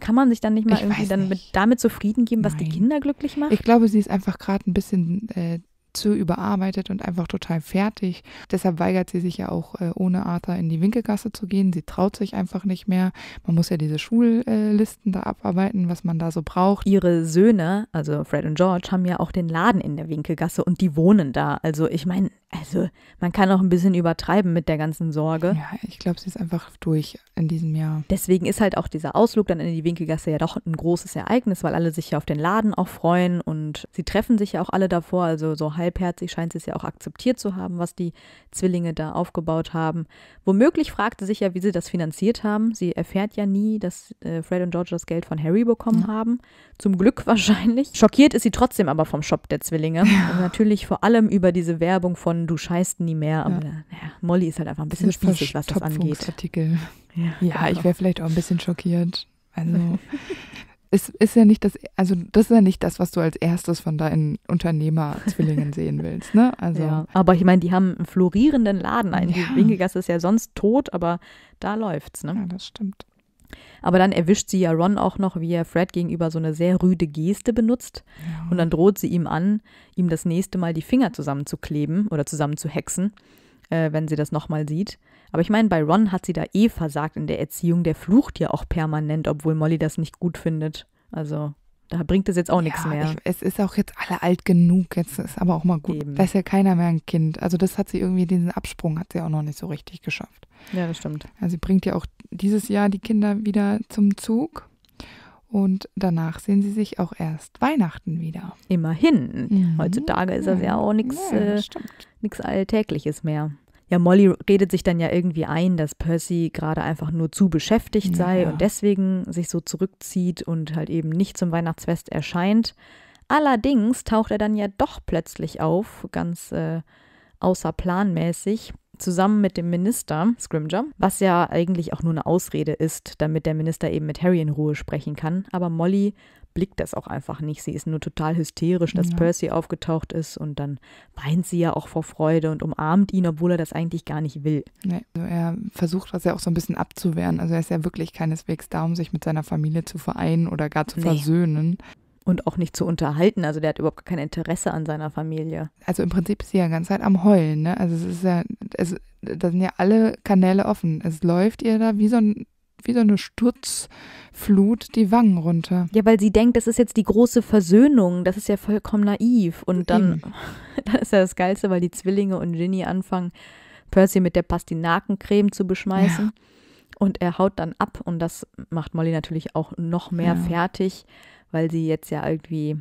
kann man sich dann nicht mal ich irgendwie dann mit, damit zufrieden geben, was Nein. die Kinder glücklich macht? Ich glaube, sie ist einfach gerade ein bisschen äh, zu überarbeitet und einfach total fertig. Deshalb weigert sie sich ja auch äh, ohne Arthur in die Winkelgasse zu gehen. Sie traut sich einfach nicht mehr. Man muss ja diese Schullisten da abarbeiten, was man da so braucht. Ihre Söhne, also Fred und George, haben ja auch den Laden in der Winkelgasse und die wohnen da. Also ich meine, also man kann auch ein bisschen übertreiben mit der ganzen Sorge. Ja, ich glaube, sie ist einfach durch in diesem Jahr. Deswegen ist halt auch dieser Ausflug dann in die Winkelgasse ja doch ein großes Ereignis, weil alle sich ja auf den Laden auch freuen und sie treffen sich ja auch alle davor, also so halb halbherzig scheint sie es ja auch akzeptiert zu haben, was die Zwillinge da aufgebaut haben. Womöglich fragt sie sich ja, wie sie das finanziert haben. Sie erfährt ja nie, dass äh, Fred und George das Geld von Harry bekommen ja. haben. Zum Glück *laughs* wahrscheinlich. Schockiert ist sie trotzdem aber vom Shop der Zwillinge. Ja. Und natürlich vor allem über diese Werbung von Du scheißt nie mehr. Ja. Aber, Molly ist halt einfach ein bisschen spießig, was das angeht. Ja, ja ich wäre vielleicht auch ein bisschen schockiert. Also *laughs* ist, ist ja nicht das, also das ist ja nicht das, was du als erstes von deinen Unternehmerzwillingen *laughs* sehen willst, ne? Also. Ja, aber ich meine, die haben einen florierenden Laden. Ein ja. Winkelgasse ist ja sonst tot, aber da läuft's, ne? Ja, das stimmt. Aber dann erwischt sie ja Ron auch noch, wie er Fred gegenüber so eine sehr rüde Geste benutzt. Ja. Und dann droht sie ihm an, ihm das nächste Mal die Finger zusammenzukleben oder zusammenzuhexen äh, wenn sie das nochmal sieht. Aber ich meine, bei Ron hat sie da eh versagt in der Erziehung. Der flucht ja auch permanent, obwohl Molly das nicht gut findet. Also da bringt es jetzt auch ja, nichts mehr. Ich, es ist auch jetzt alle alt genug. Jetzt ist aber auch mal gut. Eben. Da ist ja keiner mehr ein Kind. Also das hat sie irgendwie, diesen Absprung hat sie auch noch nicht so richtig geschafft. Ja, das stimmt. Also sie bringt ja auch dieses Jahr die Kinder wieder zum Zug. Und danach sehen sie sich auch erst Weihnachten wieder. Immerhin. Mhm. Heutzutage ist das ja auch nichts ja, äh, Alltägliches mehr. Ja, Molly redet sich dann ja irgendwie ein, dass Percy gerade einfach nur zu beschäftigt sei ja. und deswegen sich so zurückzieht und halt eben nicht zum Weihnachtsfest erscheint. Allerdings taucht er dann ja doch plötzlich auf, ganz äh, außerplanmäßig zusammen mit dem Minister Scrimger, was ja eigentlich auch nur eine Ausrede ist, damit der Minister eben mit Harry in Ruhe sprechen kann. Aber Molly blickt das auch einfach nicht. Sie ist nur total hysterisch, dass ja. Percy aufgetaucht ist und dann weint sie ja auch vor Freude und umarmt ihn, obwohl er das eigentlich gar nicht will. Nee, also er versucht das ja auch so ein bisschen abzuwehren. Also er ist ja wirklich keineswegs da, um sich mit seiner Familie zu vereinen oder gar zu nee. versöhnen und auch nicht zu unterhalten. Also der hat überhaupt kein Interesse an seiner Familie. Also im Prinzip ist sie ja die ganze Zeit am Heulen. Ne? Also es ist ja, es, da sind ja alle Kanäle offen. Es läuft ihr da wie so ein wie so eine Sturzflut die Wangen runter. Ja, weil sie denkt, das ist jetzt die große Versöhnung. Das ist ja vollkommen naiv. Und dann, *laughs* das ist ja das Geilste, weil die Zwillinge und Ginny anfangen, Percy mit der Pastinakencreme zu beschmeißen. Ja. Und er haut dann ab und das macht Molly natürlich auch noch mehr ja. fertig weil sie jetzt ja irgendwie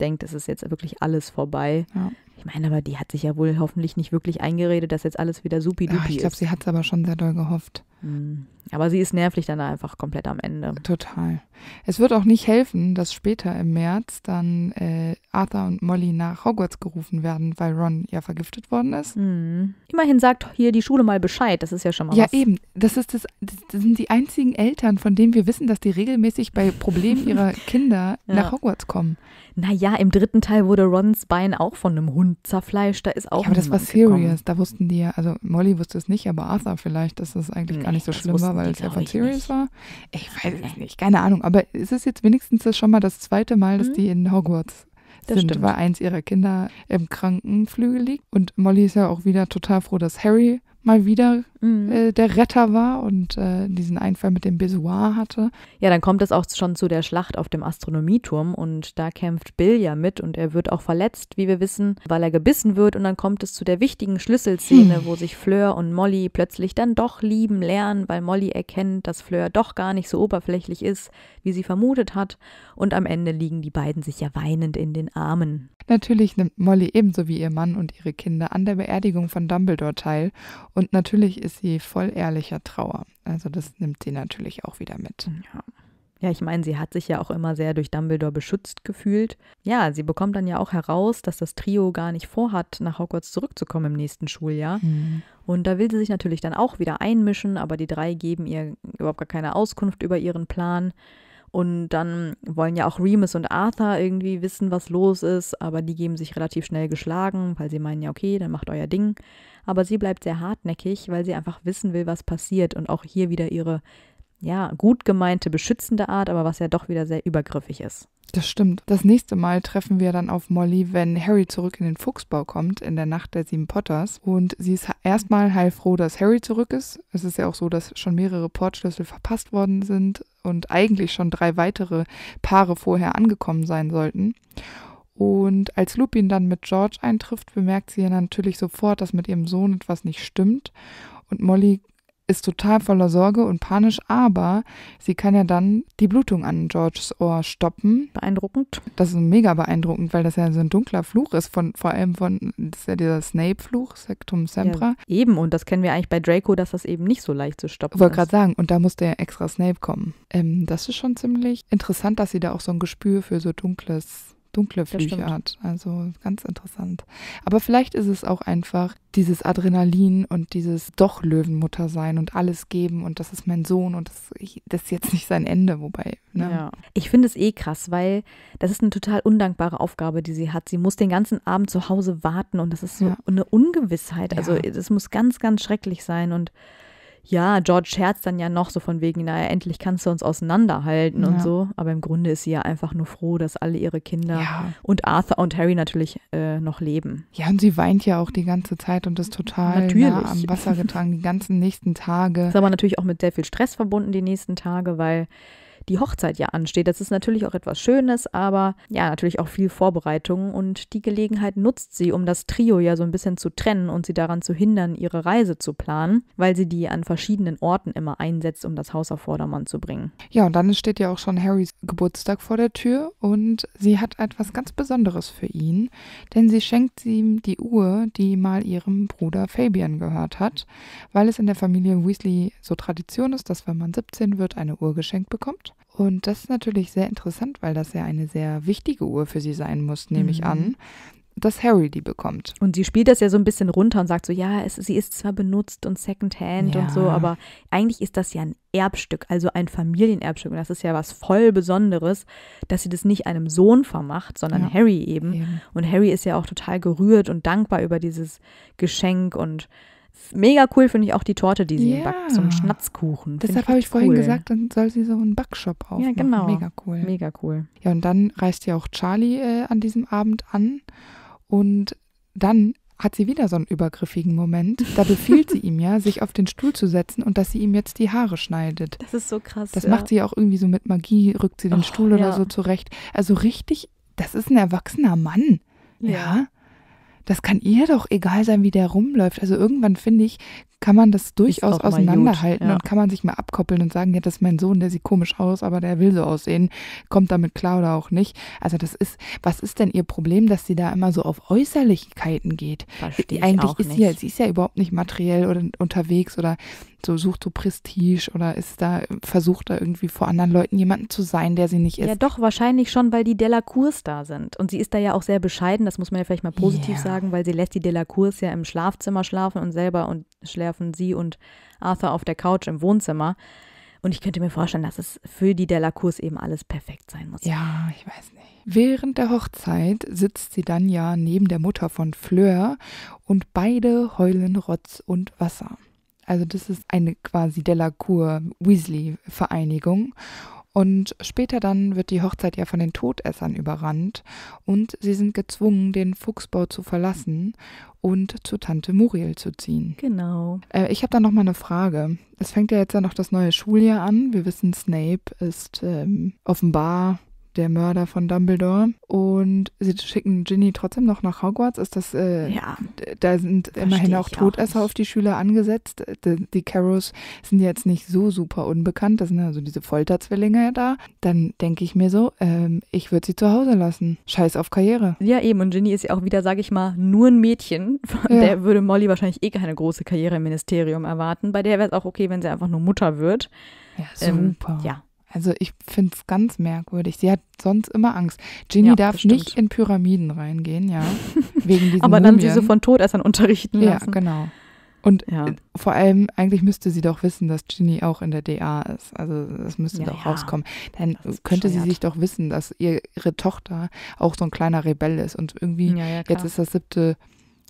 denkt, es ist jetzt wirklich alles vorbei. Ja. Ich meine, aber die hat sich ja wohl hoffentlich nicht wirklich eingeredet, dass jetzt alles wieder supidupi ah, ist. Ich glaube, sie hat es aber schon sehr doll gehofft. Hm. Aber sie ist nervlich dann einfach komplett am Ende. Total. Es wird auch nicht helfen, dass später im März dann äh, Arthur und Molly nach Hogwarts gerufen werden, weil Ron ja vergiftet worden ist. Mhm. Immerhin sagt hier die Schule mal Bescheid, das ist ja schon mal ja, was. Ja, eben. Das, ist das, das sind die einzigen Eltern, von denen wir wissen, dass die regelmäßig bei Problemen ihrer *laughs* Kinder ja. nach Hogwarts kommen. Naja, im dritten Teil wurde Rons Bein auch von einem Hund und zerfleisch, da ist auch. Ja, aber das war serious, gekommen. da wussten die ja, also Molly wusste es nicht, aber Arthur vielleicht, dass das eigentlich nee, hm, gar nicht so schlimm war, weil es ja von serious war. Ich weiß es nicht, keine Ahnung. Aber ist es jetzt wenigstens schon mal das zweite Mal, dass mhm. die in Hogwarts das sind, stimmt. weil eins ihrer Kinder im Krankenflügel liegt. Und Molly ist ja auch wieder total froh, dass Harry mal wieder mhm. äh, der Retter war und äh, diesen Einfall mit dem Besoir hatte. Ja, dann kommt es auch schon zu der Schlacht auf dem Astronomieturm und da kämpft Bill ja mit und er wird auch verletzt, wie wir wissen, weil er gebissen wird und dann kommt es zu der wichtigen Schlüsselszene, *laughs* wo sich Fleur und Molly plötzlich dann doch lieben lernen, weil Molly erkennt, dass Fleur doch gar nicht so oberflächlich ist, wie sie vermutet hat und am Ende liegen die beiden sich ja weinend in den Armen. Natürlich nimmt Molly ebenso wie ihr Mann und ihre Kinder an der Beerdigung von Dumbledore teil und natürlich ist ist sie voll ehrlicher Trauer. Also das nimmt sie natürlich auch wieder mit. Ja. Ja, ich meine, sie hat sich ja auch immer sehr durch Dumbledore beschützt gefühlt. Ja, sie bekommt dann ja auch heraus, dass das Trio gar nicht vorhat, nach Hogwarts zurückzukommen im nächsten Schuljahr. Mhm. Und da will sie sich natürlich dann auch wieder einmischen, aber die drei geben ihr überhaupt gar keine Auskunft über ihren Plan. Und dann wollen ja auch Remus und Arthur irgendwie wissen, was los ist, aber die geben sich relativ schnell geschlagen, weil sie meinen ja, okay, dann macht euer Ding. Aber sie bleibt sehr hartnäckig, weil sie einfach wissen will, was passiert und auch hier wieder ihre ja, gut gemeinte, beschützende Art, aber was ja doch wieder sehr übergriffig ist. Das stimmt. Das nächste Mal treffen wir dann auf Molly, wenn Harry zurück in den Fuchsbau kommt, in der Nacht der sieben Potters. Und sie ist erstmal heilfroh, dass Harry zurück ist. Es ist ja auch so, dass schon mehrere Portschlüssel verpasst worden sind und eigentlich schon drei weitere Paare vorher angekommen sein sollten. Und als Lupin dann mit George eintrifft, bemerkt sie ja natürlich sofort, dass mit ihrem Sohn etwas nicht stimmt. Und Molly ist total voller Sorge und panisch, aber sie kann ja dann die Blutung an Georges Ohr stoppen. Beeindruckend. Das ist mega beeindruckend, weil das ja so ein dunkler Fluch ist, von, vor allem von, das ist ja dieser Snape-Fluch, Sectum Sempra. Ja, eben, und das kennen wir eigentlich bei Draco, dass das eben nicht so leicht zu stoppen ist. ich Wollte gerade sagen, und da musste ja extra Snape kommen. Ähm, das ist schon ziemlich interessant, dass sie da auch so ein Gespür für so dunkles dunkle Flüche hat. Also ganz interessant. Aber vielleicht ist es auch einfach dieses Adrenalin und dieses doch Löwenmutter sein und alles geben und das ist mein Sohn und das, das ist jetzt nicht sein Ende, wobei. Ne? Ja. Ich finde es eh krass, weil das ist eine total undankbare Aufgabe, die sie hat. Sie muss den ganzen Abend zu Hause warten und das ist so ja. eine Ungewissheit. Also ja. muss ganz, ganz schrecklich sein und ja, George scherzt dann ja noch so von wegen, naja, endlich kannst du uns auseinanderhalten ja. und so. Aber im Grunde ist sie ja einfach nur froh, dass alle ihre Kinder ja. und Arthur und Harry natürlich äh, noch leben. Ja, und sie weint ja auch die ganze Zeit und ist total nah am Wasser getragen, die ganzen nächsten Tage. Ist aber natürlich auch mit sehr viel Stress verbunden, die nächsten Tage, weil die Hochzeit ja ansteht. Das ist natürlich auch etwas Schönes, aber ja, natürlich auch viel Vorbereitung und die Gelegenheit nutzt sie, um das Trio ja so ein bisschen zu trennen und sie daran zu hindern, ihre Reise zu planen, weil sie die an verschiedenen Orten immer einsetzt, um das Haus auf Vordermann zu bringen. Ja, und dann steht ja auch schon Harrys Geburtstag vor der Tür und sie hat etwas ganz Besonderes für ihn, denn sie schenkt ihm die Uhr, die mal ihrem Bruder Fabian gehört hat, weil es in der Familie Weasley so Tradition ist, dass wenn man 17 wird, eine Uhr geschenkt bekommt. Und das ist natürlich sehr interessant, weil das ja eine sehr wichtige Uhr für sie sein muss, nehme mhm. ich an dass Harry die bekommt. Und sie spielt das ja so ein bisschen runter und sagt so, ja, es, sie ist zwar benutzt und Secondhand ja. und so, aber eigentlich ist das ja ein Erbstück, also ein Familienerbstück. Und das ist ja was voll Besonderes, dass sie das nicht einem Sohn vermacht, sondern ja. Harry eben. eben. Und Harry ist ja auch total gerührt und dankbar über dieses Geschenk und Mega cool finde ich auch die Torte, die sie ja. backt, so einen Schnatzkuchen. Deshalb habe ich vorhin cool. gesagt, dann soll sie so einen Backshop aufmachen. Ja, genau. Mega cool. Mega cool. Ja, und dann reist ja auch Charlie äh, an diesem Abend an und dann hat sie wieder so einen übergriffigen Moment. Da befiehlt sie *laughs* ihm ja, sich auf den Stuhl zu setzen und dass sie ihm jetzt die Haare schneidet. Das ist so krass. Das ja. macht sie ja auch irgendwie so mit Magie, rückt sie den oh, Stuhl ja. oder so zurecht. Also richtig, das ist ein erwachsener Mann. ja. ja das kann ihr doch egal sein, wie der rumläuft. Also irgendwann finde ich, kann man das durchaus auseinanderhalten ja. und kann man sich mal abkoppeln und sagen, ja, das ist mein Sohn, der sieht komisch aus, aber der will so aussehen, kommt damit klar oder auch nicht. Also das ist, was ist denn ihr Problem, dass sie da immer so auf Äußerlichkeiten geht? Verstehe Eigentlich ist nicht. sie ja, sie ist ja überhaupt nicht materiell oder unterwegs oder so sucht so Prestige oder ist da, versucht da irgendwie vor anderen Leuten jemanden zu sein, der sie nicht ist. Ja, doch, wahrscheinlich schon, weil die Delacours da sind. Und sie ist da ja auch sehr bescheiden, das muss man ja vielleicht mal positiv yeah. sagen, weil sie lässt die Delacours ja im Schlafzimmer schlafen und selber und schläfen sie und Arthur auf der Couch im Wohnzimmer. Und ich könnte mir vorstellen, dass es für die Delacours eben alles perfekt sein muss. Ja, ich weiß nicht. Während der Hochzeit sitzt sie dann ja neben der Mutter von Fleur und beide heulen Rotz und Wasser. Also das ist eine quasi Delacour Weasley Vereinigung. Und später dann wird die Hochzeit ja von den Todessern überrannt und sie sind gezwungen, den Fuchsbau zu verlassen und zu Tante Muriel zu ziehen. Genau. Äh, ich habe da noch mal eine Frage. Es fängt ja jetzt ja noch das neue Schuljahr an. Wir wissen, Snape ist ähm, offenbar der Mörder von Dumbledore. Und sie schicken Ginny trotzdem noch nach Hogwarts. Ist das, äh, ja, da sind immerhin auch Todesser auch auf die Schüler angesetzt. Die, die Carrows sind jetzt nicht so super unbekannt. Das sind also diese Folterzwillinge da. Dann denke ich mir so, ähm, ich würde sie zu Hause lassen. Scheiß auf Karriere. Ja, eben. Und Ginny ist ja auch wieder, sage ich mal, nur ein Mädchen. Von ja. der würde Molly wahrscheinlich eh keine große Karriere im Ministerium erwarten. Bei der wäre es auch okay, wenn sie einfach nur Mutter wird. Ja, ähm, super. Ähm, ja. Also ich finde es ganz merkwürdig. Sie hat sonst immer Angst. Ginny ja, darf nicht in Pyramiden reingehen, ja. *laughs* wegen diesen Aber dann Mumien. sie so von Todessern unterrichten lassen. Ja, genau. Und ja. Äh, vor allem, eigentlich müsste sie doch wissen, dass Ginny auch in der DA ist. Also das müsste ja, doch rauskommen. Dann könnte bescheuert. sie sich doch wissen, dass ihre Tochter auch so ein kleiner Rebell ist. Und irgendwie, jetzt ist das siebte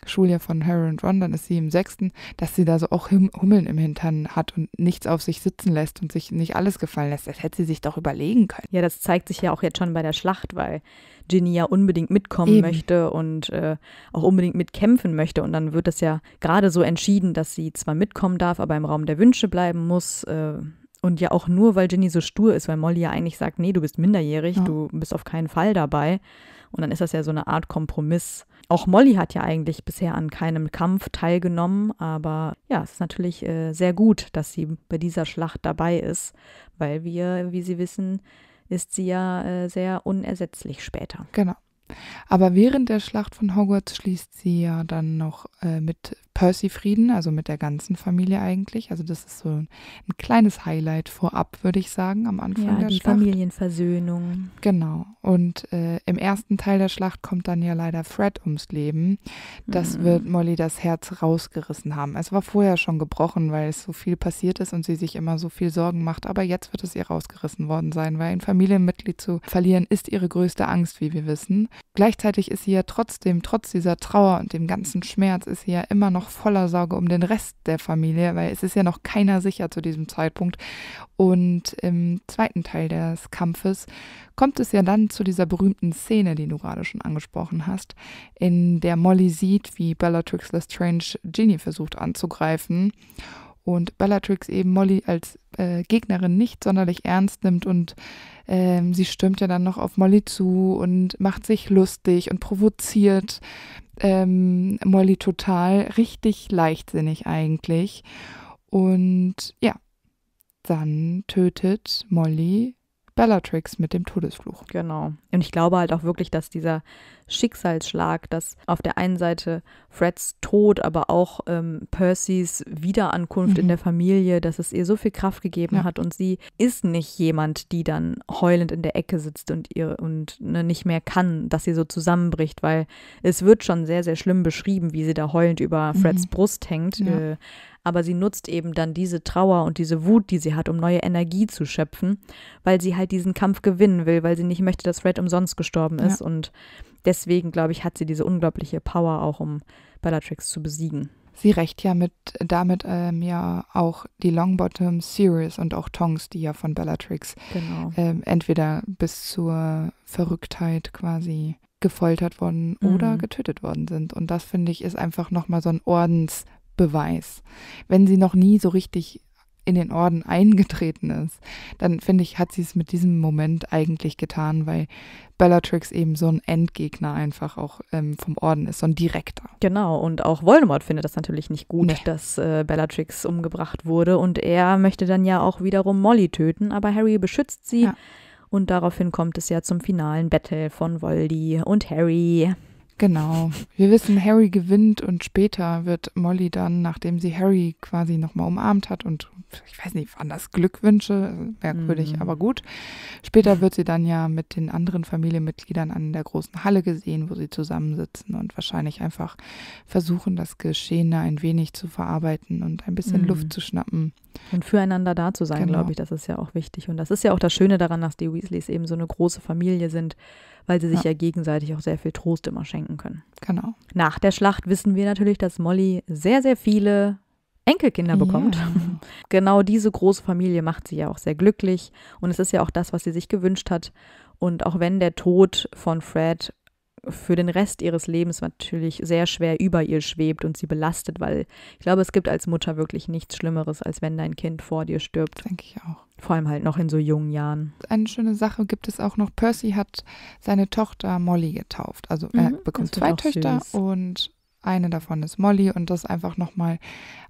Schuljahr von Harry und Ron, dann ist sie im sechsten, dass sie da so auch hum Hummeln im Hintern hat und nichts auf sich sitzen lässt und sich nicht alles gefallen lässt. Das hätte sie sich doch überlegen können. Ja, das zeigt sich ja auch jetzt schon bei der Schlacht, weil Ginny ja unbedingt mitkommen Eben. möchte und äh, auch unbedingt mitkämpfen möchte. Und dann wird das ja gerade so entschieden, dass sie zwar mitkommen darf, aber im Raum der Wünsche bleiben muss. Äh, und ja auch nur, weil Ginny so stur ist, weil Molly ja eigentlich sagt, nee, du bist minderjährig, ja. du bist auf keinen Fall dabei. Und dann ist das ja so eine Art Kompromiss. Auch Molly hat ja eigentlich bisher an keinem Kampf teilgenommen, aber ja, es ist natürlich äh, sehr gut, dass sie bei dieser Schlacht dabei ist, weil wir, wie Sie wissen, ist sie ja äh, sehr unersetzlich später. Genau. Aber während der Schlacht von Hogwarts schließt sie ja dann noch äh, mit Percy-Frieden, also mit der ganzen Familie eigentlich. Also das ist so ein, kleines Highlight vorab, würde ich sagen, am Anfang ja, der die Schlacht. Familienversöhnung. Genau. Und äh, im ersten Teil der Schlacht kommt dann ja leider Fred ums Leben. Das mhm. wird Molly das Herz rausgerissen haben. Es war vorher schon gebrochen, weil es so viel passiert ist und sie sich immer so viel Sorgen macht. Aber jetzt wird es ihr rausgerissen worden sein, weil ein Familienmitglied zu verlieren ist ihre größte Angst, wie wir wissen. Gleichzeitig ist sie ja trotzdem, trotz dieser Trauer und dem ganzen Schmerz, ist sie ja immer noch noch voller Sorge um den Rest der Familie, weil es ist ja noch keiner sicher zu diesem Zeitpunkt. Und im zweiten Teil des Kampfes kommt es ja dann zu dieser berühmten Szene, die du gerade schon angesprochen hast, in der Molly sieht, wie Bellatrix Lestrange Ginny versucht anzugreifen und Bellatrix eben Molly als äh, Gegnerin nicht sonderlich ernst nimmt und äh, sie stürmt ja dann noch auf Molly zu und macht sich lustig und provoziert ähm, Molly total richtig leichtsinnig eigentlich. Und ja, dann tötet Molly Bellatrix mit dem Todesfluch. Genau. Und ich glaube halt auch wirklich, dass dieser Schicksalsschlag, dass auf der einen Seite Freds Tod, aber auch ähm, Percys Wiederankunft mhm. in der Familie, dass es ihr so viel Kraft gegeben ja. hat und sie ist nicht jemand, die dann heulend in der Ecke sitzt und ihr und ne, nicht mehr kann, dass sie so zusammenbricht, weil es wird schon sehr, sehr schlimm beschrieben, wie sie da heulend über mhm. Freds mhm. Brust hängt. Ja. Äh, aber sie nutzt eben dann diese Trauer und diese Wut, die sie hat, um neue Energie zu schöpfen, weil sie halt diesen Kampf gewinnen will, weil sie nicht möchte, dass Red umsonst gestorben ist ja. und deswegen, glaube ich, hat sie diese unglaubliche Power auch, um Bellatrix zu besiegen. Sie rächt ja mit, damit ähm, ja auch die Longbottom Series und auch Tongs, die ja von Bellatrix genau. ähm, entweder bis zur Verrücktheit quasi gefoltert worden mhm. oder getötet worden sind. Und das finde ich ist einfach nochmal so ein Ordens Beweis, wenn sie noch nie so richtig in den Orden eingetreten ist, dann finde ich, hat sie es mit diesem Moment eigentlich getan, weil Bellatrix eben so ein Endgegner einfach auch ähm, vom Orden ist, so ein Direktor. Genau, und auch Voldemort findet das natürlich nicht gut, nee. dass äh, Bellatrix umgebracht wurde und er möchte dann ja auch wiederum Molly töten, aber Harry beschützt sie ja. und daraufhin kommt es ja zum finalen Battle von Voldy und Harry. Genau. Wir wissen, Harry gewinnt und später wird Molly dann, nachdem sie Harry quasi nochmal umarmt hat und ich weiß nicht, waren das Glückwünsche, merkwürdig, mhm. aber gut. Später wird sie dann ja mit den anderen Familienmitgliedern an der großen Halle gesehen, wo sie zusammensitzen und wahrscheinlich einfach versuchen, das Geschehene ein wenig zu verarbeiten und ein bisschen mhm. Luft zu schnappen. Und füreinander da zu sein, genau. glaube ich, das ist ja auch wichtig. Und das ist ja auch das Schöne daran, dass die Weasleys eben so eine große Familie sind weil sie sich ja. ja. gegenseitig auch sehr viel Trost immer schenken können. Genau. Nach der Schlacht wissen wir natürlich, dass Molly sehr, sehr viele Enkelkinder bekommt. Ja. *laughs* genau diese große Familie macht sie ja auch sehr glücklich und es ist ja auch das, was sie sich gewünscht hat. Und auch wenn der Tod von Fred für den Rest ihres Lebens natürlich sehr schwer über ihr schwebt und sie belastet, weil ich glaube, es gibt als Mutter wirklich nichts Schlimmeres, als wenn dein Kind vor dir stirbt. Denke ich auch. Vor allem halt noch in so jungen Jahren. Eine schöne Sache gibt es auch noch. Percy hat seine Tochter Molly getauft. Also er äh, mhm, bekommt zwei Töchter süß. und eine davon ist Molly und das einfach nochmal,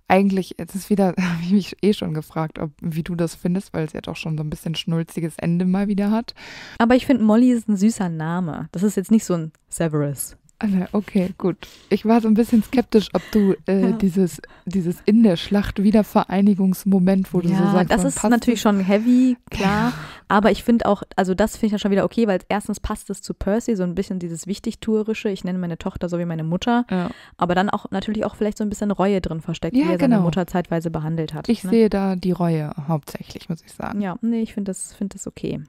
eigentlich, jetzt ist wieder, *laughs* habe ich mich eh schon gefragt, ob, wie du das findest, weil es ja doch schon so ein bisschen schnulziges Ende mal wieder hat. Aber ich finde, Molly ist ein süßer Name. Das ist jetzt nicht so ein Severus. Okay, gut. Ich war so ein bisschen skeptisch, ob du äh, ja. dieses, dieses in der Schlacht Wiedervereinigungsmoment, wo du ja, so sagst, das ist natürlich schon heavy, klar. Aber ich finde auch, also das finde ich ja schon wieder okay, weil erstens passt es zu Percy, so ein bisschen dieses Wichtigtuerische. Ich nenne meine Tochter so wie meine Mutter. Ja. Aber dann auch natürlich auch vielleicht so ein bisschen Reue drin versteckt, wie er genau. seine Mutter zeitweise behandelt hat. Ich ne? sehe da die Reue hauptsächlich, muss ich sagen. Ja, nee, ich finde das, find das okay.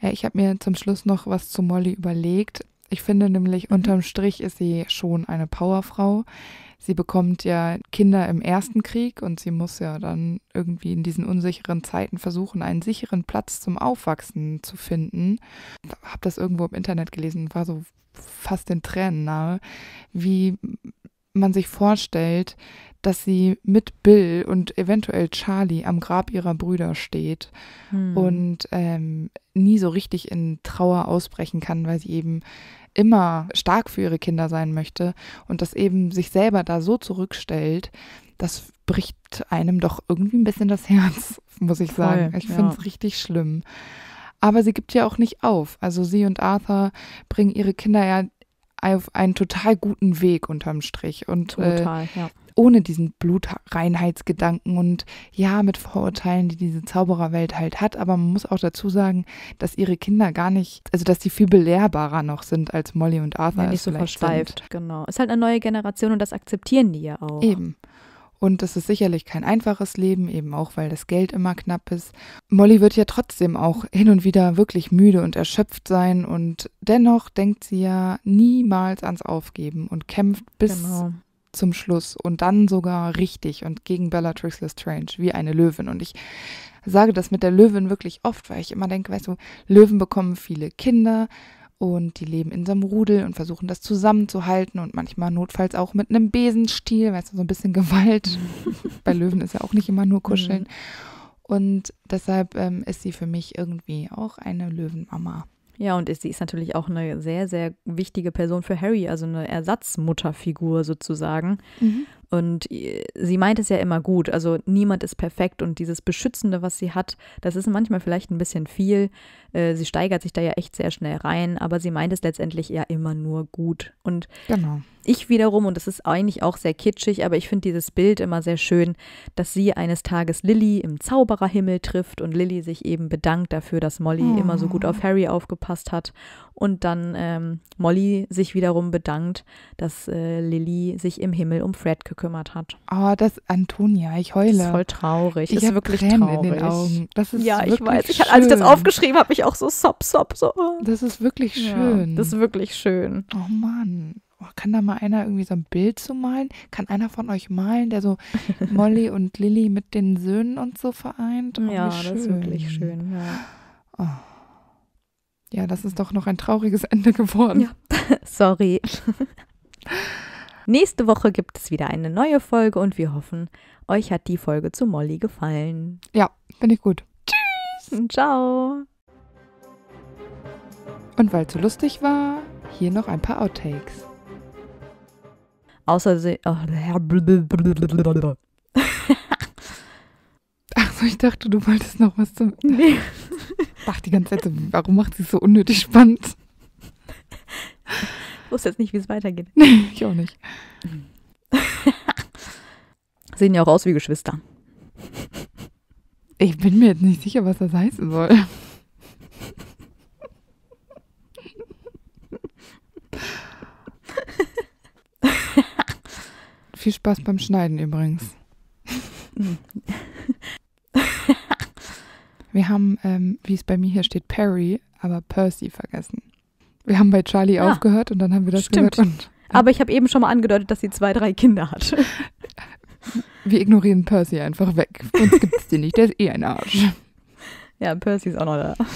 Ja, ich habe mir zum Schluss noch was zu Molly überlegt. Ich finde nämlich, mhm. unterm Strich ist sie schon eine Powerfrau. Sie bekommt ja Kinder im ersten mhm. Krieg und sie muss ja dann irgendwie in diesen unsicheren Zeiten versuchen, einen sicheren Platz zum Aufwachsen zu finden. Ich habe das irgendwo im Internet gelesen, war so fast in Tränen nahe, wie man sich vorstellt, dass sie mit Bill und eventuell Charlie am Grab ihrer Brüder steht hm. und ähm, nie so richtig in Trauer ausbrechen kann, weil sie eben immer stark für ihre Kinder sein möchte und das eben sich selber da so zurückstellt, das bricht einem doch irgendwie ein bisschen das *laughs* Herz, muss ich Voll, sagen. ich ja. finde es richtig schlimm. Aber sie gibt ja auch nicht auf. Also sie und Arthur bringen ihre Kinder ja auf einen total guten Weg unterm Strich. Und äh, total, äh, ja ohne diesen Blutreinheitsgedanken und ja, mit Vorurteilen, die diese Zaubererwelt halt hat. Aber man muss auch dazu sagen, dass ihre Kinder gar nicht, also dass die viel belehrbarer noch sind als Molly und Arthur. Ja, nicht so versteift. Sind. Genau. Ist halt eine neue Generation und das akzeptieren die ja auch. Eben. Und das ist sicherlich kein einfaches Leben, eben auch weil das Geld immer knapp ist. Molly wird ja trotzdem auch hin und wieder wirklich müde und erschöpft sein und dennoch denkt sie ja niemals ans Aufgeben und kämpft bis genau zum Schluss und dann sogar richtig und gegen Bellatrix Lestrange wie eine Löwin. Und ich sage das mit der Löwin wirklich oft, weil ich immer denke, weißt du, Löwen bekommen viele Kinder und die leben in so einem Rudel und versuchen das zusammenzuhalten und manchmal notfalls auch mit einem Besenstiel, weißt du, so ein bisschen *laughs* Gewalt. Bei Löwen ist ja auch nicht immer nur kuscheln. Mhm. Und deshalb ähm, ist sie für mich irgendwie auch eine Löwenmama. Ja, und sie ist natürlich auch eine sehr, sehr wichtige Person für Harry, also eine Ersatzmutterfigur sozusagen. Mhm. Und äh, sie meint es ja immer gut. Also niemand ist perfekt und dieses Beschützende, was sie hat, das ist manchmal vielleicht ein bisschen viel. Äh, sie steigert sich da ja echt sehr schnell rein, aber sie meint es letztendlich ja immer nur gut. Und genau. ich wiederum, und das ist eigentlich auch sehr kitschig, aber ich finde dieses Bild immer sehr schön, dass sie eines Tages Lilly im Zaubererhimmel trifft und Lilly sich eben bedankt dafür, dass Molly oh. immer so gut auf oh. Harry aufgepasst hat. Und dann ähm, Molly sich wiederum bedankt, dass äh, Lilly sich im Himmel um Fred gekümmert gekümmert hat. Oh, das Antonia, ich heule. Das ist voll traurig. Ich ist wirklich Tränen traurig. in den Augen. Das ist ja, ich weiß. Ich, als ich das aufgeschrieben habe, ich auch so sob, sob, so. Das ist wirklich schön. Ja, das ist wirklich schön. Oh Mann. Oh, kann da mal einer irgendwie so ein Bild zu malen? Kann einer von euch malen, der so *laughs* Molly und Lilly mit den Söhnen und so vereint? Oh, ja, das ist wirklich schön. Ja. Oh. Ja, das ist doch noch ein trauriges *laughs* Ende geworden. Ja. *laughs* Sorry. Nächste Woche gibt es wieder eine neue Folge und wir hoffen, euch hat die Folge zu Molly gefallen. Ja, finde ich gut. Tschüss. Ciao. Und weil es so lustig war, hier noch ein paar Outtakes. Außer sie. Oh, Achso, ich dachte, du wolltest noch was zum. *laughs* Nee. Ich die ganze Zeit, warum macht sie es so unnötig spannend? *laughs* wusste jetzt nicht, wie es weitergeht. *laughs* ich auch nicht. *laughs* Sehen ja auch aus wie Geschwister. Ich bin mir jetzt nicht sicher, was das heißen soll. *laughs* Viel Spaß beim Schneiden übrigens. Wir haben, ähm, wie es bei mir hier steht, Perry, aber Percy vergessen. Wir haben bei Charlie ah, aufgehört und dann haben wir das stimmt. gehört. Aber ich habe eben schon mal angedeutet, dass sie zwei, drei Kinder hat. *laughs* Wir ignorieren Percy einfach weg. Uns gibt es den nicht, der ist eh ein Arsch. Ja, Percy ist auch noch da. *laughs*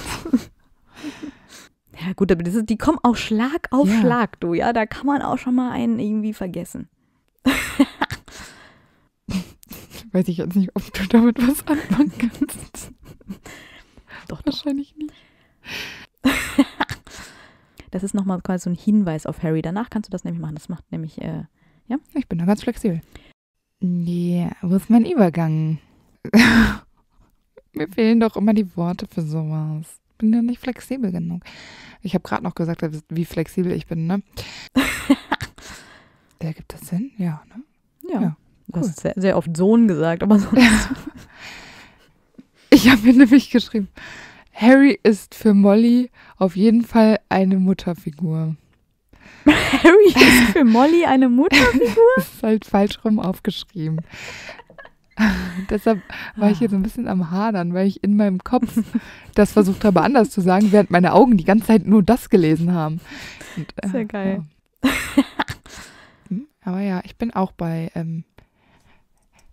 Ja, gut, aber ist, die kommen auch Schlag auf ja. Schlag, du, ja. Da kann man auch schon mal einen irgendwie vergessen. *laughs* Weiß ich jetzt nicht, ob du damit was anfangen kannst. Doch, Wahrscheinlich nicht. Das ist nochmal quasi so ein Hinweis auf Harry. Danach kannst du das nämlich machen. Das macht nämlich, äh, ja. Ich bin da ganz flexibel. Ja, wo ist mein Übergang? *laughs* Mir fehlen doch immer die Worte für sowas. Ich Bin ja nicht flexibel genug. Ich habe gerade noch gesagt, wie flexibel ich bin, ne? Der *laughs* gibt das Sinn? Ja, ne? Ja. ja cool. Du hast sehr, sehr oft Sohn gesagt, aber sonst. *laughs* ich habe mir nämlich geschrieben, Harry ist für Molly auf jeden Fall eine Mutterfigur. *laughs* Harry ist für Molly eine Mutterfigur? das *laughs* ist halt falsch rum aufgeschrieben. *laughs* Deshalb war ich hier so ein bisschen am Hadern, weil ich in meinem Kopf das versucht habe, anders zu sagen, während meine Augen die ganze Zeit nur das gelesen haben. Und, äh, Sehr geil. Ja. Hm? Aber ja, ich bin auch bei ähm,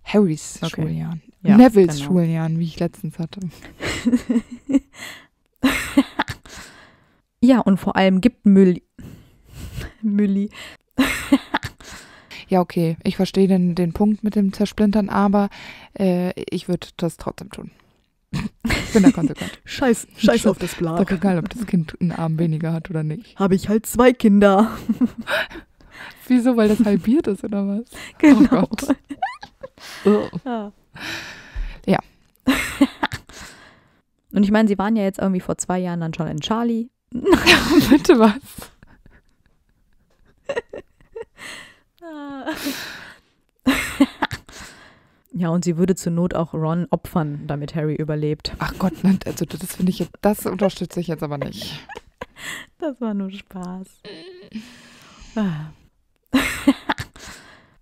Harrys okay. Schuljahren. Ja, Nevils genau. Schuljahren, wie ich letztens hatte. *laughs* ja, und vor allem gibt Mülli. *laughs* Mülli. ja, okay, ich verstehe den, den Punkt mit dem Zersplintern, aber äh, ich würde das trotzdem tun. Ich bin da konsequent. *laughs* Scheiß, scheiß auf das Blatt. Doch egal, ob das Kind einen Arm weniger hat oder nicht. Habe ich halt zwei Kinder. Wieso? Weil das halbiert ist oder was? Genau. Oh Gott. oh. Ja. Ja. *laughs* Und ich meine, sie waren ja jetzt irgendwie vor zwei Jahren dann schon in Charlie. *laughs* Bitte was? *laughs* ja, und sie würde zur Not auch Ron opfern, damit Harry überlebt. Ach Gott, also das finde ich, das unterstütze ich jetzt aber nicht. Das war nur Spaß.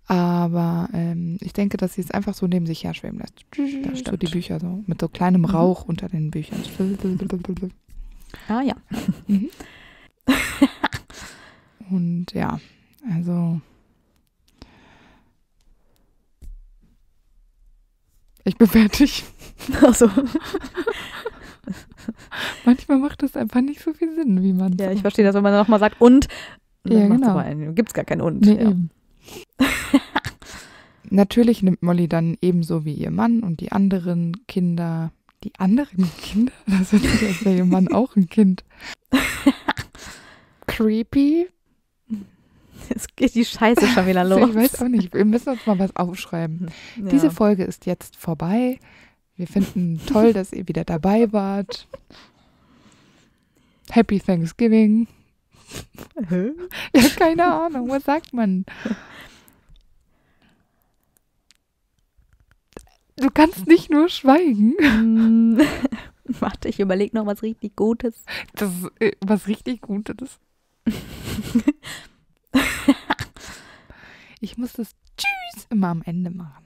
Aber ähm, ich denke, dass sie es einfach so neben sich her schweben lässt. Das stimmt. so die Bücher so. Mit so kleinem mhm. Rauch mhm. unter den Büchern. ah ja. Mhm. Und ja, also. Ich bin fertig. Ach so. Manchmal macht das einfach nicht so viel Sinn, wie man. Ja, ich verstehe das, wenn man nochmal sagt und. ja, genau. Gibt es gar kein und. Nee, ja. eben. *laughs* Natürlich nimmt Molly dann ebenso wie ihr Mann und die anderen Kinder. Die anderen *laughs* Kinder? Das ist ja, ihr Mann *laughs* auch ein Kind. Creepy. Jetzt geht die Scheiße schon wieder los. Ich weiß auch nicht. Wir müssen uns mal was aufschreiben. Hm, ja. Diese Folge ist jetzt vorbei. Wir finden toll, dass ihr wieder dabei wart. Happy Thanksgiving. Hä? *laughs* Ja, keine Ahnung, was sagt man? Du kannst nicht nur schweigen. *laughs* Warte, ich überlege noch was richtig Gutes. Das, äh, was richtig Gutes. *laughs* ich muss das Tschüss immer am Ende machen.